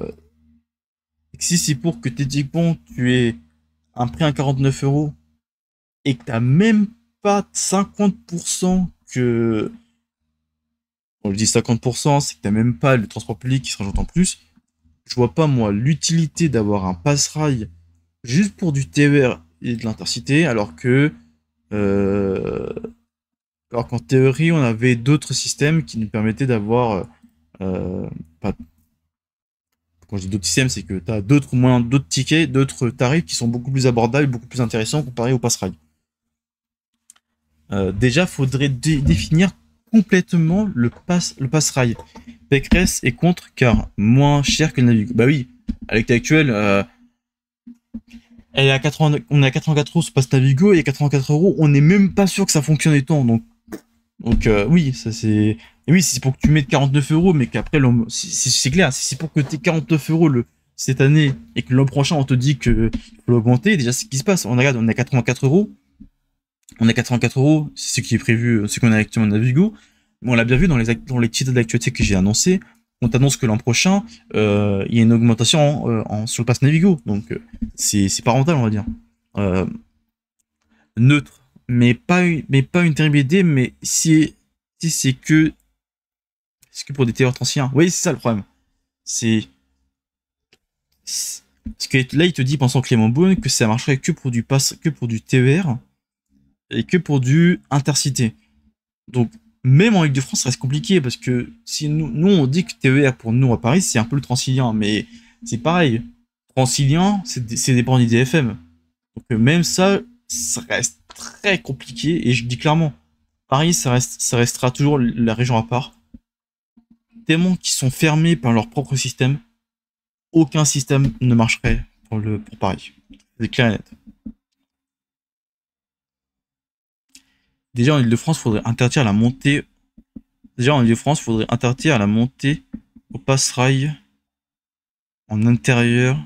si c'est pour que tu bon tu aies un prix à 49 euros et que tu n'as même pas 50% que. Quand je dis 50%, c'est que tu n'as même pas le transport public qui se rajoute en plus. Je vois pas, moi, l'utilité d'avoir un pass-rail juste pour du TER de l'intensité, alors que euh, alors qu'en théorie, on avait d'autres systèmes qui nous permettaient d'avoir euh, pas, quand je dis d'autres systèmes, c'est que tu as d'autres moins d'autres tickets, d'autres tarifs qui sont beaucoup plus abordables, beaucoup plus intéressants comparé au passerail euh, déjà, faudrait définir complètement le pass, le passerail rail. Pécresse est contre car moins cher que le Bah oui, avec l'actuel à 80, on est à 84 euros sur Pasta Vigo et à 84 euros, on n'est même pas sûr que ça fonctionne tant. Donc, donc euh, oui, ça c'est. Oui, c'est pour que tu mettes 49 euros, mais qu'après, c'est clair, c'est pour que tu aies 49 euros le, cette année et que l'an prochain on te dit qu'il faut l'augmenter, déjà c'est ce qui se passe. On regarde, on est à 84 euros. On est à 84 euros, c'est ce qui est prévu, ce qu'on a actuellement à Navigo. on l'a bien vu dans les, dans les titres d'actualité que j'ai annoncé on t'annonce que l'an prochain, euh, il y a une augmentation en, euh, en, sur le pass Navigo. Donc, euh, c'est pas rentable, on va dire. neutre mais pas une, mais pas une terrible idée, mais si, c'est que, c'est que pour des anciens. Oui, c'est ça le problème. C'est, ce que là, il te dit, pensant Clément Boone, que ça marcherait que pour du pass, que pour du TVR, e et que pour du intercité. Donc, même en Ligue de France, ça reste compliqué parce que si nous, nous on dit que TER pour nous à Paris, c'est un peu le Transilien, mais c'est pareil. Transilien, c'est des, des bandits Donc euh, même ça, ça reste très compliqué et je dis clairement, Paris, ça, reste, ça restera toujours la région à part. Tellement qui sont fermés par leur propre système, aucun système ne marcherait pour, le, pour Paris. C'est clair et net. Déjà en Ile-de-France, faudrait interdire la montée. Déjà en Ile-de-France, faudrait interdire la montée au passerail en intérieur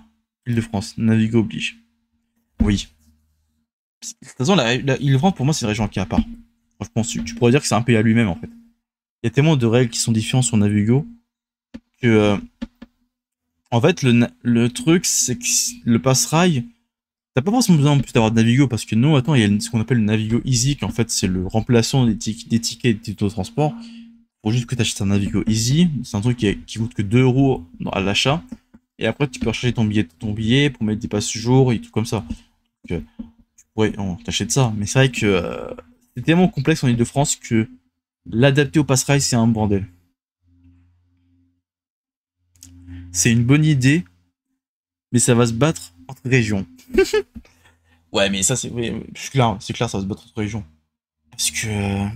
Ile-de-France. Navigo oblige. Oui. De toute façon, ile de france pour moi c'est une région qui est à part. je pense que tu pourrais dire que c'est un pays à lui-même en fait. Il y a tellement de règles qui sont différentes sur Navigo que euh, en fait le, le truc c'est que le passerail T'as pas forcément besoin en plus d'avoir de Navigo parce que non, attends, il y a ce qu'on appelle le Navigo Easy qui en fait c'est le remplaçant des, des tickets de transport. Pour juste que tu achètes un Navigo Easy, c'est un truc qui, coûte que 2 euros à l'achat. Et après, tu peux recharger ton billet, ton billet pour mettre des passes jour et tout comme ça. Donc, euh, tu pourrais oh, t'acheter ça. Mais c'est vrai que euh, c'est tellement complexe en Ile-de-France que l'adapter au passerail, c'est un bordel. C'est une bonne idée, mais ça va se battre entre régions. ouais, mais ça, c'est clair, c'est clair, ça va se battre entre régions. Parce que.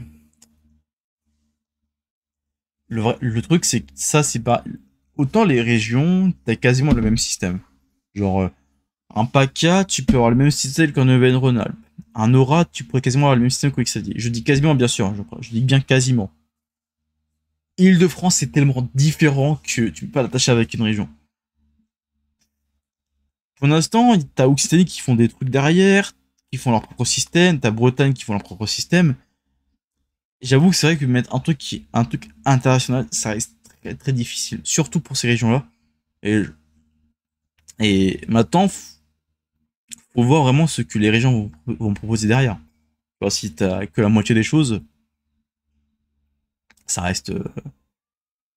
Le, truc, c'est que ça, c'est pas. Autant les régions, t'as quasiment le même système. Genre, euh, un PACA, tu peux avoir le même système qu'un Even Rhône-Alpes. Un Aura, tu pourrais quasiment avoir le même système qu'un Je dis quasiment, bien sûr, hein, je, je dis bien quasiment. Île-de-France, c'est tellement différent que tu peux pas l'attacher avec une région. Pour l'instant, t'as Occitanie qui font des trucs derrière, qui font leur propre système, t'as Bretagne qui font leur propre système. J'avoue que c'est vrai que mettre un truc un truc international, ça reste très, difficile, surtout pour ces régions-là. Et, et maintenant, faut voir vraiment ce que les régions vont, proposer derrière. Bah, si t'as que la moitié des choses, ça reste, euh,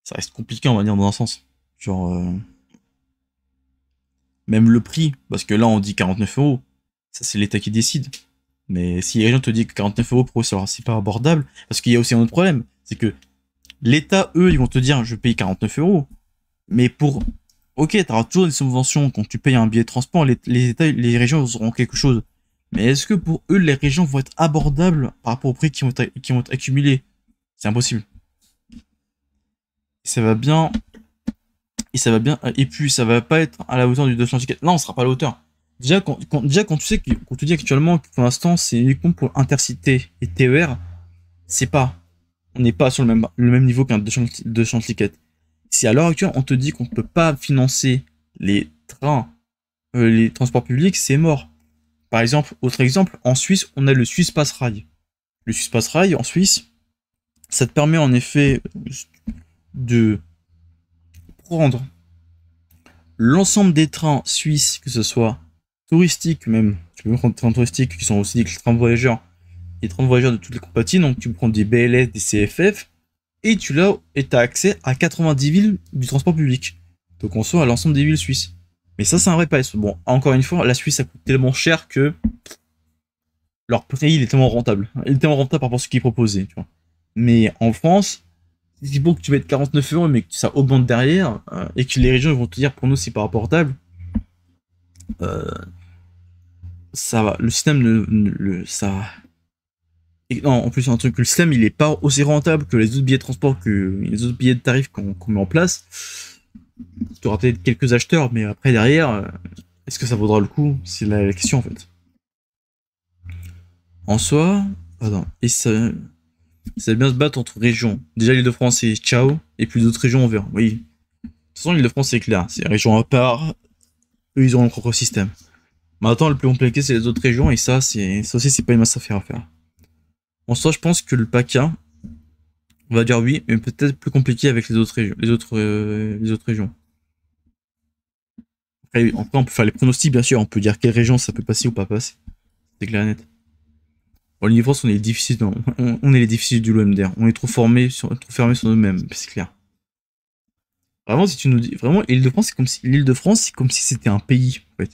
ça reste compliqué, on va dire, dans un sens. Genre. Euh, même le prix, parce que là on dit 49 euros, ça c'est l'État qui décide. Mais si les gens te disent que 49 euros pour eux c'est pas abordable, parce qu'il y a aussi un autre problème, c'est que l'État, eux, ils vont te dire je paye 49 euros, mais pour. Ok, tu auras toujours des subventions quand tu payes un billet de transport, les, États, les régions auront quelque chose. Mais est-ce que pour eux, les régions vont être abordables par rapport aux prix qui vont, qui vont accumulés C'est impossible. Ça va bien et ça va bien euh, et puis ça va pas être à la hauteur du 200 tickets. là on sera pas à la hauteur déjà quand, déjà quand tu sais qu'on te dit actuellement que pour l'instant c'est uniquement pour intercité et TER c'est pas on n'est pas sur le même le même niveau qu'un 200 tickets. si à l'heure actuelle on te dit qu'on ne peut pas financer les trains euh, les transports publics c'est mort par exemple autre exemple en Suisse on a le Swiss Pass Rail le Swiss Pass Rail en Suisse ça te permet en effet euh, de prendre l'ensemble des trains suisses, que ce soit touristiques, même, tu peux prendre trains touristiques qui sont aussi des trains voyageurs, des trains voyageurs de toutes les compagnies, donc tu prends des BLS, des CFF, et tu l'as, et tu as accès à 90 villes du transport public. Donc on soit à l'ensemble des villes suisses. Mais ça, c'est un vrai pas Bon, encore une fois, la Suisse, ça coûte tellement cher que leur prix, il est tellement rentable. Il est tellement rentable par rapport à ce qu'ils proposaient, Mais en France, c'est bon que tu mettes 49 euros, mais que ça augmente derrière, euh, et que les régions vont te dire pour nous c'est pas rapportable, euh, ça va. Le système ne, le, ça. non, en plus, un truc, le système il est pas aussi rentable que les autres billets de transport, que les autres billets de tarifs qu'on met en place. Tu auras peut-être quelques acheteurs, mais après derrière, euh, est-ce que ça vaudra le coup C'est la, question en fait. En soi, et ça, c'est bien se battre entre régions. Déjà, l'île de France, c'est ciao, et puis d'autres régions, on verra. Oui. De toute façon, l'île de France, c'est clair. C'est régions à part. Eux, ils ont leur propre système. Maintenant, le plus compliqué, c'est les autres régions, et ça, c'est ça aussi, c'est pas une masse affaire à faire. En soi, je pense que le PACA, on va dire oui, mais peut-être plus compliqué avec les autres régions. Les autres, euh, les autres régions. Après, on peut faire les pronostics, bien sûr. On peut dire quelle région ça peut passer ou pas passer. C'est clair net. Bon, france on est difficile on, est les difficiles du l'omdr On est trop formés sur, trop fermés sur nous-mêmes, c'est clair. Vraiment, si tu nous dis, vraiment, l'île de France, c'est comme si, l'île de France, c'est comme si c'était un pays, en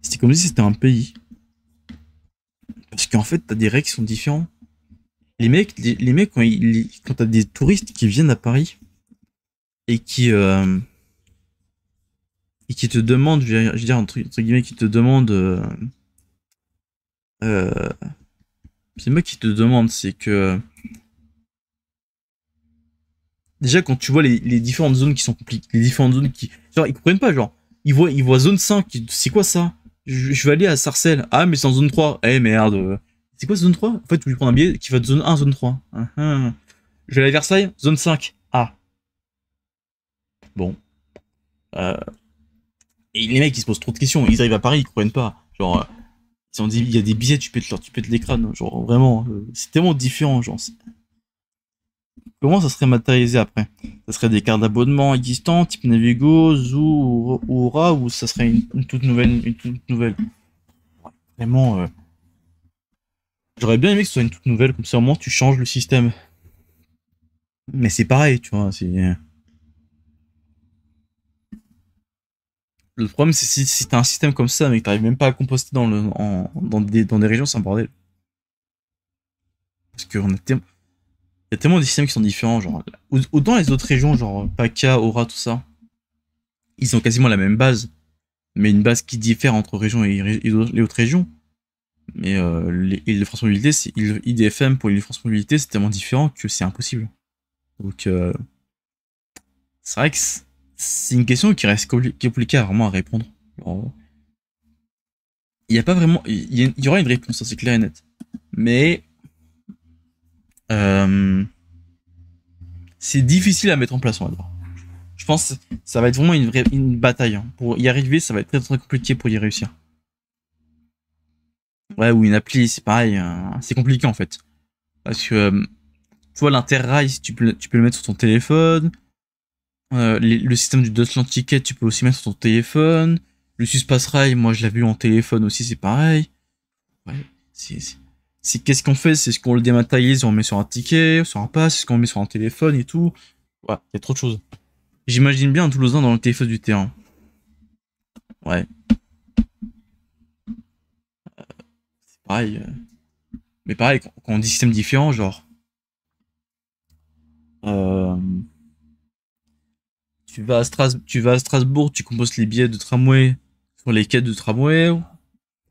C'était comme si c'était un pays. Parce qu'en fait, t'as des règles qui sont différentes. Les mecs, les, mecs, quand, quand t'as des touristes qui viennent à Paris et qui, euh, et qui te demandent, je veux dire, entre, guillemets, qui te demandent, euh, euh, c'est moi qui te demande, c'est que déjà quand tu vois les, différentes zones qui sont compliquées, les différentes zones qui, genre ils comprennent pas, genre ils voient, ils voient zone 5, c'est quoi ça je, vais aller à Sarcelles, ah mais c'est en zone 3, eh merde, c'est quoi zone 3 En fait, tu lui prends un billet qui va de zone 1 zone 3. Ah, ah. Je vais aller à Versailles, zone 5, ah. Bon. Euh. Et les mecs ils se posent trop de questions, ils arrivent à Paris, ils comprennent pas, genre on dit, il y a des billets, tu pètes, leur, tu pètes les crânes. Hein. Genre, vraiment, euh, c'est tellement différent. Genre, Comment ça serait matérialisé après Ça serait des cartes d'abonnement existantes, type Navigo, Zoo ou Aura, ou ça serait une, toute nouvelle une toute nouvelle Vraiment, euh, j'aurais bien aimé que ce soit une toute nouvelle, comme ça au moins tu changes le système. Mais c'est pareil, tu vois, c'est... Euh, le problème, c'est si, t'as un système comme ça, mais que t'arrives même pas à composter dans, des, régions, c'est un bordel. Parce qu'il tellement. y a tellement de systèmes qui sont différents, genre. Autant les autres régions, genre PACA, Aura, tout ça, ils ont quasiment la même base. Mais une base qui diffère entre régions et, les autres régions. Mais euh, france IDFM pour l'Île-de-France Mobilité, c'est tellement différent que c'est impossible. Donc, euh, c'est vrai que c'est une question qui reste compliquée à vraiment à répondre. Il n'y a pas vraiment. Il y, aura une réponse, c'est clair et net. Mais. Euh, c'est difficile à mettre en place, on va Je pense que ça va être vraiment une, vraie, une bataille. Hein. Pour y arriver, ça va être très, très compliqué pour y réussir. Ouais, ou une appli, c'est pareil. Hein. c'est compliqué en fait. Parce que. Euh, tu vois, l'interrail, tu peux, tu peux le mettre sur ton téléphone euh, le système du Dutchland Ticket, tu peux aussi mettre sur ton téléphone. Le Suspass Rail, moi je l'ai vu en téléphone aussi, c'est pareil. Ouais, Qu'est-ce qu'on fait C'est ce qu'on le dématérialise, on met sur un ticket, sur un pass, ce qu'on met sur un téléphone et tout. Ouais, il y a trop de choses. J'imagine bien un Toulousain dans le téléphone du terrain. Ouais. Euh, c'est pareil. Euh. Mais pareil, quand on dit système différent, genre. Euh tu vas, à tu vas Strasbourg, tu composes les billets de tramway sur les quais de tramway,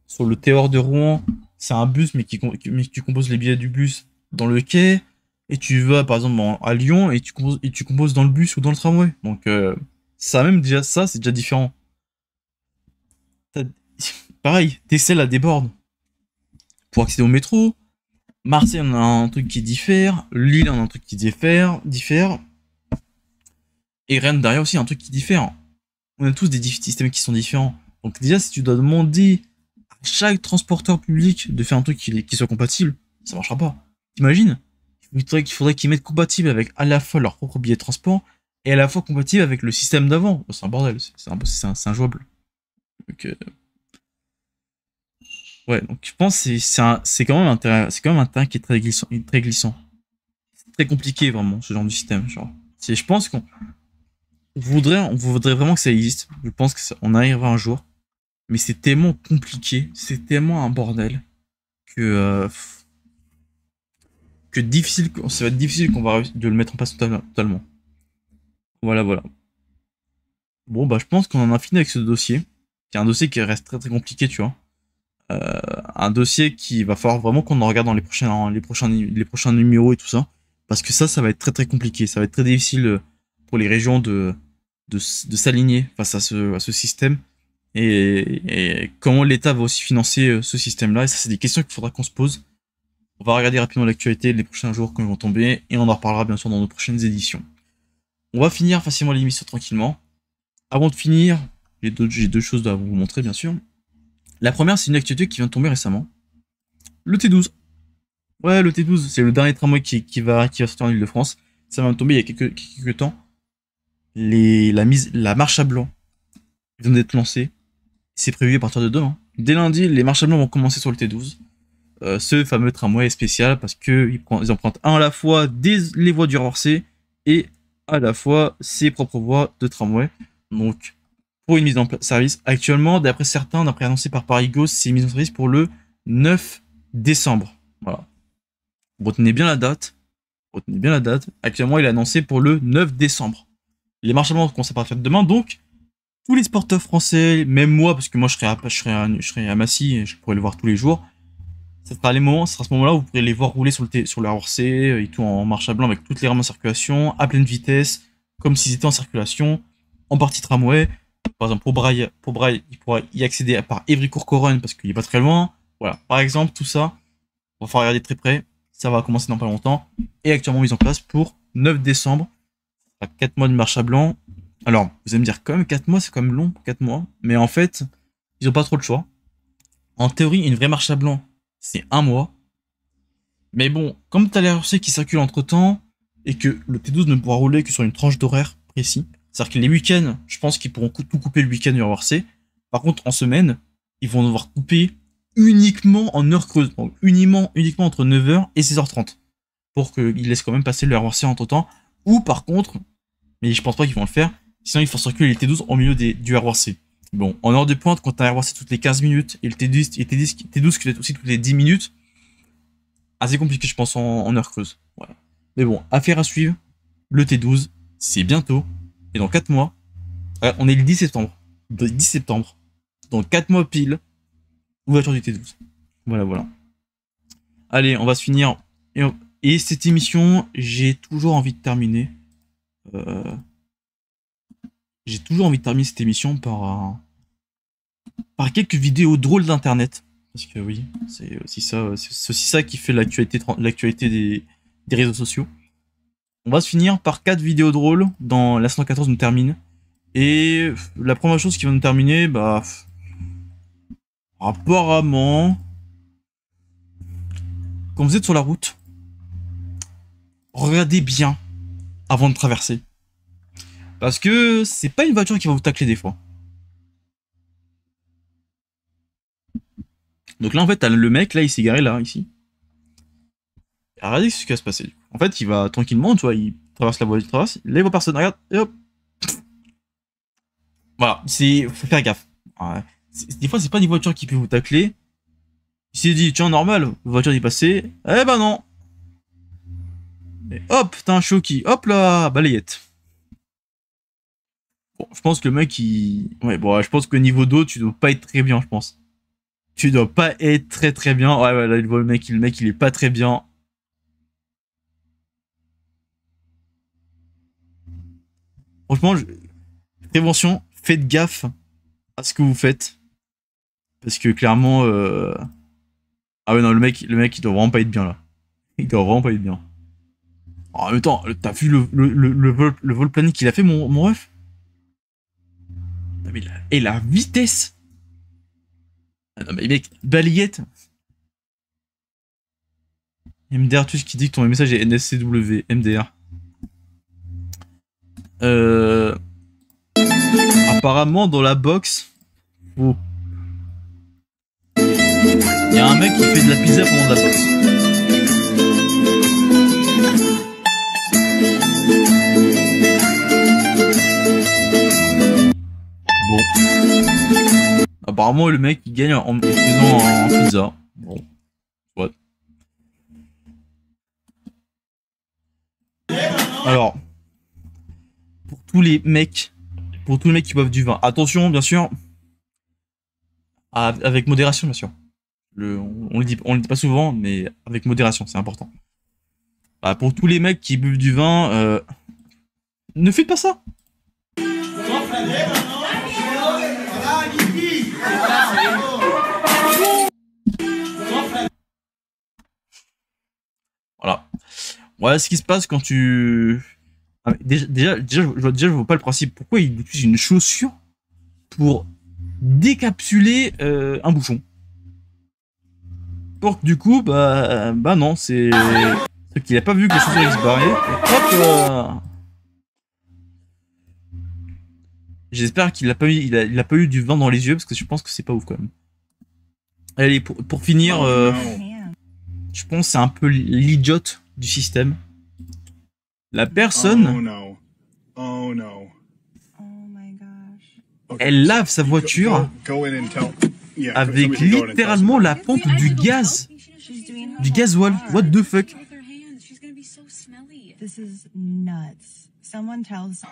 sur le théor de Rouen, c'est un bus, mais, qui, mais tu composes les billets du bus dans le quai, et tu vas par exemple à Lyon et tu, composes, tu composes dans le bus ou dans le tramway. Donc euh, ça même déjà ça, c'est déjà différent. Pareil, a la déborde. Pour accéder au métro, Marseille on a un truc qui diffère, Lille on a un truc qui diffère, diffère et rien derrière aussi, un truc qui diffère On a tous des systèmes qui sont différents. Donc déjà, si tu dois demander à chaque transporteur public de faire un truc qui, qui soit compatible, ça marchera pas. T'imagines Il faudrait, qu'ils mettent compatible avec à la fois leur propre billet de transport et à la fois compatible avec le système d'avant. Oh, c'est un bordel, c'est injouable. Donc, euh, Ouais, donc je pense que c'est quand même un terrain, c'est quand même un terrain qui est très glissant, très glissant. C'est très compliqué vraiment ce genre de système. Genre, je pense qu'on voudrait, on voudrait vraiment que ça existe. Je pense qu'on arrivera un jour. Mais c'est tellement compliqué, c'est tellement un bordel que. Euh, que difficile, ça va être difficile qu'on va de le mettre en place totalement. Voilà, voilà. Bon, bah, je pense qu'on en a fini avec ce dossier. C'est un dossier qui reste très très compliqué, tu vois. Euh, un dossier qui va falloir vraiment qu'on en regarde dans les prochains, les, prochains, les prochains numéros et tout ça. Parce que ça, ça va être très très compliqué. Ça va être très difficile les régions de, s'aligner face à ce, système et, comment l'État va aussi financer euh, ce système-là. Et ça, c'est des questions qu'il faudra qu'on se pose. On va regarder rapidement l'actualité les prochains jours quand ils vont tomber et on en reparlera bien sûr dans nos prochaines éditions. On va finir facilement l'émission tranquillement. Avant de finir, j'ai deux, choses à vous montrer bien sûr. La première, c'est une actualité qui vient de tomber récemment. Le T12. Ouais, le T12, c'est le dernier tramway qui, va, qui va sortir en Ile-de-France. Ça va de tomber il y a quelques, quelques temps la, mise, la marche à blanc vient d'être lancée. C'est prévu à partir de demain. Dès lundi, les marches à blanc vont commencer sur le T12. Euh, ce fameux tramway est spécial parce qu'ils empruntent un à la fois les voies du Rorsay et à la fois ses propres voies de tramway. Donc, pour une mise en service actuellement, d'après certains, d'après annoncé par Parigo, c'est mise en service pour le 9 décembre. Voilà. Retenez bien la date. Retenez bien la date. Actuellement, il est annoncé pour le 9 décembre. Les marchés blancs commencent à partir de demain, donc tous les sportifs français, même moi, parce que moi je serai à, je à, Massy et je pourrais le voir tous les jours, ça sera les moments, ce sera ce moment-là où vous pourrez les voir rouler sur, le sur le et tout en marche à blanc avec toutes les rames en circulation, à pleine vitesse, comme s'ils étaient en circulation, en partie tramway. Par exemple, pour Braille, pour Braille il pourra y accéder par Évry-Courcoronne parce qu'il est pas très loin. Voilà, par exemple, tout ça, on va falloir regarder très près. Ça va commencer dans pas longtemps. Et actuellement mis en place pour 9 décembre. 4 mois de marche à blanc. Alors, vous allez me dire, comme même, 4 mois, c'est quand même long, 4 mois. Mais en fait, ils n'ont pas trop le choix. En théorie, une vraie marche à blanc, c'est un mois. Mais bon, comme tu as les RC qui circule entre temps, et que le T12 ne pourra rouler que sur une tranche d'horaire précis, c'est-à-dire que les week-ends, je pense qu'ils pourront tout couper le week-end du RC. Par contre, en semaine, ils vont devoir couper uniquement en heure creuse, donc uniquement, uniquement entre 9h et 16h30, pour qu'ils laissent quand même passer le RC entre temps. Ou par contre, mais je pense pas qu'ils vont le faire. Sinon, il faut circuler les T12 au milieu des, du ROC. Bon, en heure de pointe, quand tu as un toutes les 15 minutes et le t 12 T10, T12 qui doit être aussi toutes les 10 minutes, assez compliqué, je pense, en, heure creuse. Mais bon, affaire à suivre. Le T12, c'est bientôt. Et dans 4 mois, euh, on est le 10 septembre. Le 10 septembre. Dans 4 mois pile, ouverture du T12. Voilà, voilà. Allez, on va se finir. et cette émission, j'ai toujours envie de terminer euh, j'ai toujours envie de terminer cette émission par, euh, par quelques vidéos drôles d'internet. Parce que oui, c'est aussi ça, c'est aussi ça qui fait l'actualité, des, des, réseaux sociaux. On va se finir par quatre vidéos drôles dans la 114 nous termine. Et la première chose qui va nous terminer, bah. Apparemment. Quand vous êtes sur la route, regardez bien avant de traverser. Parce que c'est pas une voiture qui va vous tacler des fois. Donc là, en fait, le mec, là, il s'est garé là, ici. Regardez ce qui va se passer. En fait, il va tranquillement, tu vois, il traverse la voie, il traverse, les voit personne, regarde, et hop. Voilà, c'est. faire gaffe. Des fois, c'est pas une voiture qui peut vous tacler. Il s'est dit, tiens, normal, voiture est passé Eh ben non, hop, t'as un Shoki. Hop là, balayette. Bon, je pense que le mec, il... Ouais, bon, je pense qu'au niveau d'eau, tu dois pas être très bien, je pense. Tu dois pas être très très bien. Ouais, là, il voit le mec, le mec, il est pas très bien. Franchement, je... prévention, faites gaffe à ce que vous faites. Parce que clairement... Euh, ah ouais, non, le mec, le mec, il doit vraiment pas être bien, là. Il doit vraiment pas être bien. En même temps, t'as vu le, le, vol, le qu'il a fait, mon, mon ref Et la vitesse ah Non mais mec, balayette MDR ce qui dit que ton message est NSCW, MDR. Euh... Apparemment, dans la box, oh. il y a un mec qui fait de la pizza pendant la boxe. Apparemment, le mec, il gagne en, faisant un pizza. Bon. Alors. Pour tous les mecs. Pour tous les mecs qui boivent du vin. Attention, bien sûr. Avec modération, bien sûr. on, on, le dit, pas souvent, mais avec modération, c'est important. Bah, pour tous les mecs qui buvent du vin, euh, ne faites pas ça. Voilà. Voilà ce qui se passe quand tu. Ah, déjà, déjà, je, déjà, je vois pas le principe. Pourquoi il utilise une chaussure pour décapsuler euh, un bouchon Pour que du coup, bah, bah non, c'est. ce qu'il a pas vu que la chaussure, se bah, J'espère qu'il n'a pas, eu, il a, pas eu du vin dans les yeux parce que je pense que c'est pas ouf quand même. Allez, pour, pour finir. Euh, je pense c'est un peu l'idiot du système. La personne. Oh no. Oh no. Oh elle lave sa voiture avec littéralement la pompe du gaz. Du gasoil. What the fuck? This is nuts. Someone tells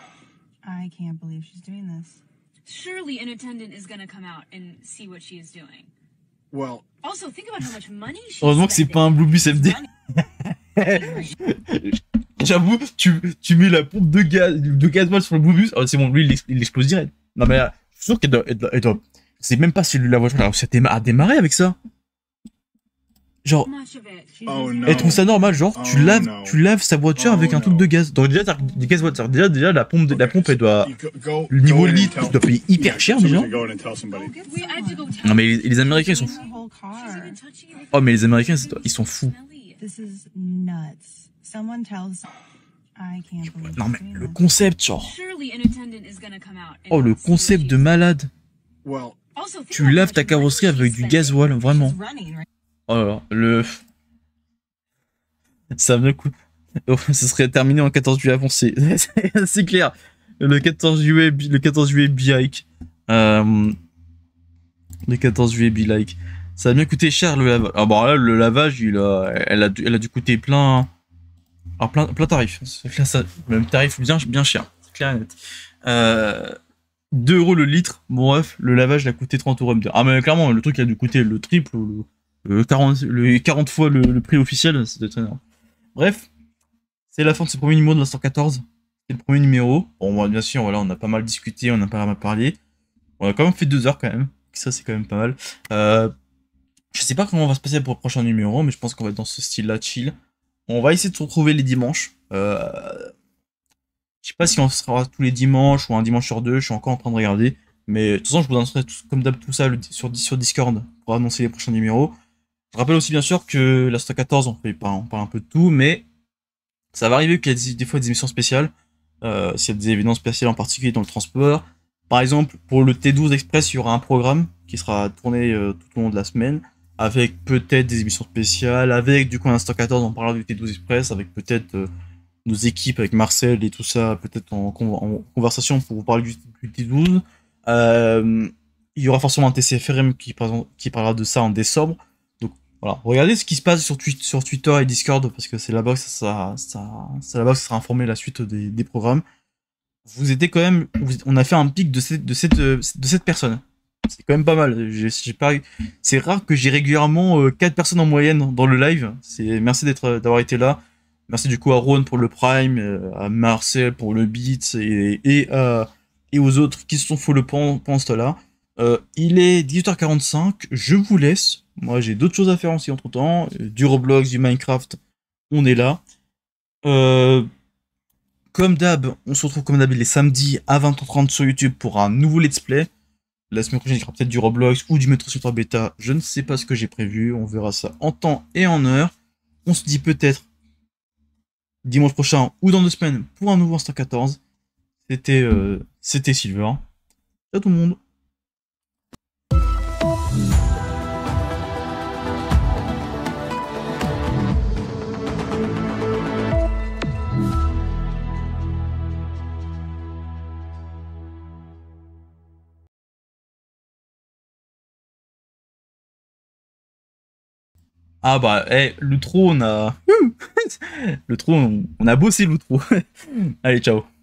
I can't believe she's doing this. Surely an attendant is going to come out and see what she is doing. Heureusement que c'est pas un Bluebus FD. J'avoue, tu, tu mets la pompe de gaz, de gasoil sur le Bluebus. Ah, c'est bon, lui, il explose direct. Non, mais euh, je suis sûr que doit, C'est même pas si la voiture a démarré à démarrer avec ça. Genre, oh, trouve ça normal, genre, oh tu laves, tu laves sa voiture oh avec un truc de gaz. Donc déjà, des gaz voiture. Déjà, déjà, la pompe, la pompe, elle doit, le niveau litre, tu dois payer hyper cher, déjà. Oh, non, mais les, les, Américains, ils sont fous. Oh, mais les Américains, ils sont fous. Non, mais le concept, genre. Oh, le concept de malade. Tu laves ta carrosserie avec du gasoil, vraiment. Alors, oh le. Ça me coûte. Oh, ce serait terminé en 14 juillet avancé. c'est clair. Le 14 juillet, le 14 juillet be-like. Euh, le 14 juillet be-like. Ça a bien coûté cher le lavage. Ah là, bah, le lavage, il a, elle, a, dû, elle a dû coûter plein. Alors, plein, plein tarif. même tarif bien, bien cher. C'est clair et net. 2 euh, euros le litre. Bon, bref, le lavage, il a coûté 30 euros. Ah, mais clairement, le truc, il a dû coûter le triple le 40, le, 40 fois le, prix officiel, c'est très Bref, c'est la fin de ce premier numéro de la 14. C'est le premier numéro. Bon, bien sûr, voilà, on a pas mal discuté, on a pas mal parlé. On a quand même fait deux heures quand même. Ça, c'est quand même pas mal. Euh, je sais pas comment on va se passer pour le prochain numéro, mais je pense qu'on va être dans ce style-là, chill. On va essayer de se retrouver les dimanches. Euh, je sais pas si on sera tous les dimanches ou un dimanche sur deux, je suis encore en train de regarder. Mais de toute façon, je vous annoncerai tout, comme d'hab tout ça sur Discord pour annoncer les prochains numéros. Je rappelle aussi bien sûr que la 14, on, on parle un peu de tout, mais ça va arriver qu'il y ait des, fois des émissions spéciales, euh, s'il y a des événements spéciales, en particulier dans le transport. Par exemple, pour le T12 Express, il y aura un programme qui sera tourné euh, tout au long de la semaine, avec peut-être des émissions spéciales, avec du coup un 14 on parlera du T12 Express, avec peut-être euh, nos équipes, avec Marcel et tout ça, peut-être en, conversation pour vous parler du, T12. il y aura forcément un TCFRM qui parlera de ça en décembre. Voilà. Regardez ce qui se passe sur, Twitter et Discord, parce que c'est là-bas que ça, ça, là sera informé la suite des, programmes. Vous étiez quand même, on a fait un pic de cette, de cette, euh, de cette personne. C'est quand même pas mal. c'est rare que j'ai régulièrement 4 euh, personnes en moyenne dans le live. C'est, merci d'être, d'avoir été là. Merci du coup à Ron pour le Prime, euh, à Marcel pour le beat, et, aux autres qui se sont follow le pan ce là. il est 18h45. Je vous laisse moi, j'ai d'autres choses à faire aussi entre temps. Euh, du Roblox, du Minecraft, on est là. Euh, comme d'hab, on se retrouve comme d'hab les samedis à 20h30 sur YouTube pour un nouveau let's play. La semaine prochaine, il y aura peut-être du Roblox ou du Metro 3 Beta. Je ne sais pas ce que j'ai prévu. On verra ça en temps et en heure. On se dit peut-être dimanche prochain ou dans deux semaines pour un nouveau Insta 14. C'était euh, Silver. Ciao tout le monde. Ah bah, eh, le trou, on a... le trou, on, a bossé le trou. Allez, ciao.